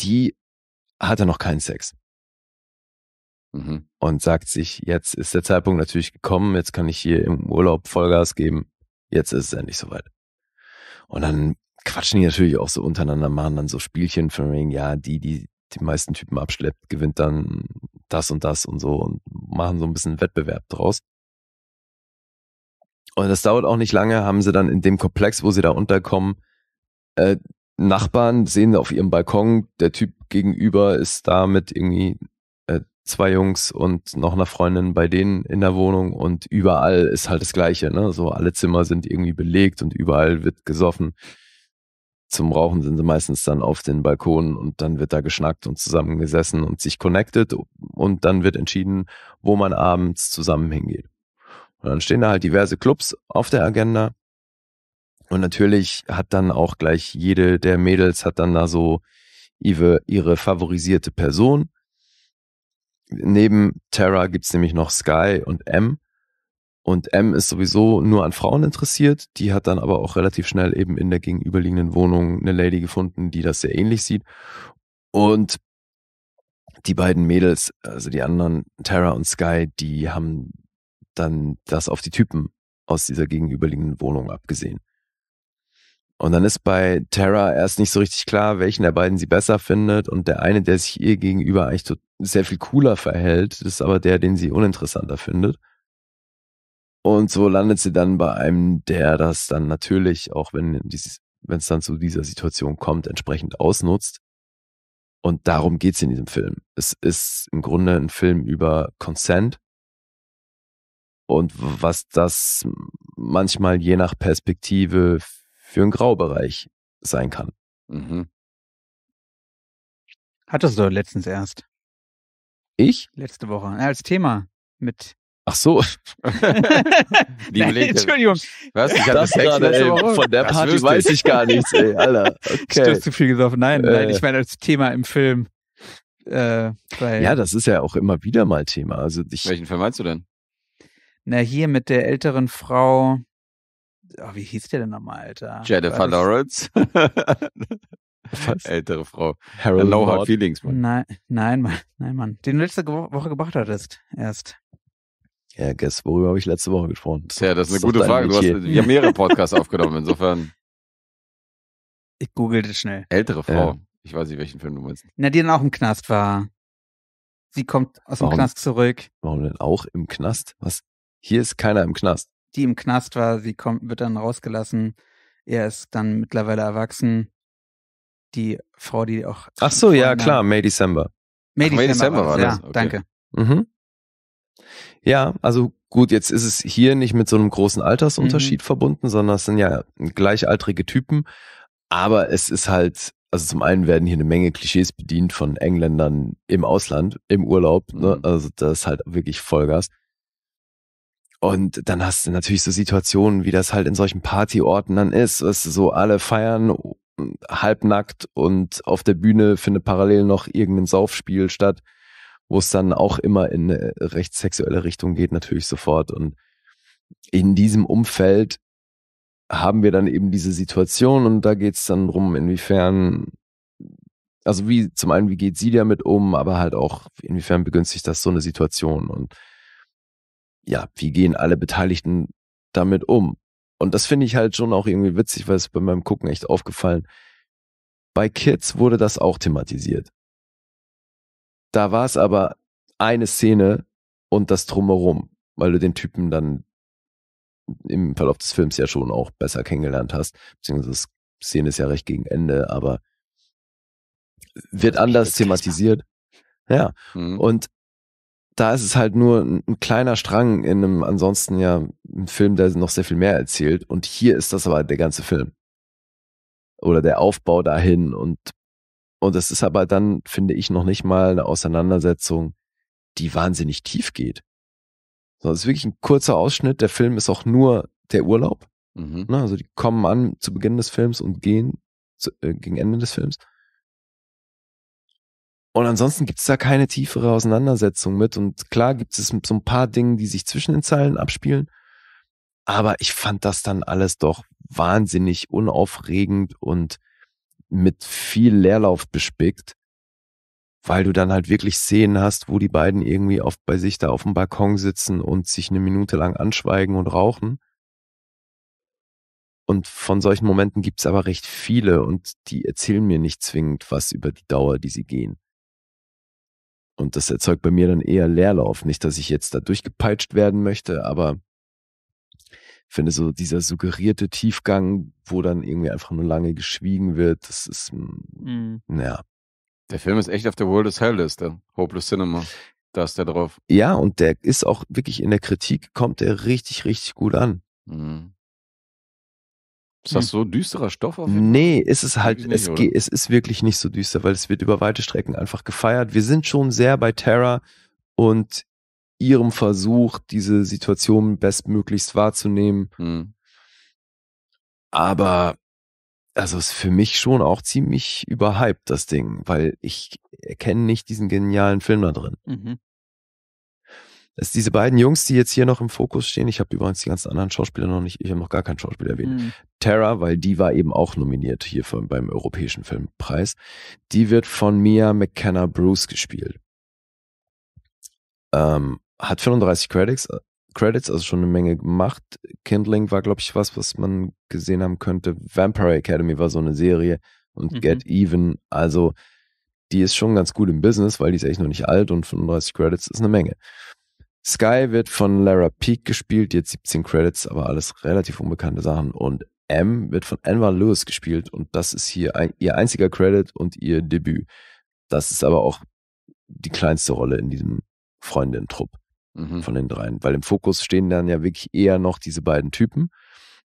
die hatte noch keinen Sex. Mhm. und sagt sich, jetzt ist der Zeitpunkt natürlich gekommen, jetzt kann ich hier im Urlaub Vollgas geben, jetzt ist es endlich soweit. Und dann quatschen die natürlich auch so untereinander, machen dann so Spielchen von wegen, ja, die, die die meisten Typen abschleppt, gewinnt dann das und das und so und machen so ein bisschen Wettbewerb draus. Und das dauert auch nicht lange, haben sie dann in dem Komplex, wo sie da unterkommen, äh, Nachbarn sehen auf ihrem Balkon, der Typ gegenüber ist da mit irgendwie zwei Jungs und noch einer Freundin bei denen in der Wohnung und überall ist halt das Gleiche. Ne? So alle Zimmer sind irgendwie belegt und überall wird gesoffen. Zum Rauchen sind sie meistens dann auf den Balkonen und dann wird da geschnackt und zusammengesessen und sich connected und dann wird entschieden, wo man abends zusammen hingeht. Und dann stehen da halt diverse Clubs auf der Agenda. Und natürlich hat dann auch gleich jede der Mädels hat dann da so ihre, ihre favorisierte Person neben Terra es nämlich noch Sky und M. Und M ist sowieso nur an Frauen interessiert. Die hat dann aber auch relativ schnell eben in der gegenüberliegenden Wohnung eine Lady gefunden, die das sehr ähnlich sieht. Und die beiden Mädels, also die anderen, Terra und Sky, die haben dann das auf die Typen aus dieser gegenüberliegenden Wohnung abgesehen. Und dann ist bei Terra erst nicht so richtig klar, welchen der beiden sie besser findet. Und der eine, der sich ihr gegenüber eigentlich sehr viel cooler verhält, ist aber der, den sie uninteressanter findet. Und so landet sie dann bei einem, der das dann natürlich, auch wenn es dann zu dieser Situation kommt, entsprechend ausnutzt. Und darum geht es in diesem Film. Es ist im Grunde ein Film über Consent und was das manchmal je nach Perspektive für einen Graubereich sein kann. Mhm. Hattest du letztens erst. Ich? Letzte Woche. Als Thema mit Ach so. Liebe Nein, Entschuldigung. Was? Ich hatte Sex gerade, ey, Von der das Party weiß ich gar nichts, ey, Alter. Okay. Du hast zu viel gesoffen. Nein, äh. nein, ich meine als Thema im Film. Äh, ja, das ist ja auch immer wieder mal Thema. Also ich, Welchen Film meinst du denn? Na, hier mit der älteren Frau. Oh, wie hieß der denn nochmal, Alter? Jennifer Lawrence. Ältere Frau. Harold no Hard Feelings, Mann. Nein, nein, Mann. Nein, Mann. Den du letzte Woche gebracht hattest, erst. Ja, Guess, worüber habe ich letzte Woche gesprochen? Das ja, das ist eine gute Frage. Du hast ja mehrere Podcasts aufgenommen, insofern. Ich google das schnell. Ältere Frau. Äh. Ich weiß nicht, welchen Film du meinst. Na, die dann auch im Knast war. Sie kommt aus warum, dem Knast zurück. Warum denn auch im Knast? Was? Hier ist keiner im Knast. Die im Knast war, sie kommt, wird dann rausgelassen. Er ist dann mittlerweile erwachsen die Frau, die auch. Ach so, ja, äh, klar, May December. May, Ach, May December, war das. Ja, okay. danke. Mhm. Ja, also gut, jetzt ist es hier nicht mit so einem großen Altersunterschied mhm. verbunden, sondern es sind ja gleichaltrige Typen. Aber es ist halt, also zum einen werden hier eine Menge Klischees bedient von Engländern im Ausland, im Urlaub. Ne? Mhm. Also das ist halt wirklich Vollgas. Und dann hast du natürlich so Situationen, wie das halt in solchen Partyorten dann ist, was so alle feiern halbnackt und auf der Bühne findet parallel noch irgendein Saufspiel statt, wo es dann auch immer in eine recht sexuelle Richtung geht, natürlich sofort. Und in diesem Umfeld haben wir dann eben diese Situation und da geht es dann drum, inwiefern, also wie zum einen, wie geht sie damit um, aber halt auch, inwiefern begünstigt das so eine Situation und ja, wie gehen alle Beteiligten damit um? Und das finde ich halt schon auch irgendwie witzig, weil es bei meinem Gucken echt aufgefallen. Bei Kids wurde das auch thematisiert. Da war es aber eine Szene und das drumherum, weil du den Typen dann im Verlauf des Films ja schon auch besser kennengelernt hast, beziehungsweise die Szene ist ja recht gegen Ende, aber wird anders thematisiert. Ja. Mhm. Und da ist es halt nur ein kleiner Strang in einem ansonsten ja ein Film, der noch sehr viel mehr erzählt. Und hier ist das aber der ganze Film. Oder der Aufbau dahin. Und, und das ist aber dann, finde ich, noch nicht mal eine Auseinandersetzung, die wahnsinnig tief geht. Sondern es ist wirklich ein kurzer Ausschnitt. Der Film ist auch nur der Urlaub. Mhm. Ne? also die kommen an zu Beginn des Films und gehen zu, äh, gegen Ende des Films. Und ansonsten gibt es da keine tiefere Auseinandersetzung mit. Und klar gibt es so ein paar Dinge, die sich zwischen den Zeilen abspielen. Aber ich fand das dann alles doch wahnsinnig unaufregend und mit viel Leerlauf bespickt, weil du dann halt wirklich Szenen hast, wo die beiden irgendwie auf, bei sich da auf dem Balkon sitzen und sich eine Minute lang anschweigen und rauchen. Und von solchen Momenten gibt es aber recht viele und die erzählen mir nicht zwingend was über die Dauer, die sie gehen. Und das erzeugt bei mir dann eher Leerlauf. Nicht, dass ich jetzt da durchgepeitscht werden möchte, aber ich finde so dieser suggerierte Tiefgang, wo dann irgendwie einfach nur lange geschwiegen wird, das ist, hm, mhm. naja. Der Film ist echt auf der World of Hell Liste. Hopeless Cinema. Da ist der drauf. Ja, und der ist auch wirklich in der Kritik, kommt der richtig, richtig gut an. Mhm. Ist das hm. so düsterer Stoff? Auf nee, ist halt, es halt, nicht, es, oder? es ist wirklich nicht so düster, weil es wird über weite Strecken einfach gefeiert. Wir sind schon sehr bei Terra und ihrem Versuch, diese Situation bestmöglichst wahrzunehmen. Mhm. Aber, also ist für mich schon auch ziemlich überhyped, das Ding, weil ich erkenne nicht diesen genialen Film da drin. Mhm dass diese beiden Jungs, die jetzt hier noch im Fokus stehen, ich habe übrigens die ganzen anderen Schauspieler noch nicht, ich habe noch gar keinen Schauspieler erwähnt. Mhm. Tara, weil die war eben auch nominiert hier für, beim Europäischen Filmpreis, die wird von Mia McKenna Bruce gespielt. Ähm, hat 35 Credits, äh, Credits, also schon eine Menge gemacht. Kindling war, glaube ich, was, was man gesehen haben könnte. Vampire Academy war so eine Serie und mhm. Get Even, also die ist schon ganz gut im Business, weil die ist echt noch nicht alt und 35 Credits ist eine Menge. Sky wird von Lara Peak gespielt, jetzt 17 Credits, aber alles relativ unbekannte Sachen. Und M wird von Anwar Lewis gespielt und das ist hier ein, ihr einziger Credit und ihr Debüt. Das ist aber auch die kleinste Rolle in diesem Freundin-Trupp mhm. von den dreien, weil im Fokus stehen dann ja wirklich eher noch diese beiden Typen,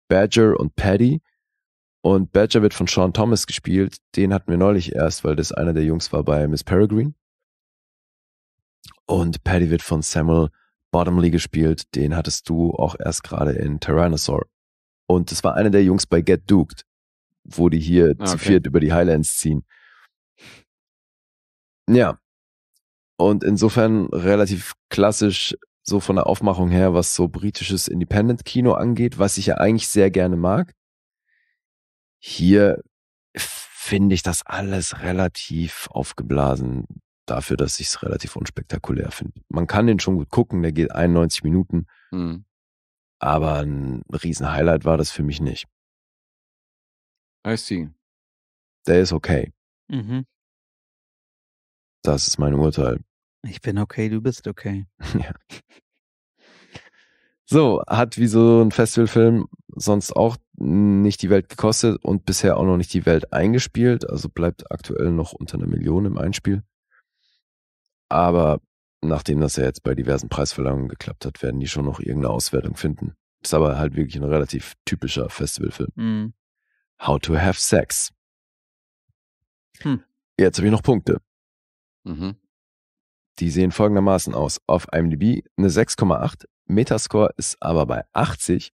Badger und Paddy. Und Badger wird von Sean Thomas gespielt. Den hatten wir neulich erst, weil das einer der Jungs war bei Miss Peregrine. Und Paddy wird von Samuel Bottom League gespielt, den hattest du auch erst gerade in Tyrannosaur. Und das war einer der Jungs bei Get Duked, wo die hier ah, okay. zu viert über die Highlands ziehen. Ja. Und insofern relativ klassisch so von der Aufmachung her, was so britisches Independent-Kino angeht, was ich ja eigentlich sehr gerne mag. Hier finde ich das alles relativ aufgeblasen dafür, dass ich es relativ unspektakulär finde. Man kann den schon gut gucken, der geht 91 Minuten. Mhm. Aber ein riesen Highlight war das für mich nicht. I see. Der ist okay. Mhm. Das ist mein Urteil. Ich bin okay, du bist okay. ja. So, hat wie so ein Festivalfilm sonst auch nicht die Welt gekostet und bisher auch noch nicht die Welt eingespielt. Also bleibt aktuell noch unter einer Million im Einspiel. Aber nachdem das ja jetzt bei diversen Preisverleihungen geklappt hat, werden die schon noch irgendeine Auswertung finden. Ist aber halt wirklich ein relativ typischer Festivalfilm. Mhm. How to Have Sex. Hm. Jetzt habe ich noch Punkte. Mhm. Die sehen folgendermaßen aus. Auf IMDb eine 6,8, Metascore ist aber bei 80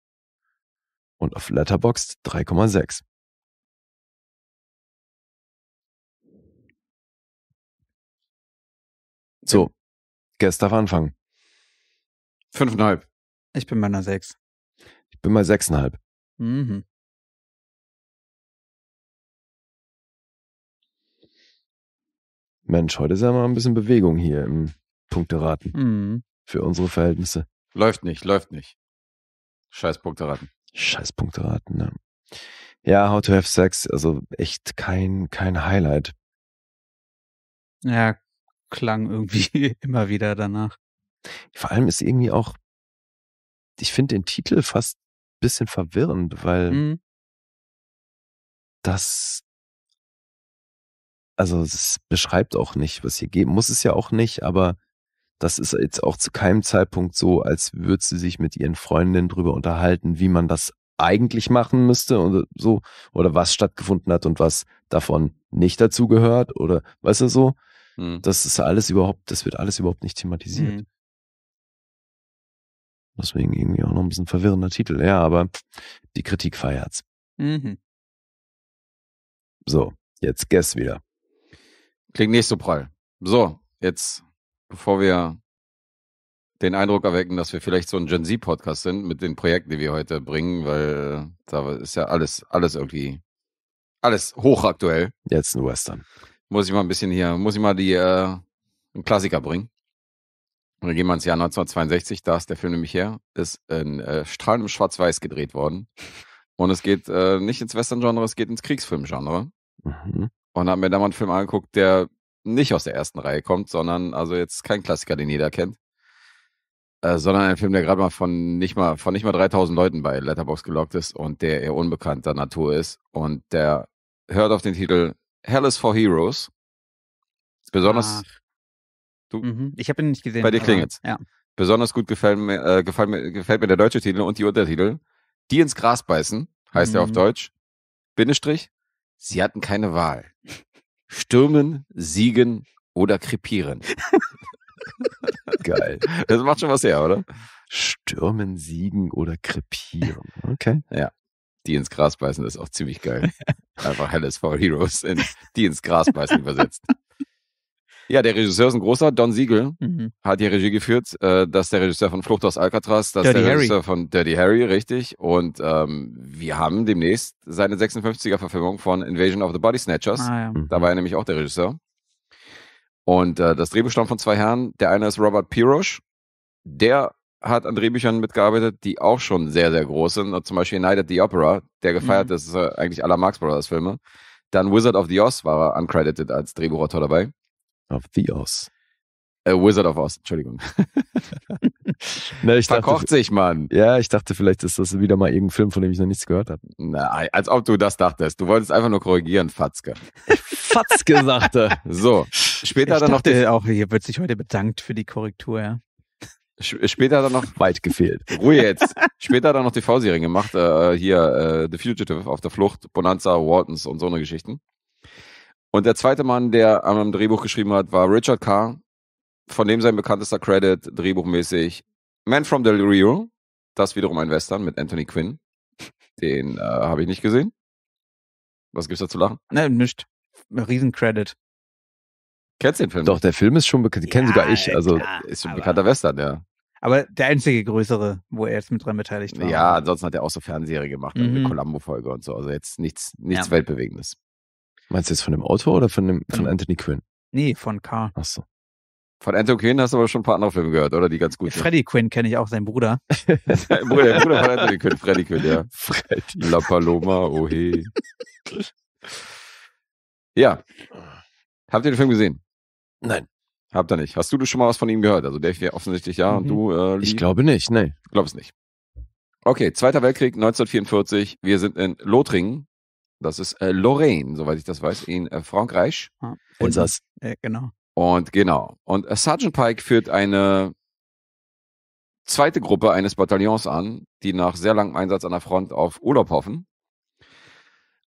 und auf Letterboxd 3,6. So, Guest darf anfangen. Fünfeinhalb. Ich bin bei einer Sechs. Ich bin bei sechseinhalb. Mhm. Mensch, heute ist ja mal ein bisschen Bewegung hier im Punkteraten. Mhm. Für unsere Verhältnisse. Läuft nicht, läuft nicht. Scheiß Punkteraten. Scheiß Punkteraten, ne? Ja, How to Have Sex, also echt kein, kein Highlight. Ja, klang irgendwie immer wieder danach. Vor allem ist irgendwie auch, ich finde den Titel fast ein bisschen verwirrend, weil mhm. das, also es beschreibt auch nicht, was hier geht. Muss es ja auch nicht, aber das ist jetzt auch zu keinem Zeitpunkt so, als würde sie sich mit ihren Freundinnen darüber unterhalten, wie man das eigentlich machen müsste und so, oder was stattgefunden hat und was davon nicht dazu gehört, oder weißt du so. Mhm. Das ist alles überhaupt, das wird alles überhaupt nicht thematisiert. Mhm. Deswegen irgendwie auch noch ein bisschen verwirrender Titel. Ja, aber die Kritik feiert's. Mhm. So, jetzt Guess wieder. Klingt nicht so prall. So, jetzt, bevor wir den Eindruck erwecken, dass wir vielleicht so ein Gen Z-Podcast sind mit den Projekten, die wir heute bringen, weil äh, da ist ja alles, alles irgendwie, alles hochaktuell. Jetzt ein Western. Muss ich mal ein bisschen hier, muss ich mal die, äh, einen Klassiker bringen. Und dann gehen wir ins Jahr 1962, da ist der Film nämlich her, ist in äh, strahlendem Schwarz-Weiß gedreht worden. Und es geht äh, nicht ins Western-Genre, es geht ins Kriegsfilm-Genre. Mhm. Und haben mir da mal einen Film angeguckt, der nicht aus der ersten Reihe kommt, sondern also jetzt kein Klassiker, den jeder kennt, äh, sondern ein Film, der gerade mal von nicht mal von nicht mal 3000 Leuten bei Letterbox gelockt ist und der eher unbekannter Natur ist und der hört auf den Titel Hell is for Heroes. Besonders. Ah. Du? Mhm. Ich habe ihn nicht gesehen. Bei dir klingelt's. Ja. Besonders gut gefallen mir, äh, gefallen mir, gefällt mir der deutsche Titel und die Untertitel. Die ins Gras beißen, heißt mhm. er auf mhm. Deutsch. Bindestrich. Sie hatten keine Wahl. Stürmen, siegen oder krepieren. Geil. Das macht schon was her, oder? Stürmen, siegen oder krepieren. Okay. Ja. Die ins Gras beißen ist auch ziemlich geil. Einfach Helles HSV Heroes, in, die ins Gras beißen übersetzt. Ja, der Regisseur ist ein großer. Don Siegel mhm. hat die Regie geführt. Äh, das ist der Regisseur von Flucht aus Alcatraz. Das Dirty ist der Regisseur Harry. von Dirty Harry, richtig. Und ähm, wir haben demnächst seine 56er-Verfilmung von Invasion of the Body Snatchers. Ah, ja. mhm. Da war er nämlich auch der Regisseur. Und äh, das Drehbuch stammt von zwei Herren. Der eine ist Robert Pirosh. Der hat an Drehbüchern mitgearbeitet, die auch schon sehr, sehr groß sind. Zum Beispiel Night at the Opera, der gefeiert mhm. ist, äh, eigentlich aller Marx Brothers Filme. Dann Wizard of the Oz war er uncredited als Drehbuchautor dabei. Of the Oz. Äh, Wizard of Oz, Entschuldigung. Na, ich Verkocht dachte, sich, Mann. Ja, ich dachte, vielleicht ist das wieder mal irgendein Film, von dem ich noch nichts gehört habe. Nein, als ob du das dachtest. Du wolltest einfach nur korrigieren, Fatzke. Fatzke sagte. So. Später ich dann dachte noch. Der auch, hier wird sich heute bedankt für die Korrektur, ja. Später hat er noch weit gefehlt. Ruhe jetzt. Später hat er noch TV-Serien gemacht. Äh, hier äh, The Fugitive auf der Flucht, Bonanza, Waltons und so eine Geschichten. Und der zweite Mann, der am Drehbuch geschrieben hat, war Richard Carr. Von dem sein bekanntester Credit, drehbuchmäßig, Man from Del Rio. Das wiederum ein Western mit Anthony Quinn. Den äh, habe ich nicht gesehen. Was gibt's da zu lachen? Nein, nicht. Riesen-Credit. Kennst den Film? Doch, der Film ist schon bekannt. Den ja, kenne sogar ich. Also ist schon bekannter Western, ja. Aber der einzige größere, wo er jetzt mit dran beteiligt war. Ja, ansonsten hat er auch so Fernsehserie gemacht, ne, mhm. eine Columbo-Folge und so. Also jetzt nichts, nichts ja. Weltbewegendes. Meinst du jetzt von dem Autor oder von, dem, von Anthony Quinn? Nee, von K. Ach so. Von Anthony Quinn hast du aber schon ein paar andere Filme gehört, oder? Die ganz gut. Freddy Quinn kenne ich auch, seinen Bruder. sein Bruder. der Bruder von Anthony Quinn, Freddy Quinn, ja. Freddy. La Paloma, oh hey. ja. Habt ihr den Film gesehen? Nein. Habt ihr nicht. Hast du schon mal was von ihm gehört? Also Dave wäre offensichtlich ja mhm. und du. Äh, ich glaube nicht, nee. Ich es nicht. Okay, Zweiter Weltkrieg 1944. Wir sind in Lothringen. Das ist äh, Lorraine, soweit ich das weiß, in äh, Frankreich. Ah, ja, Elsass. Äh, genau. Und genau. Und äh, Sergeant Pike führt eine zweite Gruppe eines Bataillons an, die nach sehr langem Einsatz an der Front auf Urlaub hoffen.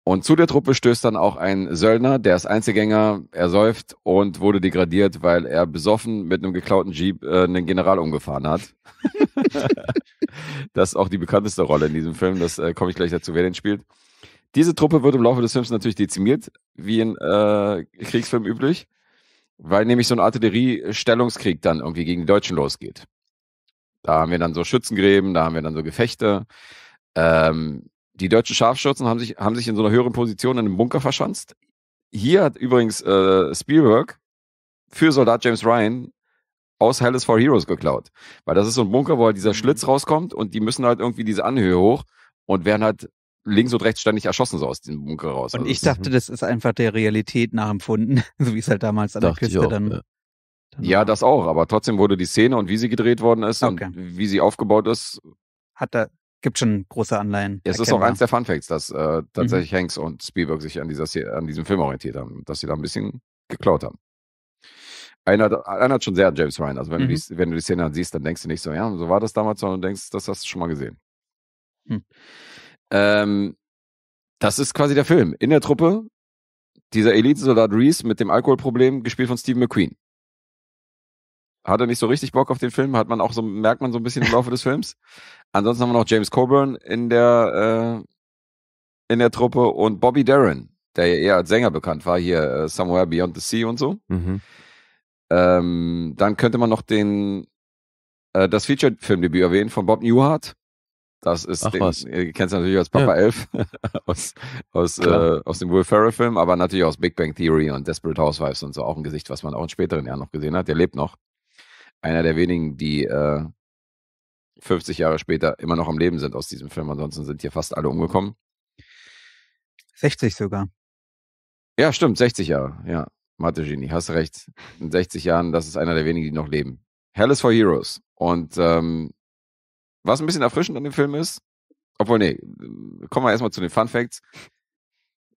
Und zu der Truppe stößt dann auch ein Söldner, der ist Einzelgänger, er säuft und wurde degradiert, weil er besoffen mit einem geklauten Jeep äh, einen General umgefahren hat. das ist auch die bekannteste Rolle in diesem Film, das äh, komme ich gleich dazu, wer den spielt. Diese Truppe wird im Laufe des Films natürlich dezimiert, wie in äh, Kriegsfilmen üblich, weil nämlich so ein Artilleriestellungskrieg dann irgendwie gegen die Deutschen losgeht. Da haben wir dann so Schützengräben, da haben wir dann so Gefechte. Ähm, die deutschen Scharfschützen haben sich, haben sich in so einer höheren Position in einem Bunker verschanzt. Hier hat übrigens äh, Spielberg für Soldat James Ryan aus Hell is for Heroes geklaut. Weil das ist so ein Bunker, wo halt dieser Schlitz mhm. rauskommt und die müssen halt irgendwie diese Anhöhe hoch und werden halt links und rechts ständig erschossen so aus dem Bunker raus. Und also ich dachte, das ist einfach der Realität nachempfunden, so wie es halt damals an der Küste auch, dann, ja. Ja, das auch, aber trotzdem wurde die Szene und wie sie gedreht worden ist okay. und wie sie aufgebaut ist. Hat da, gibt schon große Anleihen. es ist auch eins der Fun Facts, dass äh, tatsächlich mhm. Hanks und Spielberg sich an, dieser, an diesem Film orientiert haben, dass sie da ein bisschen geklaut haben. Einer, einer hat schon sehr an James Ryan. Also wenn, mhm. du die, mhm. wenn du die Szene dann siehst, dann denkst du nicht so, ja, so war das damals, sondern du denkst, das hast du schon mal gesehen. Mhm. Ähm, das ist quasi der Film. In der Truppe dieser Elite-Soldat Reese mit dem Alkoholproblem, gespielt von Steve McQueen hatte nicht so richtig Bock auf den Film, hat man auch so, merkt man so ein bisschen im Laufe des Films. Ansonsten haben wir noch James Coburn in der, äh, in der Truppe und Bobby Darren, der ja eher als Sänger bekannt war, hier äh, Somewhere Beyond the Sea und so. Mhm. Ähm, dann könnte man noch den, äh, das Feature-Filmdebüt erwähnen von Bob Newhart. Das ist, Ach, den, ihr äh, kennt es natürlich als Papa ja. Elf aus, aus, äh, aus dem Will Ferrell-Film, aber natürlich aus Big Bang Theory und Desperate Housewives und so auch ein Gesicht, was man auch in späteren Jahren noch gesehen hat. Der lebt noch einer der wenigen, die äh, 50 Jahre später immer noch am Leben sind aus diesem Film. Ansonsten sind hier fast alle umgekommen. 60 sogar. Ja, stimmt, 60 Jahre. Ja, Mathe Genie, hast recht. In 60 Jahren, das ist einer der wenigen, die noch leben. Hell is for Heroes. Und ähm, was ein bisschen erfrischend an dem Film ist, obwohl, nee, kommen wir erstmal zu den Fun Facts.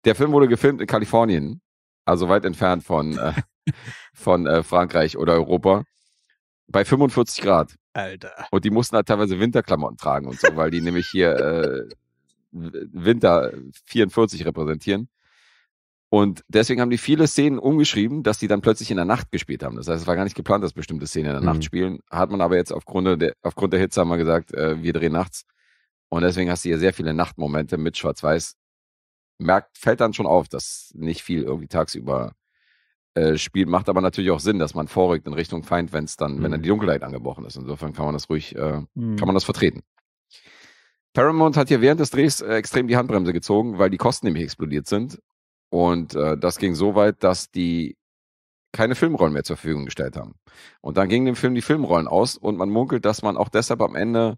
Der Film wurde gefilmt in Kalifornien, also weit entfernt von, äh, von äh, Frankreich oder Europa. Bei 45 Grad. Alter. Und die mussten halt teilweise Winterklamotten tragen und so, weil die nämlich hier äh, Winter 44 repräsentieren. Und deswegen haben die viele Szenen umgeschrieben, dass die dann plötzlich in der Nacht gespielt haben. Das heißt, es war gar nicht geplant, dass bestimmte Szenen in der mhm. Nacht spielen. Hat man aber jetzt aufgrund der, aufgrund der Hitze haben wir gesagt, äh, wir drehen nachts. Und deswegen hast du hier sehr viele Nachtmomente mit Schwarz-Weiß. Merkt, fällt dann schon auf, dass nicht viel irgendwie tagsüber äh, spielt. Macht aber natürlich auch Sinn, dass man vorrückt in Richtung Feind, wenn es dann, mhm. wenn dann die Dunkelheit angebrochen ist. Insofern kann man das ruhig, äh, mhm. kann man mhm. das vertreten. Paramount hat hier während des Drehs äh, extrem die Handbremse gezogen, weil die Kosten nämlich explodiert sind. Und äh, das ging so weit, dass die keine Filmrollen mehr zur Verfügung gestellt haben. Und dann gingen dem Film die Filmrollen aus und man munkelt, dass man auch deshalb am Ende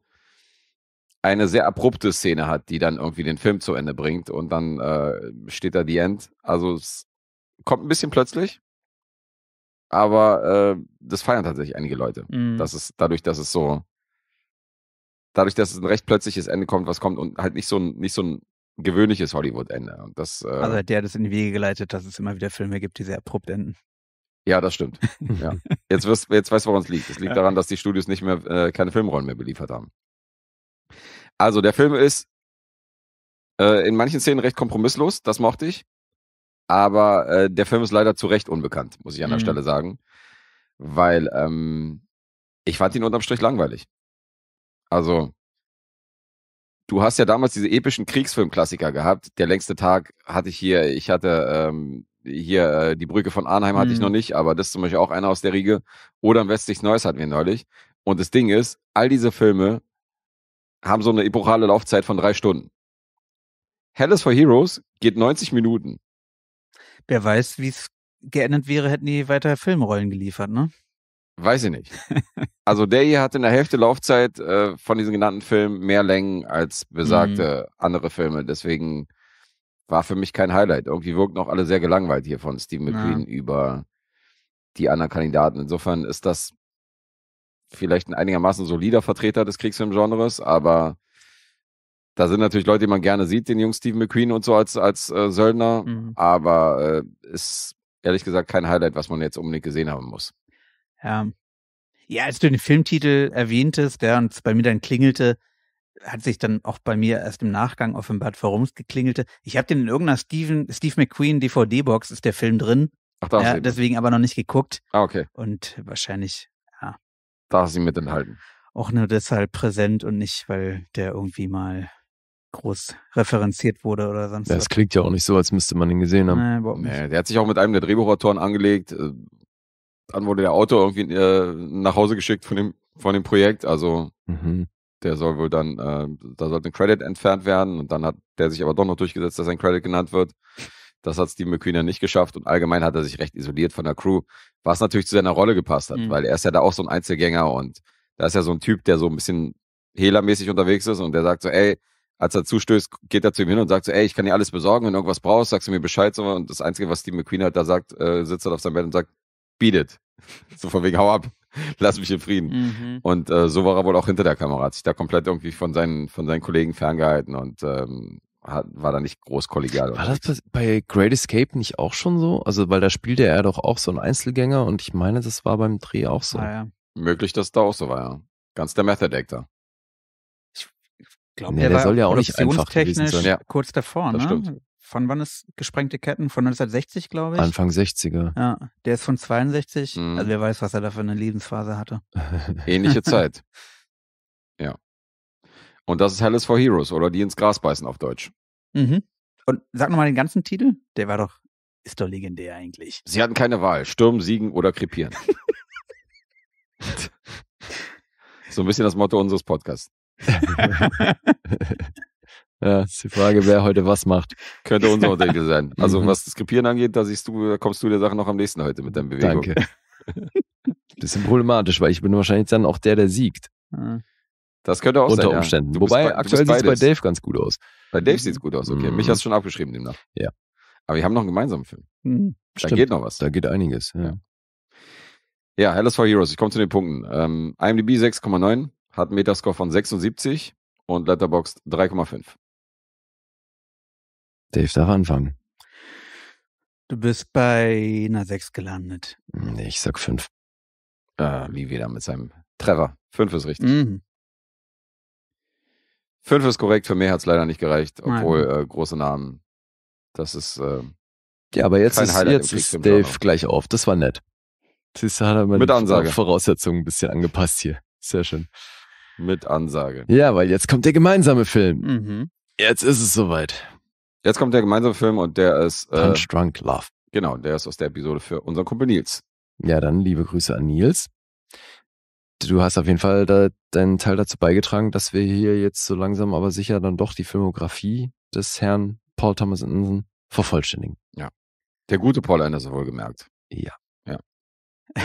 eine sehr abrupte Szene hat, die dann irgendwie den Film zu Ende bringt und dann äh, steht da die End. Also es kommt ein bisschen plötzlich, aber äh, das feiern tatsächlich einige Leute. Mhm. Das ist dadurch, dass es so, dadurch, dass es ein recht plötzliches Ende kommt, was kommt und halt nicht so ein, nicht so ein gewöhnliches Hollywood-Ende. Und das, äh, also der hat es in die Wege geleitet, dass es immer wieder Filme gibt, die sehr abrupt enden. Ja, das stimmt. ja. Jetzt, wirst, jetzt weißt du, woran es liegt. Es liegt ja. daran, dass die Studios nicht mehr äh, keine Filmrollen mehr beliefert haben. Also der Film ist äh, in manchen Szenen recht kompromisslos, das mochte ich. Aber äh, der Film ist leider zu Recht unbekannt, muss ich an der mhm. Stelle sagen. Weil ähm, ich fand ihn unterm Strich langweilig. Also, du hast ja damals diese epischen Kriegsfilmklassiker gehabt. Der längste Tag hatte ich hier, ich hatte ähm, hier äh, die Brücke von Arnheim mhm. hatte ich noch mhm. nicht, aber das ist zum Beispiel auch einer aus der Riege. Oder im Westlichs Neues hatten wir neulich. Und das Ding ist, all diese Filme haben so eine epochale Laufzeit von drei Stunden. Hell is for Heroes geht 90 Minuten. Wer weiß, wie es geendet wäre, hätten die weiter Filmrollen geliefert, ne? Weiß ich nicht. Also der hier hat in der Hälfte Laufzeit äh, von diesen genannten Filmen mehr Längen als besagte mhm. andere Filme. Deswegen war für mich kein Highlight. Irgendwie wirken auch alle sehr gelangweilt hier von Steve McQueen ja. über die anderen Kandidaten. Insofern ist das vielleicht ein einigermaßen solider Vertreter des Kriegsfilmgenres, aber da sind natürlich Leute, die man gerne sieht, den jungen Steve McQueen und so als, als äh, Söldner. Mhm. Aber äh, ist ehrlich gesagt kein Highlight, was man jetzt unbedingt gesehen haben muss. Ja. Ja, als du den Filmtitel erwähntest, der uns bei mir dann klingelte, hat sich dann auch bei mir erst im Nachgang offenbart, warum es geklingelte. Ich habe den in irgendeiner Steven, Steve McQueen DVD-Box, ist der Film drin. Ach, da ja, deswegen aber noch nicht geguckt. Ah, okay. Und wahrscheinlich, ja. Da hast du ihn mit enthalten. Auch nur deshalb präsent und nicht, weil der irgendwie mal groß referenziert wurde oder sonst ja, was. Das klingt ja auch nicht so, als müsste man ihn gesehen haben. Nein, überhaupt nicht. der hat sich auch mit einem der Drehbuchautoren angelegt. Äh, dann wurde der Autor irgendwie äh, nach Hause geschickt von dem, von dem Projekt. Also mhm. der soll wohl dann, äh, da sollte ein Credit entfernt werden. Und dann hat der sich aber doch noch durchgesetzt, dass ein Credit genannt wird. Das hat Steve McQueen ja nicht geschafft und allgemein hat er sich recht isoliert von der Crew, was natürlich zu seiner Rolle gepasst hat, mhm. weil er ist ja da auch so ein Einzelgänger und da ist ja so ein Typ, der so ein bisschen hehlermäßig unterwegs ist und der sagt so, ey, als er zustößt, geht er zu ihm hin und sagt so, ey, ich kann dir alles besorgen, wenn du irgendwas brauchst, sagst du mir Bescheid. So, und das Einzige, was Steve McQueen halt da sagt, äh, sitzt er halt auf seinem Bett und sagt, beat it. So von wegen, hau ab, lass mich in Frieden. Mhm. Und äh, so war er wohl auch hinter der Kamera, hat sich da komplett irgendwie von seinen, von seinen Kollegen ferngehalten und ähm, hat, war da nicht groß kollegial. War das, bei Great Escape nicht auch schon so? Also, weil da spielte er doch auch so ein Einzelgänger und ich meine, das war beim Dreh auch so. Ah, ja. Möglich, dass da auch so war, ja. Ganz der Method Actor glaube, nee, der, der soll ja auch nicht einfach gewesen sein. Ja. kurz davor, das ne? Stimmt. Von wann ist gesprengte Ketten? Von 1960, glaube ich. Anfang 60er. Ja, der ist von 62. Mhm. Also wer weiß, was er da für eine Lebensphase hatte. Ähnliche Zeit. Ja. Und das ist Hell is for Heroes oder die ins Gras beißen auf Deutsch. Mhm. Und sag nochmal den ganzen Titel. Der war doch, ist doch legendär eigentlich. Sie hatten keine Wahl. Stürmen, siegen oder krepieren. so ein bisschen das Motto unseres Podcasts. ja, ist die Frage, wer heute was macht. Könnte unser Untertitel sein. Also, mhm. was das Skripieren angeht, da siehst du, kommst du der Sache noch am nächsten heute mit deinem Bewegung. Danke. Das ist problematisch, weil ich bin wahrscheinlich dann auch der, der siegt. Mhm. Das könnte auch Unter sein. Unter Umständen. Ja. Wobei, aktuell sieht es bei Dave ganz gut aus. Bei Dave sieht es gut aus, okay. Mhm. Mich hast du schon abgeschrieben demnach. Ja. Aber wir haben noch einen gemeinsamen Film. Mhm. Da Stimmt. geht noch was. Da geht einiges, ja. Ja, Hellas for Heroes, ich komme zu den Punkten. Ähm, IMDb 6,9 hat einen Metascore von 76 und Letterboxd 3,5. Dave darf anfangen. Du bist bei einer 6 gelandet. Nee, ich sag 5. Äh, wie wieder mit seinem Treffer. 5 ist richtig. Mhm. 5 ist korrekt, für mehr hat es leider nicht gereicht, obwohl äh, große Namen. Das ist. Äh, ja, aber jetzt ist, jetzt ist Dave Genre. gleich auf. Das war nett. Siehst du, hat er meine Mit Ansage. Voraussetzungen ein bisschen angepasst hier. Sehr schön. Mit Ansage. Ja, weil jetzt kommt der gemeinsame Film. Mhm. Jetzt ist es soweit. Jetzt kommt der gemeinsame Film und der ist. Äh, Punch Drunk Love. Genau, der ist aus der Episode für unseren Kumpel Nils. Ja, dann liebe Grüße an Nils. Du hast auf jeden Fall da, deinen Teil dazu beigetragen, dass wir hier jetzt so langsam aber sicher dann doch die Filmografie des Herrn Paul Thomas Anderson vervollständigen. Ja. Der gute Paul Anderson wohlgemerkt. Ja. Ja.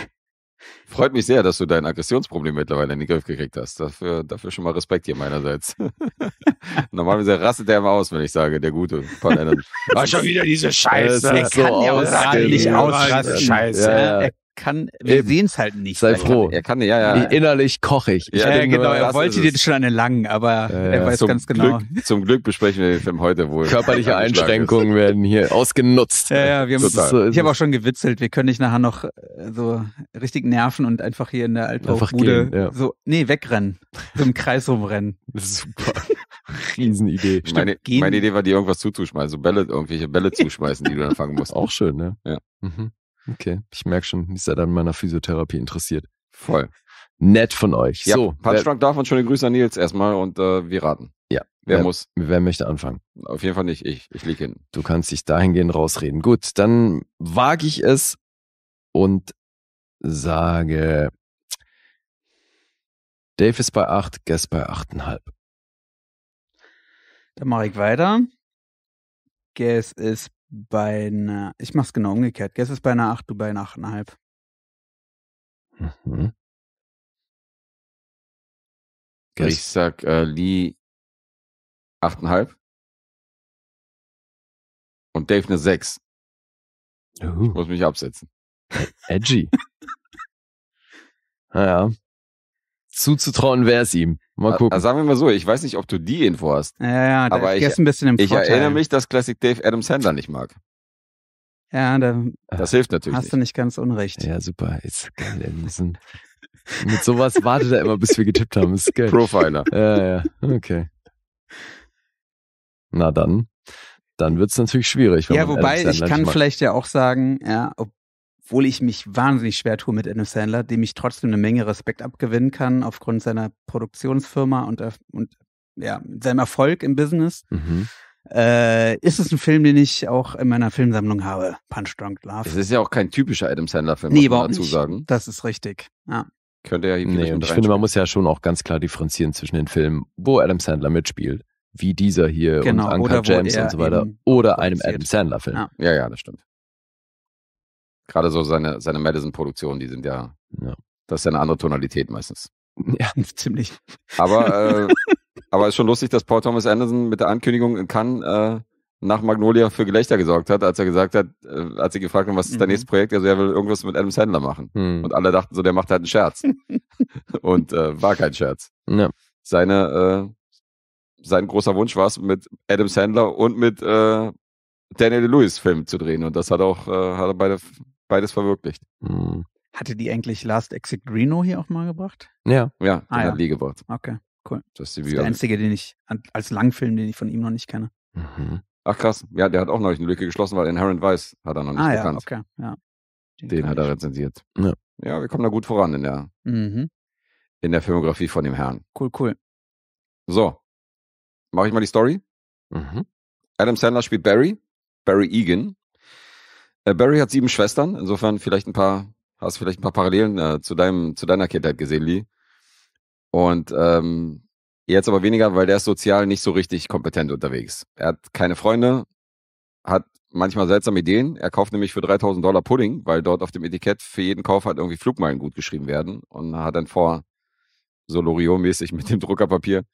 Freut mich sehr, dass du dein Aggressionsproblem mittlerweile in den Griff gekriegt hast. Dafür, dafür schon mal Respekt hier meinerseits. Normalerweise rastet der immer aus, wenn ich sage, der Gute. War schon wieder diese Scheiße. Er kann so ja nicht ausrasten, Scheiße. ja. Er kann, wir sehen es halt nicht. Sei froh. Kann, er kann, ja, ja. Innerlich koche ich. Ja, ja genau. er wollte dir schon einen langen, aber äh, er weiß ganz genau. zum Glück besprechen wir den Film heute wohl. Körperliche Einschränkungen werden hier ausgenutzt. Ja, ja, wir haben, so ich habe auch schon gewitzelt. Wir können nicht nachher noch äh, so richtig nerven und einfach hier in der Altbauchbude ja. so, nee, wegrennen. So im Kreis rumrennen. Super. Riesenidee. meine, meine, Idee war dir irgendwas zuzuschmeißen, so Bälle, irgendwelche Bälle zuschmeißen, die du dann fangen musst. Auch schön, ne? Ja. Mhm. Okay, ich merke schon, ihr seid an meiner Physiotherapie interessiert. Voll. Nett von euch. Ja, so. Punchdrunk darf und schöne Grüße an Nils erstmal und äh, wir raten. Ja. Wer, wer, muss? Wer möchte anfangen? Auf jeden Fall nicht ich. Ich liege hin. Du kannst dich dahingehend rausreden. Gut, dann wage ich es und sage, Dave ist bei 8, Guess bei 8,5. Dann mache ich weiter. Guess ist bei einer, ich mach's genau umgekehrt. Guess ist bei einer 8, du bei einer 8,5. Mhm. Guess. Ich sag äh, Lee 8,5. Und Dave eine 6. Uh. Ich muss mich absetzen. Edgy. naja. Zuzutrauen wäre es ihm. Mal äh, gucken. Also sagen wir mal so, ich weiß nicht, ob du die Info hast. Ja, ja, da aber ich, ein bisschen im Ich erinnere mich, dass Classic Dave Adam Sandler nicht mag. Ja, da das hilft natürlich. Hast nicht. du nicht ganz unrecht. Ja, super. Ist geil. Müssen, mit sowas wartet er immer, bis wir getippt haben. Ist geil. Profiler. Ja, ja. Okay. Na dann, dann wird es natürlich schwierig. ja, wobei ich kann vielleicht ja auch sagen, ja, ob, obwohl ich mich wahnsinnig schwer tue mit Adam Sandler, dem ich trotzdem eine Menge Respekt abgewinnen kann aufgrund seiner Produktionsfirma und, äh, und ja, seinem Erfolg im Business. Mhm. Äh, ist es ein Film, den ich auch in meiner Filmsammlung habe, Punch Drunk Love. Es ist ja auch kein typischer Adam Sandler-Film, nee, muss man dazu sagen. Nicht. Das ist richtig. Ja. Könnte ja nee, und ich finde, man muss ja schon auch ganz klar differenzieren zwischen den Filmen, wo Adam Sandler mitspielt, wie dieser hier genau, und Anka James und so weiter, oder einem Adam Sandler-Film. Ja. ja, ja, das stimmt. Gerade so seine, seine Madison-Produktionen, die sind ja, ja, das ist ja eine andere Tonalität meistens. Ja, ziemlich. Aber, äh, aber ist schon lustig, dass Paul Thomas Anderson mit der Ankündigung in Cannes äh, nach Magnolia für Gelächter gesorgt hat, als er gesagt hat, äh, als sie gefragt haben, was ist dein mhm. nächstes Projekt? Also er will irgendwas mit Adam Sandler machen. Mhm. Und alle dachten so, der macht halt einen Scherz. Und äh, war kein Scherz. Ja. Seine, äh, sein großer Wunsch war es, mit Adam Sandler und mit äh, Daniel Lewis Film zu drehen. Und das hat auch äh, hat er bei der beides verwirklicht. Mhm. Hatte die eigentlich Last Exit Reno hier auch mal gebracht? Ja, ja, ah, ja. hat die gebracht. Okay, cool. Das ist, das ist der einzige, den ich als Langfilm, den ich von ihm noch nicht kenne. Mhm. Ach krass, ja, der hat auch neulich eine Lücke geschlossen, weil Inherent Vice hat er noch nicht ah, bekannt. Ja, okay. ja. Den, den hat er rezensiert. Ja. ja. wir kommen da gut voran in der, mhm. in der Filmografie von dem Herrn. Cool, cool. So, mache ich mal die Story. Mhm. Adam Sandler spielt Barry, Barry Egan, äh, Barry hat sieben Schwestern, insofern vielleicht ein paar, hast vielleicht ein paar Parallelen äh, zu deinem, zu deiner Kindheit gesehen, Lee. Und ähm, jetzt aber weniger, weil der ist sozial nicht so richtig kompetent unterwegs. Er hat keine Freunde, hat manchmal seltsame Ideen. Er kauft nämlich für 3000 Dollar Pudding, weil dort auf dem Etikett für jeden Kauf halt irgendwie Flugmeilen gut geschrieben werden. Und hat dann vor, so Loriot-mäßig mit dem Druckerpapier,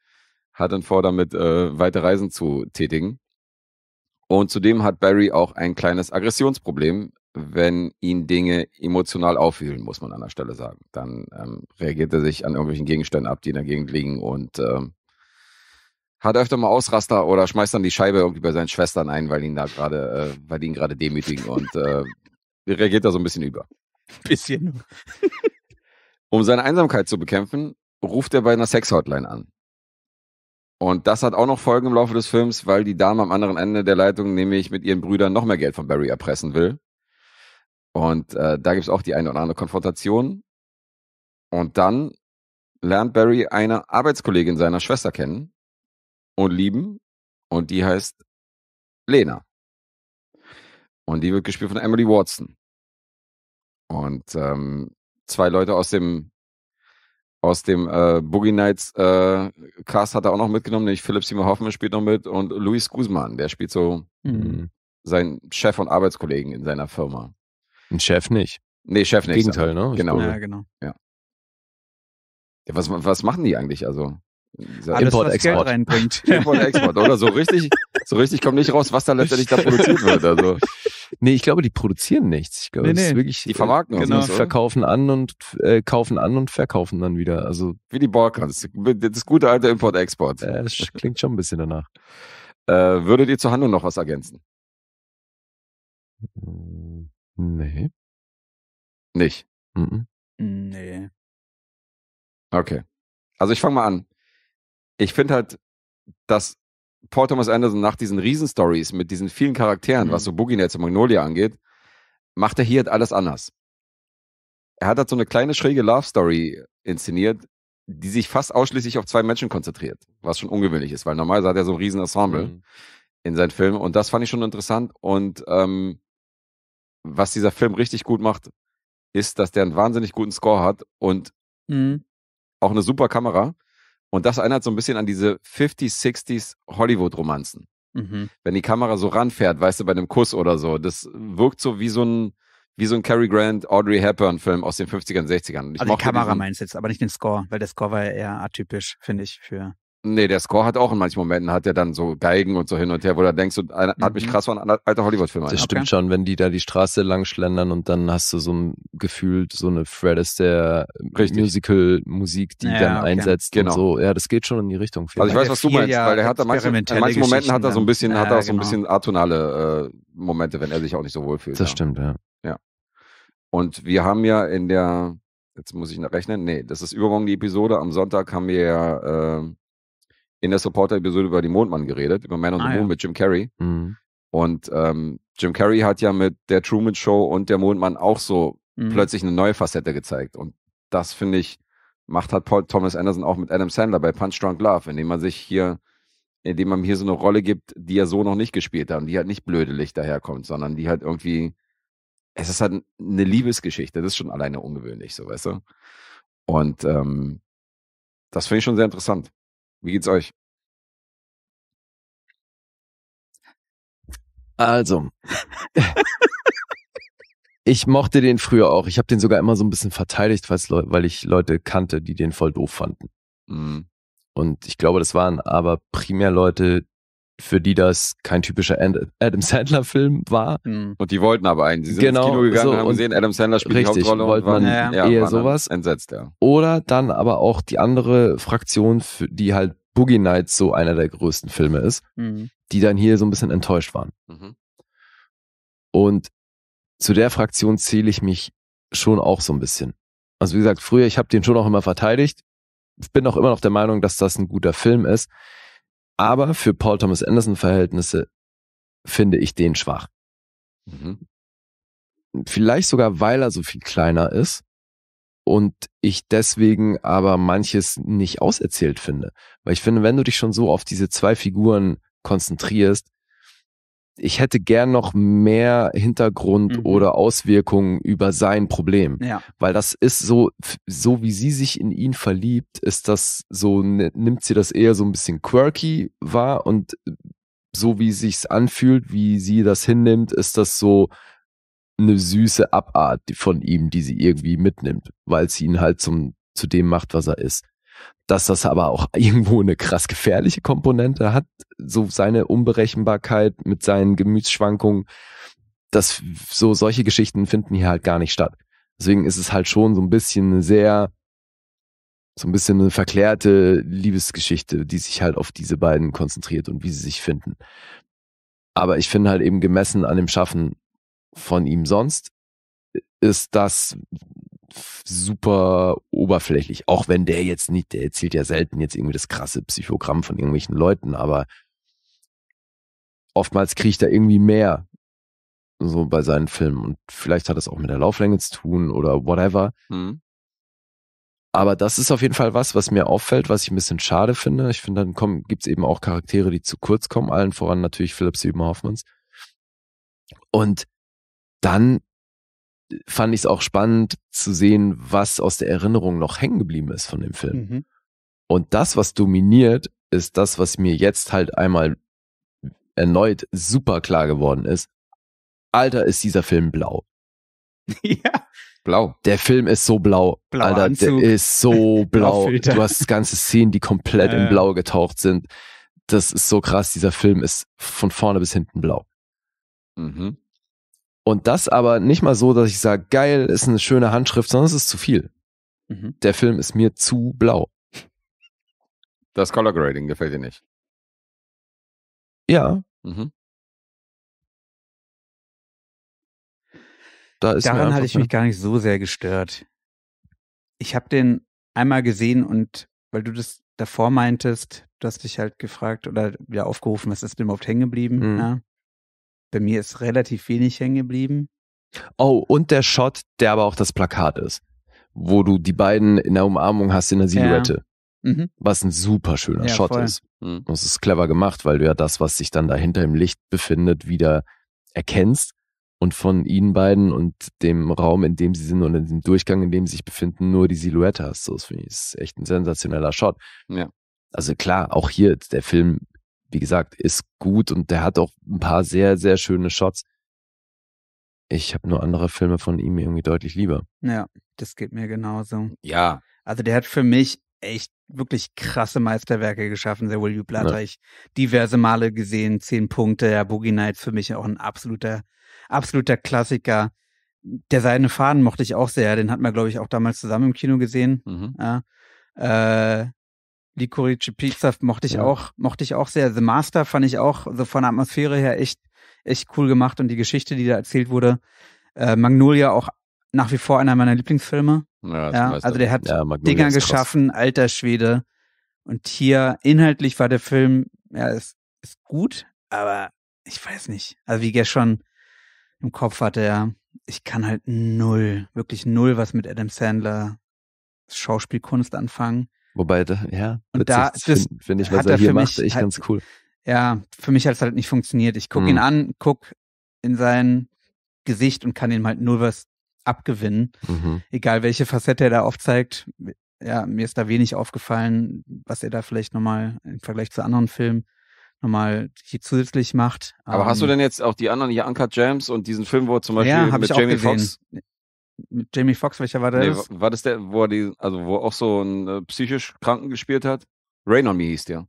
hat dann vor, damit äh, weite Reisen zu tätigen. Und zudem hat Barry auch ein kleines Aggressionsproblem, wenn ihn Dinge emotional aufwühlen, muss man an der Stelle sagen. Dann ähm, reagiert er sich an irgendwelchen Gegenständen ab, die in der Gegend liegen und ähm, hat öfter mal Ausraster oder schmeißt dann die Scheibe irgendwie bei seinen Schwestern ein, weil ihn da gerade, äh, weil die ihn gerade demütigen und äh, reagiert da so ein bisschen über. Bisschen. um seine Einsamkeit zu bekämpfen, ruft er bei einer Sexhotline an. Und das hat auch noch Folgen im Laufe des Films, weil die Dame am anderen Ende der Leitung nämlich mit ihren Brüdern noch mehr Geld von Barry erpressen will. Und äh, da es auch die eine oder andere Konfrontation. Und dann lernt Barry eine Arbeitskollegin seiner Schwester kennen und lieben. Und die heißt Lena. Und die wird gespielt von Emily Watson. Und ähm, zwei Leute aus dem aus dem äh, Boogie Nights äh, Cast hat er auch noch mitgenommen, nämlich Philipp Simon Hoffmann spielt noch mit und Luis Guzman, der spielt so mhm. seinen Chef und Arbeitskollegen in seiner Firma. Ein Chef nicht. Nee, Chef nicht. Gegenteil, ne? Genau. Ja, genau. Ja. ja was, was machen die eigentlich? Also, so Alles, Import, was Export. Geld reinbringt. Import, Export, oder? So richtig, so richtig kommt nicht raus, was da letztendlich da produziert wird. Also. Nee, ich glaube, die produzieren nichts. Ich glaube, nee, nee. Das ist wirklich, die vermarkten genau. Uns, verkaufen an und äh, kaufen an und verkaufen dann wieder. Also wie die Balkans, das gute alte Import-Export. Äh, das klingt schon ein bisschen danach. Äh, würdet ihr zur Handlung noch was ergänzen? Hm, nee. Nicht? Mhm. Nee. Okay. Also ich fange mal an ich finde halt, dass Paul Thomas Anderson nach diesen Riesen-Stories mit diesen vielen Charakteren, mhm. was so Boogie Nights und Magnolia angeht, macht er hier halt alles anders. Er hat halt so eine kleine schräge Love Story inszeniert, die sich fast ausschließlich auf zwei Menschen konzentriert, was schon ungewöhnlich ist, weil normalerweise hat er so ein riesen Ensemble mhm. in seinen Filmen und das fand ich schon interessant und ähm, was dieser Film richtig gut macht, ist, dass der einen wahnsinnig guten Score hat und mhm. auch eine super Kamera und das erinnert so ein bisschen an diese 50s, 60s Hollywood-Romanzen. Mhm. Wenn die Kamera so ranfährt, weißt du, bei einem Kuss oder so, das wirkt so wie so ein, wie so ein Cary Grant, Audrey Hepburn-Film aus den 50ern, 60ern. ich also die Kamera diesen, meinst du jetzt, aber nicht den Score, weil der Score war ja eher atypisch, finde ich, für. Nee, der Score hat auch in manchen Momenten, hat er dann so Geigen und so hin und her, wo du denkst, so, mhm. hat mich mhm. krass von ein alter Hollywood-Film Das stimmt schon, wenn die da die Straße lang schlendern und dann hast du so ein Gefühl, so eine Fred der Musical-Musik, die ja, dann okay. einsetzt genau. und so. Ja, das geht schon in die Richtung. Also ich weiß, was du meinst, ja, weil er hat da manche, in manchen Momenten hat er so ein bisschen, ja, hat er auch so genau. bisschen atonale äh, Momente, wenn er sich auch nicht so wohl fühlt. Das stimmt, ja. Ja. Und wir haben ja in der, jetzt muss ich noch rechnen, nee, das ist übermorgen die Episode, am Sonntag haben wir ja, äh, in der Supporter-Episode über die Mondmann geredet, über Man on ah, the Moon ja. mit Jim Carrey. Mhm. Und ähm, Jim Carrey hat ja mit der Truman Show und der Mondmann auch so mhm. plötzlich eine neue Facette gezeigt. Und das finde ich, macht hat Paul Thomas Anderson auch mit Adam Sandler bei Punch Drunk Love, indem man sich hier, indem man hier so eine Rolle gibt, die er so noch nicht gespielt hat und die halt nicht blödelig daherkommt, sondern die halt irgendwie, es ist halt eine Liebesgeschichte, das ist schon alleine ungewöhnlich, so weißt du. Und ähm, das finde ich schon sehr interessant. Wie geht's euch? Also, ich mochte den früher auch. Ich habe den sogar immer so ein bisschen verteidigt, weil ich Leute kannte, die den voll doof fanden. Mhm. Und ich glaube, das waren aber primär Leute, für die das kein typischer Adam Sandler Film war. Hm. Und die wollten aber einen. Sie sind genau, ins Kino gegangen so, und haben gesehen, Adam Sandler spielt richtig, die Hauptrolle. Wollte man waren, ja, eher sowas. Entsetzt, ja. Oder dann aber auch die andere Fraktion, die halt Boogie Nights so einer der größten Filme ist, mhm. die dann hier so ein bisschen enttäuscht waren. Mhm. Und zu der Fraktion zähle ich mich schon auch so ein bisschen. Also wie gesagt, früher, ich habe den schon auch immer verteidigt. Ich bin auch immer noch der Meinung, dass das ein guter Film ist. Aber für Paul Thomas Anderson Verhältnisse finde ich den schwach. Mhm. Vielleicht sogar, weil er so viel kleiner ist und ich deswegen aber manches nicht auserzählt finde. Weil ich finde, wenn du dich schon so auf diese zwei Figuren konzentrierst, ich hätte gern noch mehr Hintergrund mhm. oder Auswirkungen über sein Problem. Ja. Weil das ist so, so wie sie sich in ihn verliebt, ist das so, nimmt sie das eher so ein bisschen quirky wahr und so wie sich anfühlt, wie sie das hinnimmt, ist das so eine süße Abart von ihm, die sie irgendwie mitnimmt, weil sie ihn halt zum, zu dem macht, was er ist dass das aber auch irgendwo eine krass gefährliche Komponente hat, so seine Unberechenbarkeit mit seinen Gemütsschwankungen, dass so solche Geschichten finden hier halt gar nicht statt. Deswegen ist es halt schon so ein bisschen sehr, so ein bisschen eine verklärte Liebesgeschichte, die sich halt auf diese beiden konzentriert und wie sie sich finden. Aber ich finde halt eben gemessen an dem Schaffen von ihm sonst, äh, ist das super oberflächlich. Auch wenn der jetzt nicht, der erzählt ja selten jetzt irgendwie das krasse Psychogramm von irgendwelchen Leuten, aber oftmals kriegt er irgendwie mehr so bei seinen Filmen. Und vielleicht hat das auch mit der Lauflänge zu tun oder whatever. Mhm. Aber das ist auf jeden Fall was, was mir auffällt, was ich ein bisschen schade finde. Ich finde, dann kommen, gibt's eben auch Charaktere, die zu kurz kommen, allen voran natürlich Philipp Hoffmanns. Und dann fand ich es auch spannend zu sehen, was aus der Erinnerung noch hängen geblieben ist von dem Film. Mhm. Und das, was dominiert, ist das, was mir jetzt halt einmal erneut super klar geworden ist. Alter, ist dieser Film blau. Ja. Blau. Der Film ist so blau. Blauer Alter, Anzug. der ist so blau. du hast ganze Szenen, die komplett äh. in blau getaucht sind. Das ist so krass. Dieser Film ist von vorne bis hinten blau. Mhm. Und das aber nicht mal so, dass ich sage, geil, ist eine schöne Handschrift, sondern es ist zu viel. Mhm. Der Film ist mir zu blau. Das Color Grading gefällt dir nicht. Ja. Mhm. Da Daran hatte ich mich gar nicht so sehr gestört. Ich habe den einmal gesehen und weil du das davor meintest, du hast dich halt gefragt oder wieder aufgerufen, was ist denn überhaupt hängen geblieben? Mhm. Ja. Ne? Bei mir ist relativ wenig hängen geblieben. Oh, und der Shot, der aber auch das Plakat ist, wo du die beiden in der Umarmung hast in der Silhouette. Ja. Mhm. Was ein super schöner ja, Shot voll. ist. Mhm. Das ist clever gemacht, weil du ja das, was sich dann dahinter im Licht befindet, wieder erkennst und von ihnen beiden und dem Raum, in dem sie sind und in dem Durchgang, in dem sie sich befinden, nur die Silhouette hast. So, das finde ich ist echt ein sensationeller Shot. Ja. Also klar, auch hier, der Film wie gesagt, ist gut und der hat auch ein paar sehr, sehr schöne Shots. Ich habe nur andere Filme von ihm irgendwie deutlich lieber. Ja, das geht mir genauso. Ja. Also der hat für mich echt wirklich krasse Meisterwerke geschaffen, der Will You Blatter. Ja. Ich diverse Male gesehen, zehn Punkte, ja, Boogie Nights für mich auch ein absoluter, absoluter Klassiker. Der Seidene Faden mochte ich auch sehr, den hat man, glaube ich, auch damals zusammen im Kino gesehen. Mhm. Ja. Äh, Licorice Pizza mochte ich ja. auch, mochte ich auch sehr. The Master fand ich auch so von der Atmosphäre her echt, echt cool gemacht und die Geschichte, die da erzählt wurde. Äh, Magnolia auch nach wie vor einer meiner Lieblingsfilme. Ja, ja also der hat ja, Dinger geschaffen, alter Schwede. Und hier inhaltlich war der Film, ja, ist, ist gut, aber ich weiß nicht. Also wie gestern schon im Kopf hatte, ja, ich kann halt null, wirklich null was mit Adam Sandler Schauspielkunst anfangen. Wobei, ja, und da finde find ich, was er, er hier macht, echt halt, ganz cool. Ja, für mich hat es halt nicht funktioniert. Ich gucke hm. ihn mhm. an, guck in sein Gesicht und kann ihm halt nur was abgewinnen. Mhm. Egal welche Facette er da aufzeigt. Ja, mir ist da wenig aufgefallen, was er da vielleicht nochmal im Vergleich zu anderen Filmen nochmal zusätzlich macht. Aber um, hast du ähm. denn jetzt auch die anderen hier, Anka James und diesen Film, wo zum Beispiel ja, mit Jamie Foxx mit Jamie Foxx, welcher war der? Nee, war das der, wo er die, also wo auch so ein äh, psychisch Kranken gespielt hat? Rain on Me hieß der.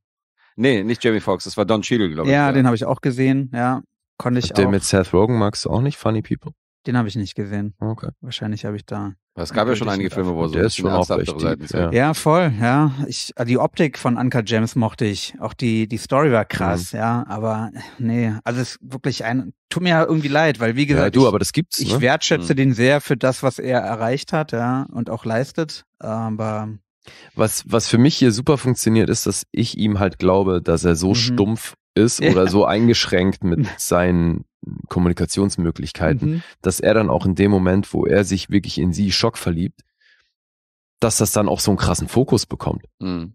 Nee, nicht Jamie Foxx, das war Don Cheadle, glaube ich. Ja, den habe ich auch gesehen, ja. Konnte ich den auch. Den mit Seth Rogen magst du auch nicht, Funny People? Den habe ich nicht gesehen. Okay. Wahrscheinlich habe ich da es gab ja schon einige Filme, wo so der ist schon auch Seiten ja. ja, voll, ja. Ich, äh, die Optik von Anka James mochte ich. Auch die, die Story war krass, mhm. ja. Aber nee, also es ist wirklich ein, tut mir irgendwie leid, weil wie gesagt, ja, du, ich, aber das gibt's, ich ne? wertschätze mhm. den sehr für das, was er erreicht hat, ja, und auch leistet. Aber was, was für mich hier super funktioniert, ist, dass ich ihm halt glaube, dass er so mhm. stumpf ist ja. oder so eingeschränkt mit seinen Kommunikationsmöglichkeiten, mhm. dass er dann auch in dem Moment, wo er sich wirklich in sie Schock verliebt, dass das dann auch so einen krassen Fokus bekommt. Mhm.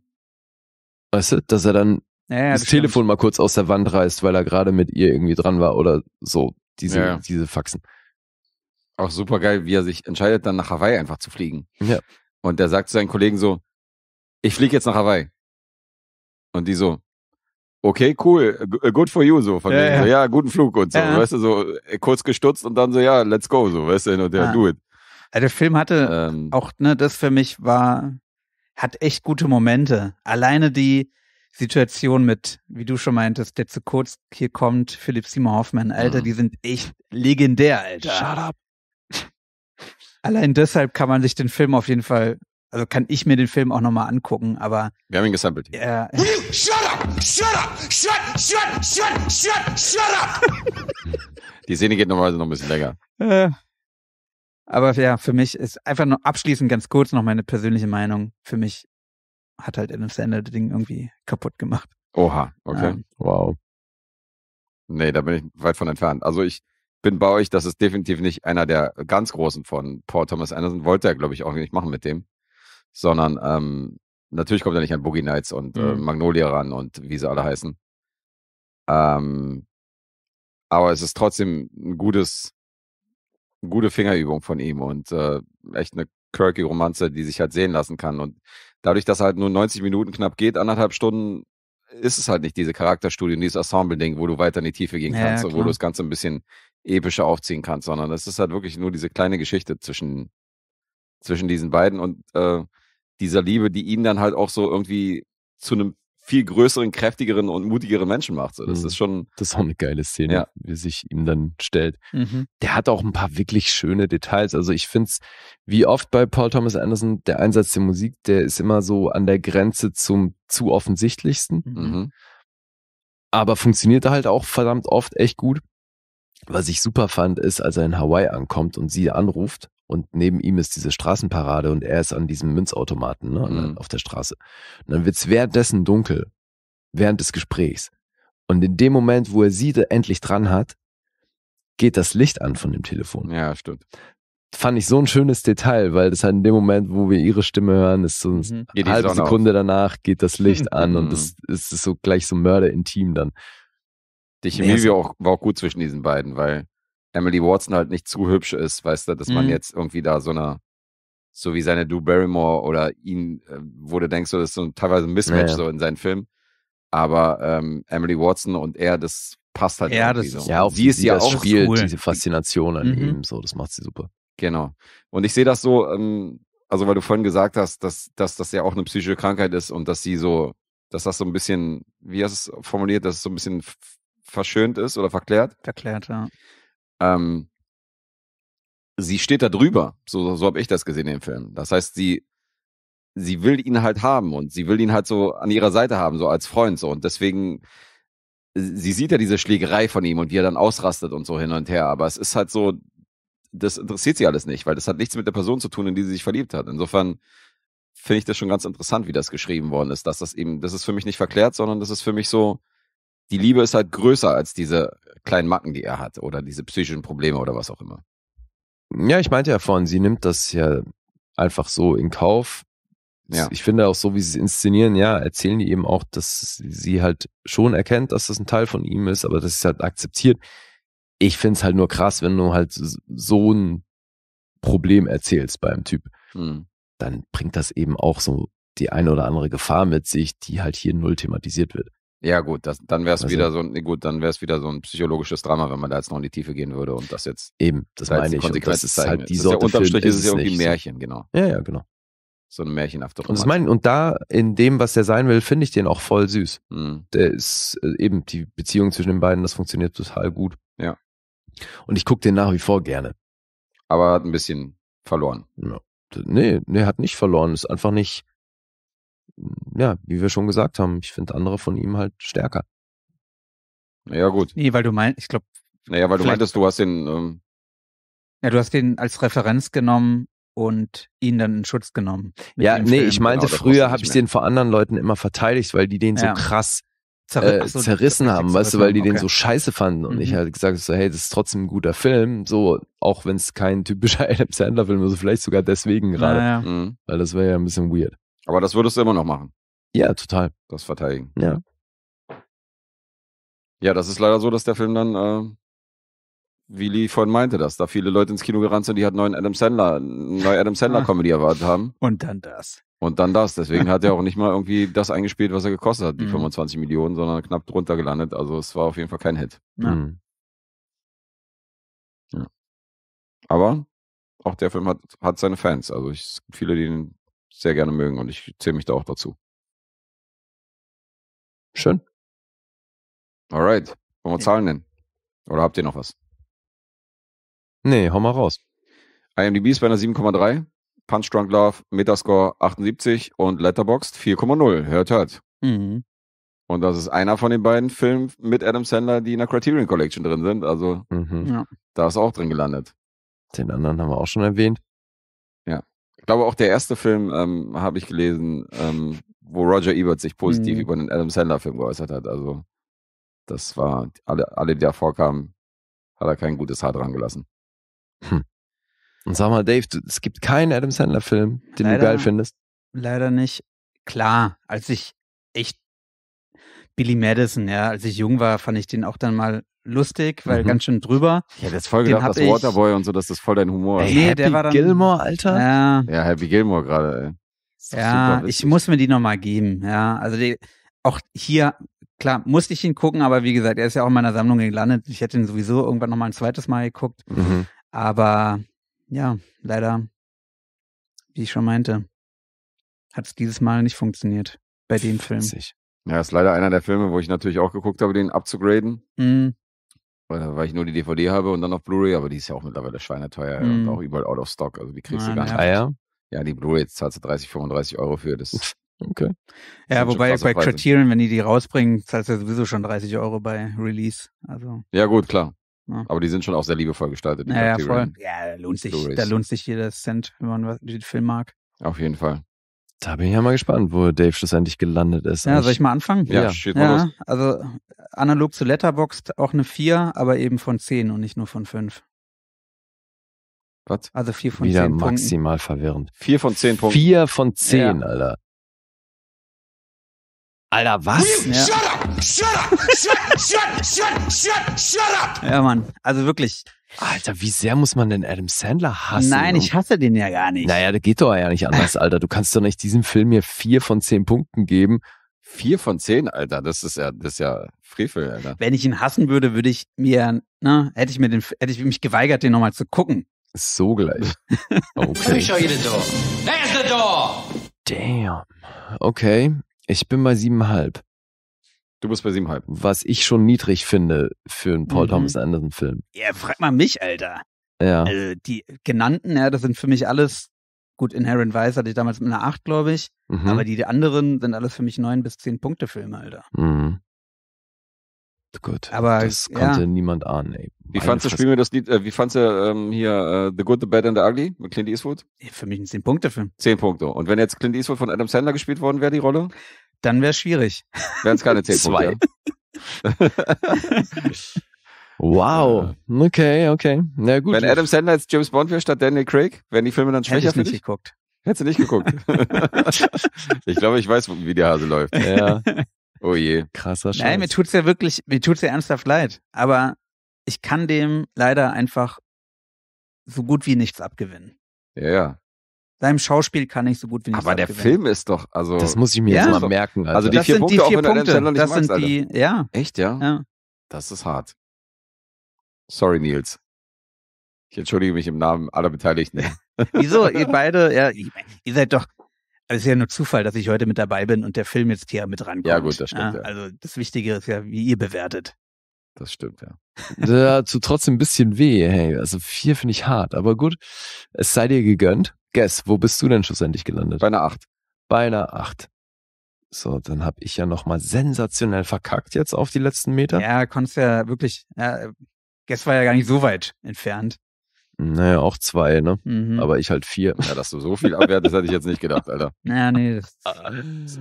Weißt du, dass er dann ja, ja, das bestimmt. Telefon mal kurz aus der Wand reißt, weil er gerade mit ihr irgendwie dran war oder so, diese, diese Faxen. Auch super geil, wie er sich entscheidet, dann nach Hawaii einfach zu fliegen. Ja. Und der sagt zu seinen Kollegen so, ich fliege jetzt nach Hawaii. Und die so, okay, cool, äh, good for you, so von ja, denen. Ja. So, ja, guten Flug und so, ja. weißt du, so äh, kurz gestutzt und dann so, ja, let's go, so, weißt du, und her, ah. do it. Also der Film hatte ähm. auch, ne, das für mich war, hat echt gute Momente. Alleine die Situation mit, wie du schon meintest, der zu kurz hier kommt, Philipp Simon Hoffmann, Alter, mhm. die sind echt legendär, Alter. Shut up. Allein deshalb kann man sich den Film auf jeden Fall also kann ich mir den Film auch nochmal angucken, aber. Wir haben ihn gesampelt. Äh, shut up! Shut up! Shut, shut, shut, shut, shut up! Die Szene geht normalerweise also noch ein bisschen länger. Äh, aber ja, für mich ist einfach nur abschließend ganz kurz noch meine persönliche Meinung. Für mich hat halt Adam Sandler das Ding irgendwie kaputt gemacht. Oha, okay. Ähm, wow. Nee, da bin ich weit von entfernt. Also ich, bin bei euch, das ist definitiv nicht einer der ganz großen von Paul Thomas Anderson. Wollte er, glaube ich, auch nicht machen mit dem sondern ähm, natürlich kommt er nicht an Boogie Nights und äh, mhm. äh, Magnolia ran und wie sie alle heißen. Ähm, aber es ist trotzdem ein gutes, eine gute Fingerübung von ihm und äh, echt eine quirky Romanze, die sich halt sehen lassen kann. Und dadurch, dass halt nur 90 Minuten knapp geht, anderthalb Stunden, ist es halt nicht diese Charakterstudie, und dieses Ensemble-Ding, wo du weiter in die Tiefe gehen kannst ja, und wo du das Ganze ein bisschen epischer aufziehen kannst, sondern es ist halt wirklich nur diese kleine Geschichte zwischen, zwischen diesen beiden und äh, dieser Liebe, die ihn dann halt auch so irgendwie zu einem viel größeren, kräftigeren und mutigeren Menschen macht. So, das mhm. ist schon. Das ist auch eine geile Szene, ja. wie sich ihm dann stellt. Mhm. Der hat auch ein paar wirklich schöne Details. Also ich finde es, wie oft bei Paul Thomas Anderson, der Einsatz der Musik, der ist immer so an der Grenze zum zu offensichtlichsten. Mhm. mhm. Aber funktioniert halt auch verdammt oft echt gut. Was ich super fand, ist, als er in Hawaii ankommt und sie anruft und neben ihm ist diese Straßenparade und er ist an diesem Münzautomaten ne, mhm. auf der Straße. Und dann wird es währenddessen dunkel, während des Gesprächs. Und in dem Moment, wo er sie endlich dran hat, geht das Licht an von dem Telefon. Ja, stimmt. Fand ich so ein schönes Detail, weil das halt in dem Moment, wo wir ihre Stimme hören, ist so eine mhm. halbe Sekunde auf. danach geht das Licht an und das, ist so gleich so mörderintim dann. Die Chemie nee, war, auch, war auch gut zwischen diesen beiden, weil Emily Watson halt nicht zu hübsch ist, weißt du, dass mhm. man jetzt irgendwie da so eine, so wie seine Du Barrymore oder ihn, äh, wo du denkst, so, das ist so ein, teilweise ein Mismatch ja, so in seinen Filmen. Aber ähm, Emily Watson und er, das passt halt ja, das so. Ist, ja, auch sie ist ja auch spielt, cool. diese Faszination an mhm. ihm, so, das macht sie super. Genau. Und ich sehe das so, ähm, also weil du vorhin gesagt hast, dass, dass das ja auch eine psychische Krankheit ist und dass sie so, dass das so ein bisschen, wie hast du es formuliert, dass es so ein bisschen verschönt ist oder verklärt? Verklärt, ja ähm, sie steht da drüber. So, so habe ich das gesehen im Film. Das heißt, sie, sie will ihn halt haben und sie will ihn halt so an ihrer Seite haben, so als Freund. So. Und deswegen, sie sieht ja diese Schlägerei von ihm und wie er dann ausrastet und so hin und her. Aber es ist halt so, das interessiert sie alles nicht, weil das hat nichts mit der Person zu tun, in die sie sich verliebt hat. Insofern finde ich das schon ganz interessant, wie das geschrieben worden ist, dass das eben, das ist für mich nicht verklärt, sondern das ist für mich so, die Liebe ist halt größer als diese kleinen Macken, die er hat oder diese psychischen Probleme oder was auch immer. Ja, ich meinte ja vorhin, sie nimmt das ja einfach so in Kauf. Ja. Ich finde auch so, wie sie es inszenieren, ja, erzählen die eben auch, dass sie halt schon erkennt, dass das ein Teil von ihm ist, aber das ist halt akzeptiert. Ich finde es halt nur krass, wenn du halt so ein Problem erzählst beim Typ, hm. dann bringt das eben auch so die eine oder andere Gefahr mit sich, die halt hier null thematisiert wird. Ja, gut, das, dann wäre also, wieder so ein, gut, dann wäre es wieder so ein psychologisches Drama, wenn man da jetzt noch in die Tiefe gehen würde und das jetzt. Eben, das halt meine ich. Und das ist halt die Sorte das ist ja, Film ist es ja irgendwie nicht. Märchen, genau. Ja, ja, genau. So ein märchenhafter Roman. Und, das mein, und da, in dem, was der sein will, finde ich den auch voll süß. Mhm. Der ist äh, eben die Beziehung zwischen den beiden, das funktioniert total gut. Ja. Und ich gucke den nach wie vor gerne. Aber hat ein bisschen verloren. Ja. Nee, nee, hat nicht verloren. Ist einfach nicht, ja, wie wir schon gesagt haben, ich finde andere von ihm halt stärker. Naja, gut. Nee, weil du meinst, ich glaube. Naja, weil du meintest, du hast den. Ähm ja, du hast den als Referenz genommen und ihn dann in Schutz genommen. Ja, nee, Film. ich meinte, genau, früher habe ich den vor anderen Leuten immer verteidigt, weil die den ja. so krass Zerri äh, so, zerrissen haben, weißt du, weil die okay. den so scheiße fanden. Und mhm. ich halt gesagt so, hey, das ist trotzdem ein guter Film, so, auch wenn es kein typischer Adam Sandler-Film ist, vielleicht sogar deswegen gerade. Ja. Mhm. Weil das wäre ja ein bisschen weird. Aber das würdest du immer noch machen. Ja, total. Das verteidigen. Ja. Ja, das ist leider so, dass der Film dann, äh, wie Lee vorhin meinte, dass da viele Leute ins Kino gerannt sind, die halt neuen Adam Sandler, neue Adam Sandler ah. Comedy erwartet haben. Und dann das. Und dann das. Deswegen hat er auch nicht mal irgendwie das eingespielt, was er gekostet hat, die mhm. 25 Millionen, sondern knapp drunter gelandet. Also es war auf jeden Fall kein Hit. Ja. Mhm. ja. Aber auch der Film hat, hat seine Fans. Also es gibt viele, die den sehr gerne mögen und ich zähle mich da auch dazu. Schön. Alright. Wollen wir Zahlen nennen? Oder habt ihr noch was? Nee, hau mal raus. IMDb ist bei einer 7,3, Punch Drunk Love, Metascore 78 und Letterboxd 4,0. Hört, hört. Mhm. Und das ist einer von den beiden Filmen mit Adam Sandler, die in der Criterion Collection drin sind. Also mhm. da ist auch drin gelandet. Den anderen haben wir auch schon erwähnt glaube auch der erste Film, ähm, habe ich gelesen, ähm, wo Roger Ebert sich positiv mhm. über einen Adam Sandler-Film geäußert hat. Also das war, alle, alle, die da vorkamen, hat er kein gutes Haar dran gelassen. Hm. Und sag mal, Dave, du, es gibt keinen Adam Sandler-Film, den leider, du geil findest. Leider nicht. Klar, als ich echt Billy Madison, ja, als ich jung war, fand ich den auch dann mal lustig, weil mhm. ganz schön drüber. Ja, das voll gedacht, das Waterboy und so, dass das voll dein Humor ey, Nee, Happy der war dann, Gilmore, Alter? Ja. Ja, Happy Gilmore gerade, ey. Ja, ich muss mir die nochmal geben, ja. Also die, auch hier, klar, musste ich ihn gucken, aber wie gesagt, er ist ja auch in meiner Sammlung gelandet. Ich hätte ihn sowieso irgendwann nochmal ein zweites Mal geguckt. Mhm. Aber ja, leider, wie ich schon meinte, hat es dieses Mal nicht funktioniert bei dem Film. Ja, ist leider einer der Filme, wo ich natürlich auch geguckt habe, den abzugraden. Mhm weil ich nur die DVD habe und dann noch Blu-ray, aber die ist ja auch mittlerweile schweineteuer mhm. und auch überall out of stock. Also die kriegst Mann, du gar nicht. Ah, ja? ja, die Blu-ray zahlst du 30, 35 Euro für. Das okay. Ja, wobei bei Criterion, wenn die die rausbringen, zahlst du sowieso schon 30 Euro bei Release. Also. Ja, gut, klar. Ja. Aber die sind schon auch sehr liebevoll gestaltet. Ja, ja, voll. Ja, da lohnt, sich, da lohnt sich jeder Cent, wenn man den Film mag. Auf jeden Fall. Da bin ich ja mal gespannt, wo Dave schlussendlich gelandet ist. Ja, soll ich mal anfangen? Ja, ja. Schieß mal ja, los. Also analog zu Letterboxd auch eine 4, aber eben von 10 und nicht nur von 5. Was? Also 4 von Wieder 10 Wieder maximal Punkten. verwirrend. 4 von 10 Punkten. 4 von 10, ja. Alter. Alter, was? Ja up! Shut up! Shut, shut, shut, shut, shut up! Ja, Mann. Also wirklich. Alter, wie sehr muss man denn Adam Sandler hassen? Nein, ich hasse den ja gar nicht. Naja, das geht doch ja nicht anders, Alter. Du kannst doch nicht diesem Film hier vier von zehn Punkten geben. Vier von zehn, Alter. Das ist ja, das ist ja Frevel, Alter. Wenn ich ihn hassen würde, würde ich mir, ne, hätte ich mir den, hätte ich mich geweigert, den nochmal zu gucken. So gleich. Okay. Let me show you the door. There's the door! Damn. Okay. Ich bin bei siebenhalb. Du bist bei siebenhalb. Was ich schon niedrig finde für einen Paul mhm. Thomas Anderson Film. Ja, frag mal mich, Alter. Ja. Also die genannten, ja, das sind für mich alles, gut, Inherent Vice hatte ich damals mit einer acht, glaube ich. Mhm. Aber die, die anderen sind alles für mich neun bis zehn Punkte Filme, Alter. Mhm. Gut. Aber das konnte ja. niemand ahnen, ey. Wie Meine fandst du, spiel mir das Lied, äh, wie fandst du ähm, hier äh, The Good, The Bad and The Ugly mit Clint Eastwood? für mich ein 10-Punkte-Film. Zehn Punkte. Und wenn jetzt Clint Eastwood von Adam Sandler gespielt worden wäre, die Rolle? Dann wäre es schwierig. Wären es keine zehn Punkte. wow. Okay, okay. Na gut. Wenn Adam Sandler als James Bond wäre statt Daniel Craig, wären die Filme dann schwächer Hätte ich für dich? geguckt. Hättest du nicht geguckt. ich glaube, ich weiß, wie die Hase läuft. Ja. Oh je. Krasser Scheiß. Nein, mir tut's ja wirklich, mir tut's ja ernsthaft leid. Aber ich kann dem leider einfach so gut wie nichts abgewinnen. Ja, ja. Deinem Schauspiel kann ich so gut wie nichts. Aber der abgewinnen. Film ist doch, also. Das muss ich mir ja. jetzt also mal merken. Alter. Also die das vier Punkte, die vier auch wenn Punkte. du nicht das magst, sind die, Alter. ja. Echt, ja? ja? Das ist hart. Sorry, Nils. Ich entschuldige mich im Namen aller Beteiligten. Wieso? Ihr beide, ja, ihr seid doch, also es ist ja nur Zufall, dass ich heute mit dabei bin und der Film jetzt hier mit rankommt. Ja, gut, das stimmt. Ja, ja. Also das Wichtige ist ja, wie ihr bewertet. Das stimmt, ja. Dazu trotzdem ein bisschen weh, hey. Also vier finde ich hart, aber gut. Es sei dir gegönnt. Guess, wo bist du denn schlussendlich gelandet? Bei einer 8. Bei einer 8. So, dann habe ich ja nochmal sensationell verkackt jetzt auf die letzten Meter. Ja, konntest ja wirklich, ja, Guess war ja gar nicht so weit entfernt. Naja, auch zwei, ne? Mhm. Aber ich halt vier. Ja, dass du so viel abwertest, hätte ich jetzt nicht gedacht, Alter. Ja, nee.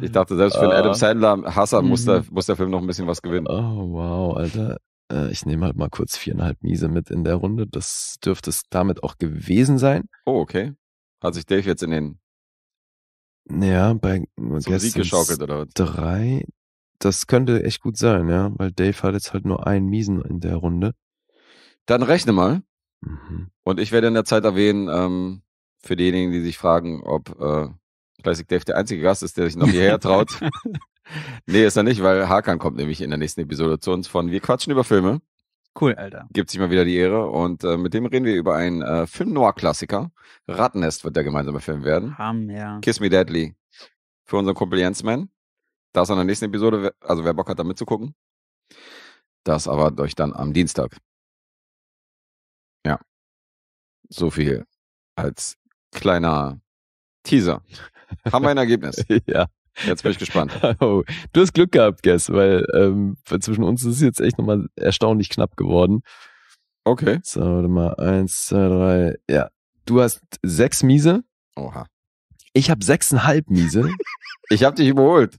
ich dachte, selbst für einen ah. Adam Sandler-Hasser mhm. muss, der, mhm. muss der Film noch ein bisschen was gewinnen. Oh, wow, Alter. Äh, ich nehme halt mal kurz viereinhalb Miese mit in der Runde. Das dürfte es damit auch gewesen sein. Oh, okay. Hat sich Dave jetzt in den ja, bei äh, Sieg geschaukelt oder was? Drei. Das könnte echt gut sein, ja, weil Dave hat jetzt halt nur einen miesen in der Runde. Dann rechne mal. Mhm. Und ich werde in der Zeit erwähnen, ähm, für diejenigen, die sich fragen, ob äh, Classic Dave der einzige Gast ist, der sich noch hierher traut. nee, ist er nicht, weil Hakan kommt nämlich in der nächsten Episode zu uns von Wir quatschen über Filme. Cool, Alter. Gibt sich mal wieder die Ehre. Und äh, mit dem reden wir über einen äh, Film-Noir-Klassiker. Rattennest wird der gemeinsame Film werden. Ham, ja. Kiss Me Deadly. Für unseren Kumpel Jens Jensman. Das an der nächsten Episode, also wer Bock hat, da mitzugucken. Das aber euch dann am Dienstag. Ja. So viel als kleiner Teaser. Haben wir ein Ergebnis? ja. Jetzt bin ich gespannt. Oh, du hast Glück gehabt, Guess, weil ähm, zwischen uns ist es jetzt echt nochmal erstaunlich knapp geworden. Okay. So, warte mal. Eins, zwei, drei. Ja. Du hast sechs Miese. Oha. Ich habe sechseinhalb Miese. ich habe dich überholt.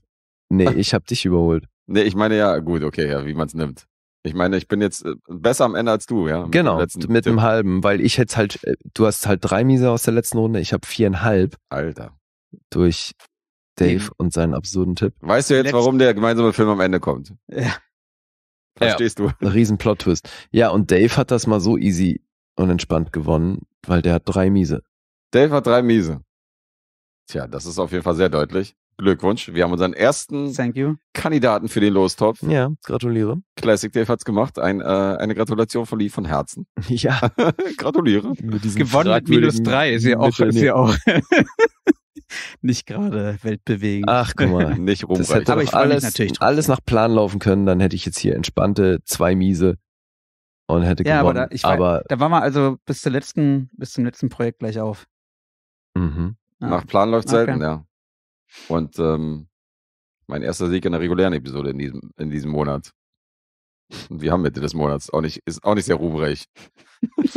Nee, ich habe dich überholt. Nee, ich meine ja, gut, okay, ja, wie man es nimmt. Ich meine, ich bin jetzt äh, besser am Ende als du, ja. Mit genau, mit Tipp. einem halben, weil ich jetzt halt, äh, du hast halt drei Miese aus der letzten Runde, ich habe viereinhalb. Alter. Durch Dave und seinen absurden Tipp. Weißt du jetzt, warum der gemeinsame Film am Ende kommt? Ja. Verstehst ja. du? Ein riesen Plot-Twist. Ja, und Dave hat das mal so easy und entspannt gewonnen, weil der hat drei Miese. Dave hat drei Miese. Tja, das ist auf jeden Fall sehr deutlich. Glückwunsch. Wir haben unseren ersten Kandidaten für den Lostopf. Ja, gratuliere. Classic Dave hat's gemacht. Ein, äh, eine Gratulation von Lee von Herzen. Ja. gratuliere. Mit Gewonnen mit minus drei ist ja auch, ist ja auch nicht gerade weltbewegend. Ach, guck mal, nicht rumreißen. Das hätte Aber alles, natürlich alles nach Plan laufen können, dann hätte ich jetzt hier entspannte zwei Miese und hätte ja, gewonnen. Aber da, ich war, aber da war man also bis, zur letzten, bis zum letzten Projekt gleich auf. Mhm. Ja. Ah, nach Plan läuft okay. ja. Und ähm, mein erster Sieg in der regulären Episode in diesem, in diesem Monat. Und wir haben Mitte des Monats. Auch nicht, ist auch nicht sehr ruhmreich.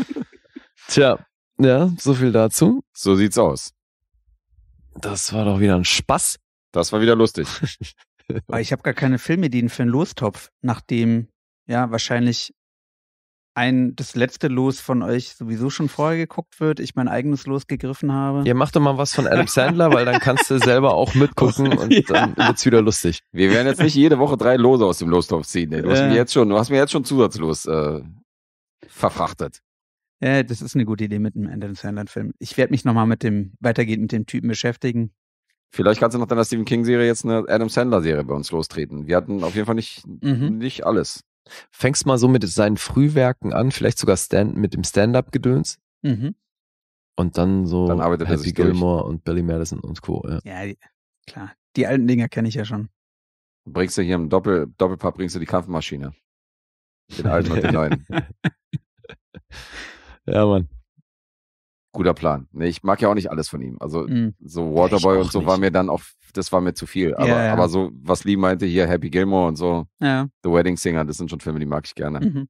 Tja, ja, so viel dazu. So sieht's aus. Das war doch wieder ein Spaß. Das war wieder lustig. Aber ich habe gar keine Filmideen für einen Lostopf, nachdem ja wahrscheinlich ein das letzte Los von euch sowieso schon vorher geguckt wird, ich mein eigenes Los gegriffen habe. Ja, macht doch mal was von Adam Sandler, weil dann kannst du selber auch mitgucken und ja. dann wird's wieder lustig. Wir werden jetzt nicht jede Woche drei Lose aus dem Lostopf ziehen. Ey. Du hast äh. mir jetzt schon, du hast mir jetzt schon zusatzlos äh, verfrachtet. Ja, äh, das ist eine gute Idee mit einem Adam Sandler-Film. Ich werde mich nochmal mit dem, weitergehend mit dem Typen beschäftigen. Vielleicht kannst du nach deiner Stephen King-Serie jetzt eine Adam Sandler-Serie bei uns lostreten. Wir hatten auf jeden Fall nicht, mhm. nicht alles. Fängst mal so mit seinen Frühwerken an, vielleicht sogar Stand, mit dem Stand-Up-Gedöns. Mhm. Und dann so dann Happy Gilmore durch. und Billy Madison und Co. Ja, ja klar. Die alten Dinger kenne ich ja schon. Bringst du hier im Doppel, Doppelpaar, bringst du die Kampfmaschine. Den alten und den neuen. Ja, Mann. Guter Plan. Nee, ich mag ja auch nicht alles von ihm. Also mm. so Waterboy ja, und so nicht. war mir dann auch, das war mir zu viel. Aber, ja, ja. aber so, was Lee meinte hier, Happy Gilmore und so, The Wedding Singer, das sind schon Filme, die mag ich gerne. Mhm.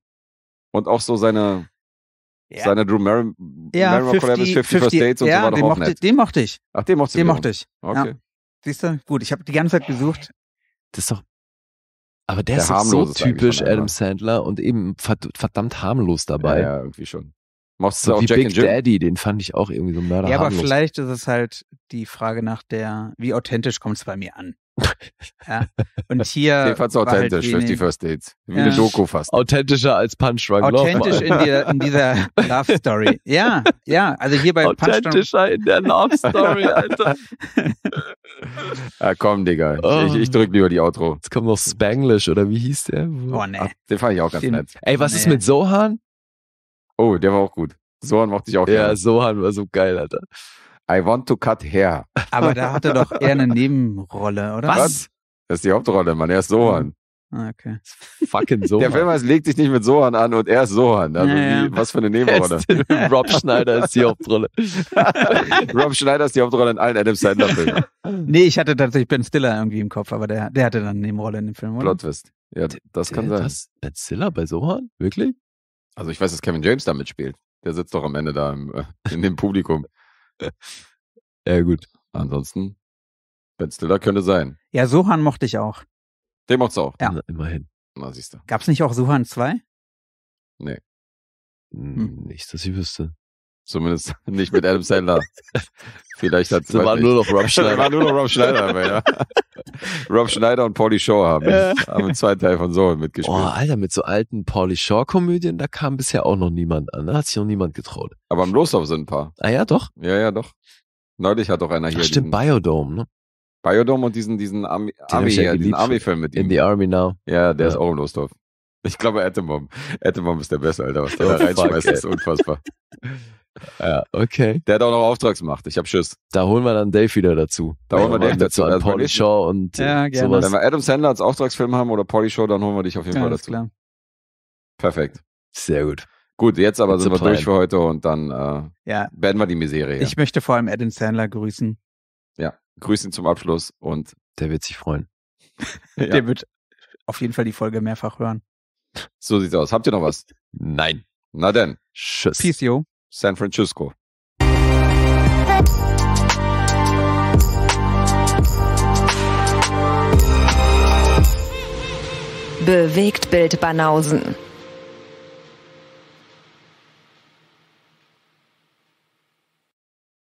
Und auch so seine, seine Drew Mar ja, Marimar Collabs 50, 50 First Dates und so war doch auch mochte, nett. Den mochte ich. Ach, den mochte ich. Den mochte ich. Okay. Siehst du? Gut, ich habe die ganze Zeit gesucht. Das ist doch aber der, der ist so typisch Adam Sandler und eben verdammt harmlos dabei. Ja, ja, irgendwie schon. Machst du auch wie Jack Big Daddy, den fand ich auch irgendwie so mörder. Ja, aber vielleicht ist es halt die Frage nach der, wie authentisch kommt es bei mir an? ja. Und hier. Jedenfalls halt authentisch, halt 50 First Dates. Wie ja. eine Doku fast. Authentischer als Punch Drunk Authentisch in, die, in, dieser Love Story. Ja, ja. Also hier bei Authentischer Punch in der Love Story, Alter. ja, komm, Digga. Oh. Ich, ich oh. drück lieber die Outro. Jetzt kommt noch Spanglish, oder wie hieß der? Oh, nee. den fand ich auch ganz Stimmt. nett. Ey, was nee. ist mit Sohan? Oh, der war auch gut. Sohan mochte ich auch gerne. Ja, Sohan war so geil, Alter. I want to cut hair. Aber da hatte doch eher eine Nebenrolle, oder? Was? Das ist die Hauptrolle, Mann. Er ist Sohan. Ah, okay. Fucking Sohan. Der Film heißt Legt sich nicht mit Sohan an und er ist Sohan. Also ja, ja. Wie, was für eine Nebenrolle. Rob Schneider ist die Hauptrolle. Rob Schneider ist die Hauptrolle in allen Adam Sandler-Filmen. Nee, ich hatte tatsächlich Ben Stiller irgendwie im Kopf, aber der, der hatte dann eine Nebenrolle in dem Film, oder? Plot Twist. Ja, das kann sein. Das, ben Stiller bei Sohan? Wirklich? Also ich weiß, dass Kevin James da mitspielt. Der sitzt doch am Ende da im, äh, in dem Publikum. ja, gut. Ansonsten, Ben Stiller könnte sein. Ja, Sohan mochte ich auch. Den mocht's auch. Ja. Immerhin. Na, siehst du. Gab's nicht auch Sohan 2? Nee. Hm. Nicht, dass ich wüsste. Zumindest nicht mit Adam Sandler. Vielleicht hat es war nur noch Rob Schneider. war nur noch Rob Schneider dabei, ja. Rob Schneider und Pauly Shaw haben, haben im Teil von Soul mitgespielt. Boah, Alter, mit so alten Pauly Shaw Komödien, da kam bisher auch noch niemand an. Da ne? hat sich noch niemand getraut. Aber am Loslauf sind ein paar. Ah ja, doch? Ja, ja, doch. Neulich hat doch einer Ach, hier. stimmt, diesen, Biodome, ne? Biodome und diesen, diesen Army, Den Army, ja army mit ihm. In the Army Now. Ja, der ja. ist auch im Losdorf. Ich glaube, Atombomb. Atombomb ist der Beste, Alter. Was der oh, da reinschmeißt, ist unfassbar. Ja, okay. Der hat auch noch Auftragsmacht. Ich hab Schiss. Da holen wir dann Dave wieder dazu. Da holen wir, wir Dave dazu. Also Polly Shaw und ja, sowas. Wenn wir Adam Sandler als Auftragsfilm haben oder Polly Shaw, dann holen wir dich auf jeden ja, Fall dazu. Klar. Perfekt. Sehr gut. Gut, jetzt aber It's sind wir durch für heute und dann äh, ja. beenden wir die Misere. Ich möchte vor allem Adam Sandler grüßen. Ja, grüßen zum Abschluss und der wird sich freuen. der wird auf jeden Fall die Folge mehrfach hören. So sieht's aus. Habt ihr noch was? Nein. Na denn. Tschüss. Peace, yo. San Francisco. Bewegt Bild Banausen.